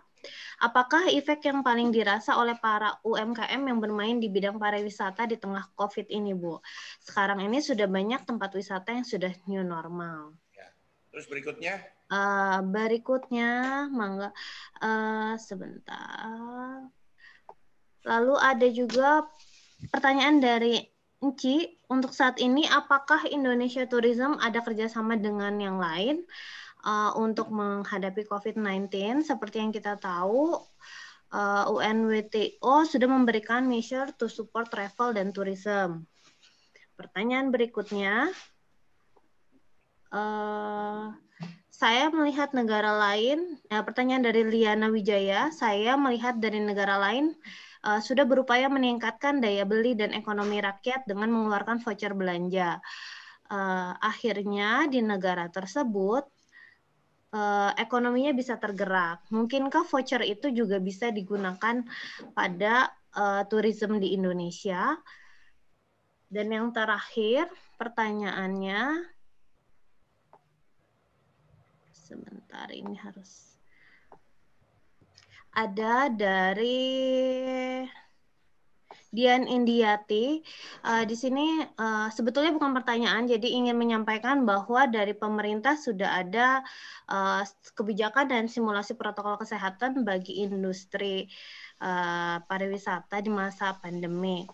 Apakah efek yang paling dirasa oleh para UMKM yang bermain di bidang pariwisata di tengah COVID ini, Bu? Sekarang ini sudah banyak tempat wisata yang sudah new normal. Ya. Terus berikutnya? Uh, berikutnya, mangga uh, sebentar. Lalu ada juga pertanyaan dari Enci, untuk saat ini apakah Indonesia Tourism ada kerjasama dengan yang lain? uh, untuk menghadapi COVID-19. Seperti yang kita tahu, uh, eh, UNWTO sudah memberikan measure to support travel dan tourism. Pertanyaan berikutnya, uh, saya melihat negara lain, ya, pertanyaan dari Liana Wijaya, saya melihat dari negara lain uh, sudah berupaya meningkatkan daya beli dan ekonomi rakyat dengan mengeluarkan voucher belanja. Uh, akhirnya di negara tersebut Eh, ekonominya bisa tergerak. Mungkinkah voucher itu juga bisa digunakan pada uh, eh, tourism di Indonesia? Dan yang terakhir pertanyaannya, sebentar ini harus ada dari Dian Indiati. Uh, di sini uh, sebetulnya bukan pertanyaan, jadi ingin menyampaikan bahwa dari pemerintah sudah ada uh, kebijakan dan simulasi protokol kesehatan bagi industri uh, pariwisata di masa pandemi.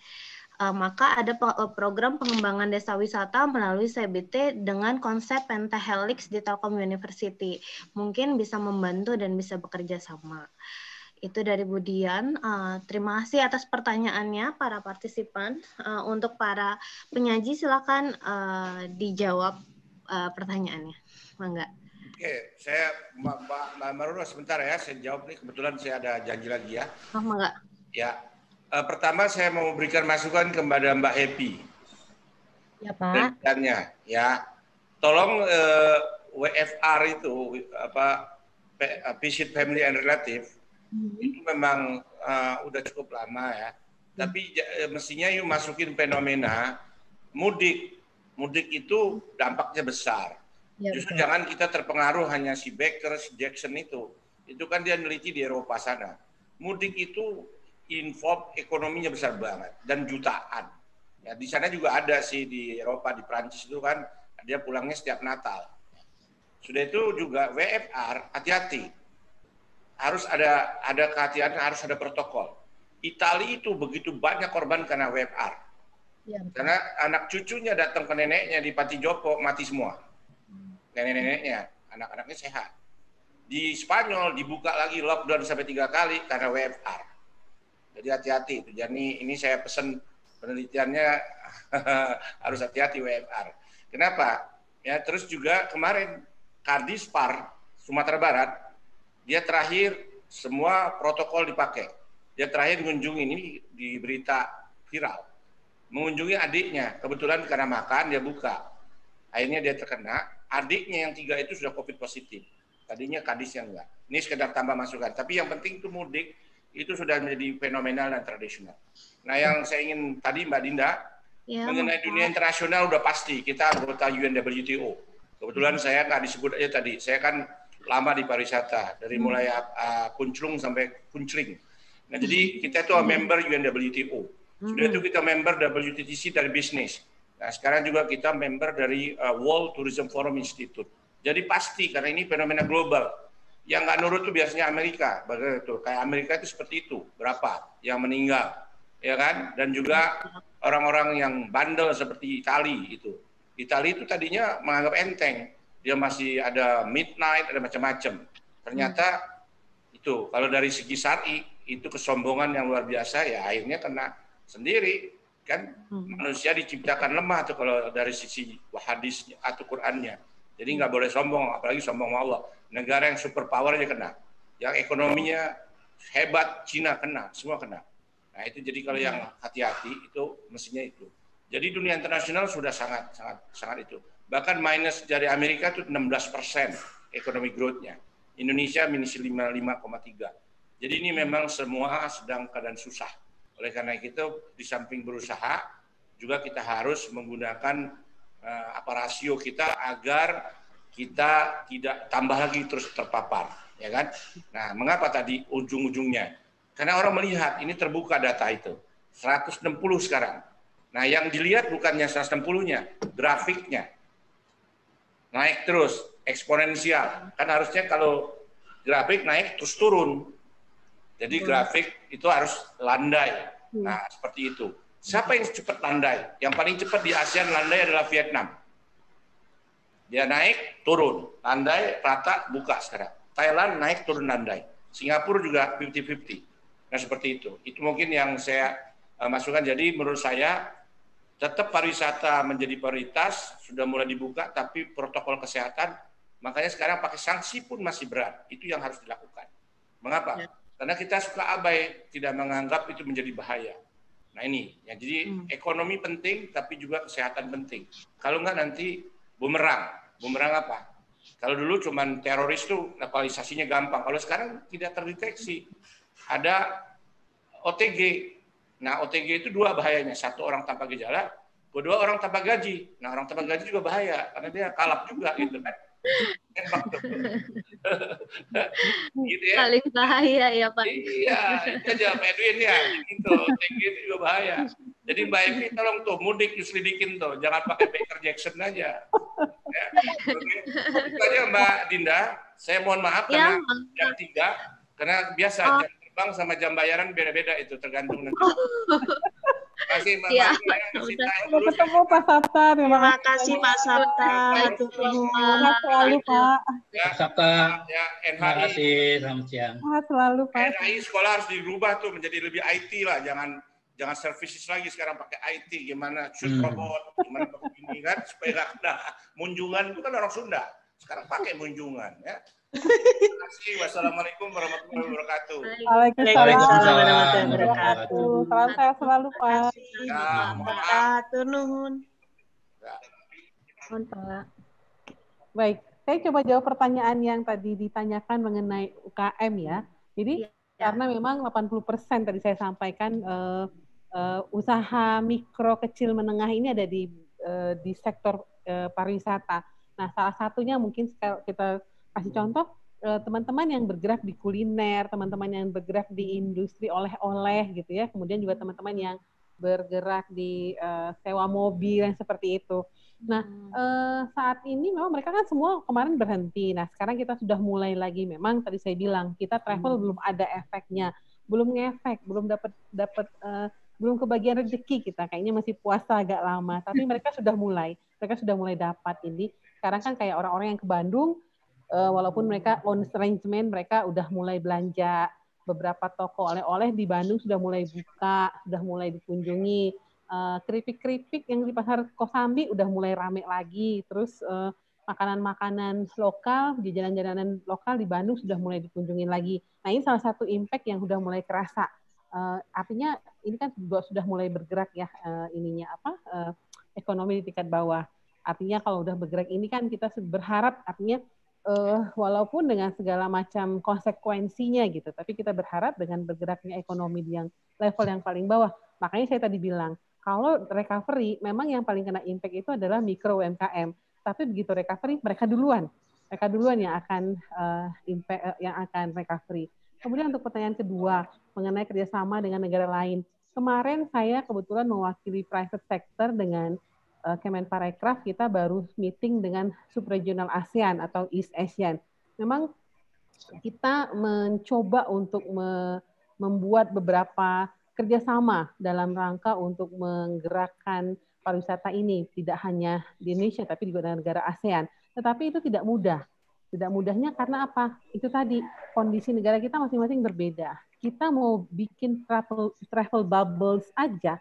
Uh, maka ada program pengembangan desa wisata melalui CBT dengan konsep pentahelix di Telkom University. Mungkin bisa membantu dan bisa bekerja sama. Uh, itu dari Budian. Uh, eh, terima kasih atas pertanyaannya para partisipan. Uh, untuk para penyaji silakan uh, dijawab uh, pertanyaannya. Mangga. Oke, saya Mbak, Ma Maruna sebentar ya, saya jawab nih kebetulan saya ada janji lagi ya. Oh, Mangga. Ya, Uh, pertama saya mau memberikan masukan kepada Mbak Happy. Ya Pak. Pertanyaannya, ya, tolong uh, WFR itu apa visit family and relative hmm. itu memang uh, udah cukup lama ya. Hmm. Tapi ya, mestinya yuk masukin fenomena mudik. Mudik itu dampaknya besar. Ya, Justru betul. jangan kita terpengaruh hanya si Baker, si Jackson itu. Itu kan dia neliti di Eropa sana. Mudik itu info ekonominya besar banget dan jutaan. Ya, di sana juga ada sih di Eropa, di Prancis itu kan dia pulangnya setiap Natal. Sudah itu juga WFR, hati-hati harus ada ada kehatian, harus ada protokol. Itali itu begitu banyak korban karena WFR. Ya, Karena anak cucunya datang ke neneknya di Pati Jopo mati semua. Nenek-neneknya, anak-anaknya sehat. Di Spanyol dibuka lagi lockdown sampai tiga kali karena WFR. Jadi hati-hati Jadi ini saya pesan penelitiannya harus hati-hati WFR. Kenapa? Ya terus juga kemarin Kardispar Sumatera Barat dia terakhir semua protokol dipakai. Dia terakhir mengunjungi ini di berita viral. Mengunjungi adiknya, kebetulan karena makan dia buka. Akhirnya dia terkena, adiknya yang tiga itu sudah COVID positif. Tadinya kadis yang enggak. Ini sekedar tambah masukan. Tapi yang penting itu mudik, itu sudah menjadi fenomenal dan tradisional. Nah yang saya ingin tadi Mbak Dinda, ya, mengenai dunia internasional udah pasti kita anggota UNWTO. Kebetulan hmm. saya nggak disebut aja tadi, saya kan lama di pariwisata dari hmm. mulai uh, ah, kunclung sampai kuncling. Nah, hmm. jadi kita itu member UNWTO. Hmm. Sudah itu kita member WTTC dari bisnis. Nah, sekarang juga kita member dari uh, World Tourism Forum Institute. Jadi pasti karena ini fenomena global yang nggak nurut tuh biasanya Amerika, bagaimana itu. Kayak Amerika itu seperti itu, berapa yang meninggal, ya kan? Dan juga orang-orang yang bandel seperti Itali itu. Itali itu tadinya menganggap enteng, dia masih ada midnight, ada macam-macam. Ternyata hmm. itu kalau dari segi syari itu kesombongan yang luar biasa ya akhirnya kena sendiri kan hmm. manusia diciptakan lemah tuh kalau dari sisi hadis atau Qurannya. Jadi nggak boleh sombong, apalagi sombong sama Allah. Negara yang super powernya kena, yang ekonominya hebat Cina kena, semua kena. Nah itu jadi kalau yang hati-hati itu mestinya itu. Jadi dunia internasional sudah sangat sangat sangat itu. Bahkan minus dari Amerika itu 16 persen ekonomi growth-nya. Indonesia minus 55,3. Jadi ini memang semua sedang keadaan susah. Oleh karena itu, di samping berusaha, juga kita harus menggunakan uh, apa rasio kita agar kita tidak tambah lagi terus terpapar, ya kan? Nah, mengapa tadi ujung-ujungnya? Karena orang melihat ini terbuka data itu. 160 sekarang. Nah, yang dilihat bukannya 160-nya, grafiknya naik terus eksponensial. Kan harusnya kalau grafik naik terus turun. Jadi grafik itu harus landai. Hmm. Nah, seperti itu. Siapa yang cepat landai? Yang paling cepat di ASEAN landai adalah Vietnam. Dia naik, turun. Landai, rata, buka sekarang. Thailand naik, turun landai. Singapura juga 50-50. Nah, seperti itu. Itu mungkin yang saya eh, masukkan. Jadi menurut saya tetap pariwisata menjadi prioritas, sudah mulai dibuka, tapi protokol kesehatan, makanya sekarang pakai sanksi pun masih berat. Itu yang harus dilakukan. Mengapa? Ya. Karena kita suka abai, tidak menganggap itu menjadi bahaya. Nah ini, ya, jadi hmm. ekonomi penting, tapi juga kesehatan penting. Kalau enggak nanti bumerang. Bumerang apa? Kalau dulu cuma teroris tuh lokalisasinya gampang. Kalau sekarang tidak terdeteksi. Ada OTG, Nah, OTG itu dua bahayanya. Satu orang tanpa gejala, kedua orang tanpa gaji. Nah, orang tanpa gaji juga bahaya karena dia kalap juga gitu kan. gitu ya. Paling bahaya ya Pak. Iya, itu aja Pak Edwin ya. Gitu, OTG itu juga bahaya. Jadi Mbak Evi tolong tuh mudik diselidikin tuh, jangan pakai Baker Jackson aja. Ya. Itu aja Mbak Dinda. Saya mohon maaf ya, karena jam tiga karena biasa oh. jam Bang sama jam bayaran beda-beda itu tergantung nanti. Kasih Mbak ya, ketemu Pak Sapta. Terima, kasih Pak Sabta. Sehat selalu Pak. Ya, Pak Sabta. Ya, NHI. Terima kasih, selamat siang. selalu Pak. NHI sekolah harus dirubah tuh menjadi lebih IT lah, jangan jangan services lagi sekarang pakai IT gimana shoot hmm. robot gimana begini kan supaya nggak munjungan itu kan orang Sunda sekarang pakai munjungan ya Terima kasih. Wassalamualaikum warahmatullahi wabarakatuh. Waalaikumsalam warahmatullahi wabarakatuh. Salam sehat selalu, Pak. Terima kasih. Baik, saya coba jawab pertanyaan yang tadi ditanyakan mengenai UKM ya. Jadi ya. karena memang 80% tadi saya sampaikan uh, uh, usaha mikro kecil menengah ini ada di uh, di sektor uh, pariwisata. Nah, salah satunya mungkin kita kasih hmm. contoh eh, teman-teman yang bergerak di kuliner, teman-teman yang bergerak di industri oleh-oleh gitu ya, kemudian juga teman-teman yang bergerak di uh, sewa mobil yang seperti itu. Nah, uh, saat ini memang mereka kan semua kemarin berhenti. Nah, sekarang kita sudah mulai lagi. Memang tadi saya bilang kita travel hmm. belum ada efeknya, belum ngefek, belum dapat dapat uh, belum kebagian rezeki kita. Kayaknya masih puasa agak lama, tapi mereka sudah mulai. Mereka sudah mulai dapat ini. Sekarang kan kayak orang-orang yang ke Bandung uh, walaupun mereka on arrangement mereka udah mulai belanja beberapa toko oleh-oleh di Bandung sudah mulai buka, sudah mulai dikunjungi. Eh, keripik-keripik yang di pasar Kosambi udah mulai rame lagi. Terus uh, makanan-makanan lokal di jalan-jalanan lokal di Bandung sudah mulai dikunjungi lagi. Nah ini salah satu impact yang sudah mulai kerasa. Uh, artinya ini kan juga sudah mulai bergerak ya uh, ininya apa uh, ekonomi di tingkat bawah. Artinya kalau udah bergerak ini kan kita berharap artinya uh, walaupun dengan segala macam konsekuensinya gitu, tapi kita berharap dengan bergeraknya ekonomi di yang level yang paling bawah. Makanya saya tadi bilang, kalau recovery memang yang paling kena impact itu adalah mikro UMKM, tapi begitu recovery mereka duluan. Mereka duluan yang akan uh, impact, uh, yang akan recovery. Kemudian untuk pertanyaan kedua mengenai kerjasama dengan negara lain, kemarin saya kebetulan mewakili private sector dengan Eh, Kemenparekraf kita baru meeting dengan subregional ASEAN atau East Asian. Memang kita mencoba untuk me, membuat beberapa kerjasama dalam rangka untuk menggerakkan pariwisata ini tidak hanya di Indonesia tapi juga dengan negara ASEAN. Tetapi itu tidak mudah. Tidak mudahnya karena apa? Itu tadi kondisi negara kita masing-masing berbeda. Kita mau bikin travel travel bubbles aja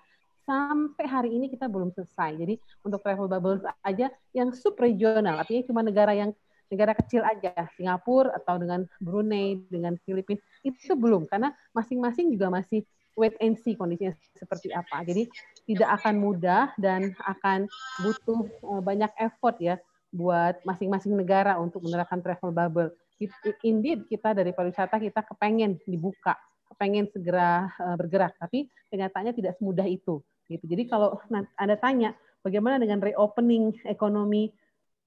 sampai hari ini kita belum selesai. Jadi untuk travel bubbles aja yang regional artinya cuma negara yang negara kecil aja, Singapura atau dengan Brunei, dengan Filipina, itu belum karena masing-masing juga masih wait and see kondisinya seperti apa. Jadi tidak akan mudah dan akan butuh eh, banyak effort ya buat masing-masing negara untuk menerapkan travel bubble. Indeed kita dari pariwisata kita kepengen dibuka, kepengen segera eh, bergerak, tapi kenyataannya tidak semudah itu. Gitu. Jadi kalau Anda tanya bagaimana dengan reopening ekonomi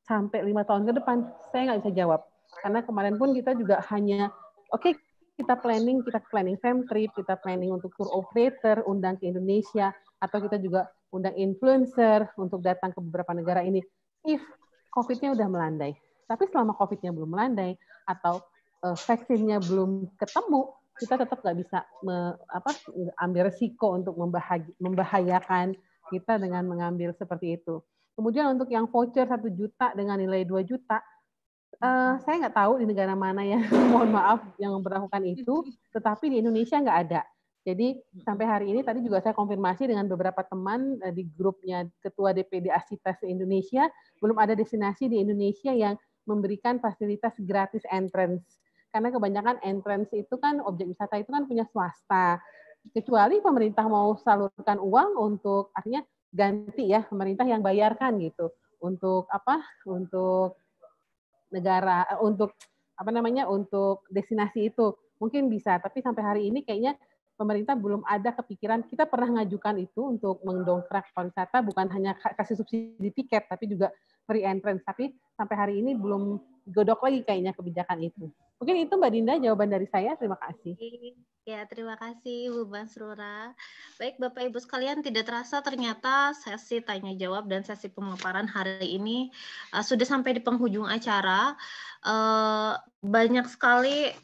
sampai lima tahun ke depan, saya nggak bisa jawab. Karena kemarin pun kita juga hanya, oke okay, kita planning, kita planning fam trip, kita planning untuk tour operator, undang ke Indonesia, atau kita juga undang influencer untuk datang ke beberapa negara ini. If COVID-nya udah melandai, tapi selama COVID-nya belum melandai atau uh, vaksinnya belum ketemu, kita tetap nggak bisa me, apa ambil resiko untuk membahagi, membahayakan kita dengan mengambil seperti itu. Kemudian untuk yang voucher satu juta dengan nilai 2 juta, uh, saya nggak tahu di negara mana yang mohon maaf yang memperlakukan itu, tetapi di Indonesia nggak ada. Jadi sampai hari ini tadi juga saya konfirmasi dengan beberapa teman uh, di grupnya Ketua DPD Asitas Indonesia, belum ada destinasi di Indonesia yang memberikan fasilitas gratis entrance karena kebanyakan entrance itu kan objek wisata itu kan punya swasta kecuali pemerintah mau salurkan uang untuk artinya ganti ya pemerintah yang bayarkan gitu untuk apa untuk negara eh, untuk apa namanya untuk destinasi itu mungkin bisa tapi sampai hari ini kayaknya pemerintah belum ada kepikiran kita pernah ngajukan itu untuk mendongkrak pariwisata bukan hanya kasih subsidi tiket tapi juga free entrance tapi sampai hari ini belum digodok lagi kayaknya kebijakan itu. Mungkin itu Mbak Dinda jawaban dari saya. Terima kasih. Ya, terima kasih Bu Basrura. Baik Bapak Ibu sekalian, tidak terasa ternyata sesi tanya jawab dan sesi pemaparan hari ini uh, sudah sampai di penghujung acara. Uh, banyak sekali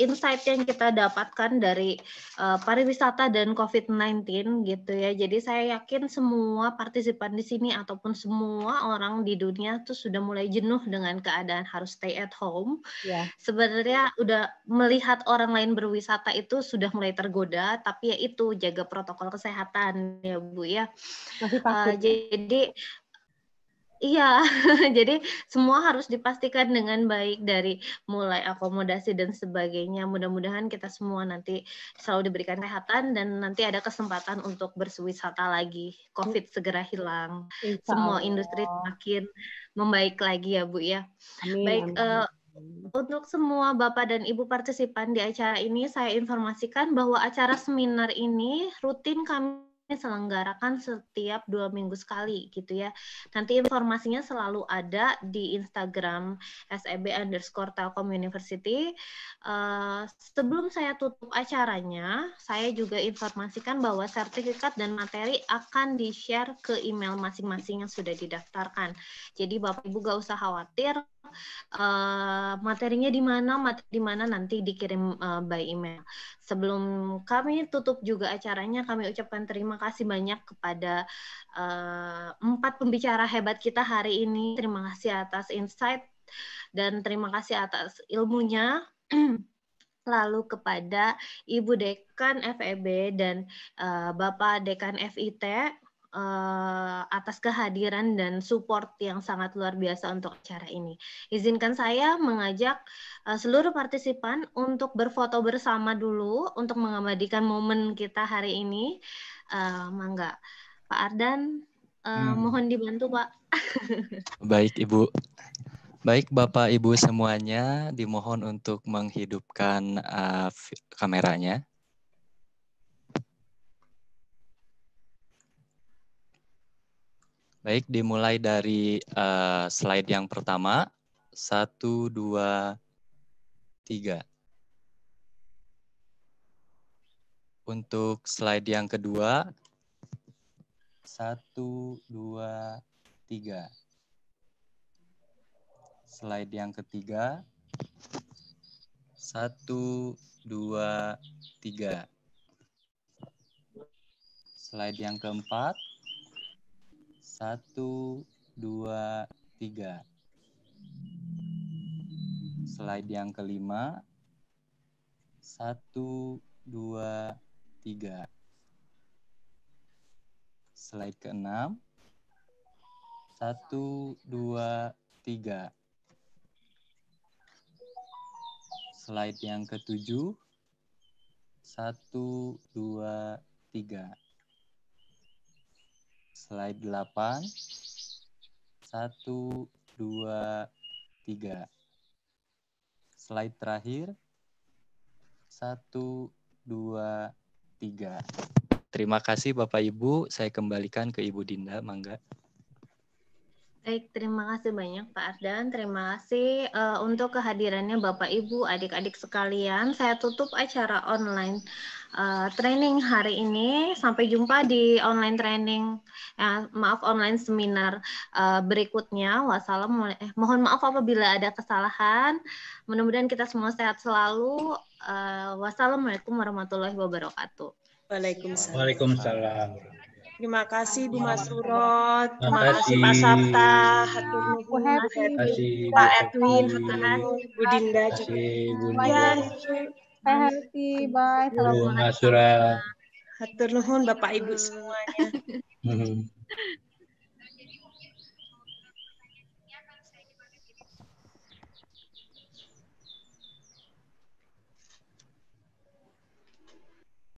insight yang kita dapatkan dari uh, pariwisata dan COVID-19 gitu ya. Jadi saya yakin semua partisipan di sini ataupun semua orang di dunia tuh sudah mulai jenuh dengan keadaan harus stay at home. Yeah. Sebenarnya udah melihat orang lain berwisata itu sudah mulai tergoda, tapi ya itu jaga protokol kesehatan ya Bu ya. Masih takut. Uh, jadi Iya, jadi semua harus dipastikan dengan baik dari mulai akomodasi dan sebagainya. Mudah-mudahan kita semua nanti selalu diberikan kesehatan dan nanti ada kesempatan untuk berwisata lagi. Covid segera hilang, semua industri semakin membaik lagi ya Bu ya. Amin, baik. Uh, untuk semua Bapak dan Ibu partisipan di acara ini, saya informasikan bahwa acara seminar ini rutin kami selenggarakan setiap dua minggu sekali gitu ya. Nanti informasinya selalu ada di Instagram SEB underscore Telkom University. Uh, sebelum saya tutup acaranya, saya juga informasikan bahwa sertifikat dan materi akan di-share ke email masing-masing yang sudah didaftarkan. Jadi Bapak-Ibu gak usah khawatir, uh, materinya di mana, materi di mana nanti dikirim uh, by email. Sebelum kami tutup juga acaranya, kami ucapkan terima kasih banyak kepada uh, empat pembicara hebat kita hari ini. Terima kasih atas insight dan terima kasih atas ilmunya. Lalu kepada Ibu Dekan FEB dan uh, Bapak Dekan FIT Eh, atas kehadiran dan support yang sangat luar biasa untuk acara ini. Izinkan saya mengajak eh, seluruh partisipan untuk berfoto bersama dulu untuk mengabadikan momen kita hari ini. Eh, mangga, Pak Ardan, hmm. mohon dibantu Pak. Baik Ibu. Baik Bapak Ibu semuanya, dimohon untuk menghidupkan uh, kameranya. Baik, dimulai dari uh, slide yang pertama. Satu, dua, tiga. Untuk slide yang kedua. Satu, dua, tiga. Slide yang ketiga. Satu, dua, tiga. Slide yang keempat. Satu, dua, tiga. Slide yang kelima. Satu, dua, tiga. Slide keenam. Satu, dua, tiga. Slide yang ketujuh. Satu, dua, tiga slide 8. 1, 2, 3. Slide terakhir. 1, 2, 3. Terima kasih Bapak Ibu. Saya kembalikan ke Ibu Dinda, Mangga. Baik, terima kasih banyak Pak Ardan. Terima kasih uh, untuk kehadirannya Bapak Ibu, adik-adik sekalian. Saya tutup acara online uh, training hari ini. Sampai jumpa di online training, eh, maaf online seminar uh, berikutnya. Wassalamualaikum. Eh, mohon maaf apabila ada kesalahan. Mudah-mudahan kita semua sehat selalu. Uh, wassalamualaikum warahmatullahi wabarakatuh. Waalaikumsalam. Waalaikumsalam. Terima kasih Bu Surot, terima kasih Pak Sapta, Hatur Nuhun, Pak Edwin, Hatanan, Bu Dinda juga. Ya, Happy, bye. Selamat malam. Hatur Nuhun Bapak Ibu semuanya. Hmm.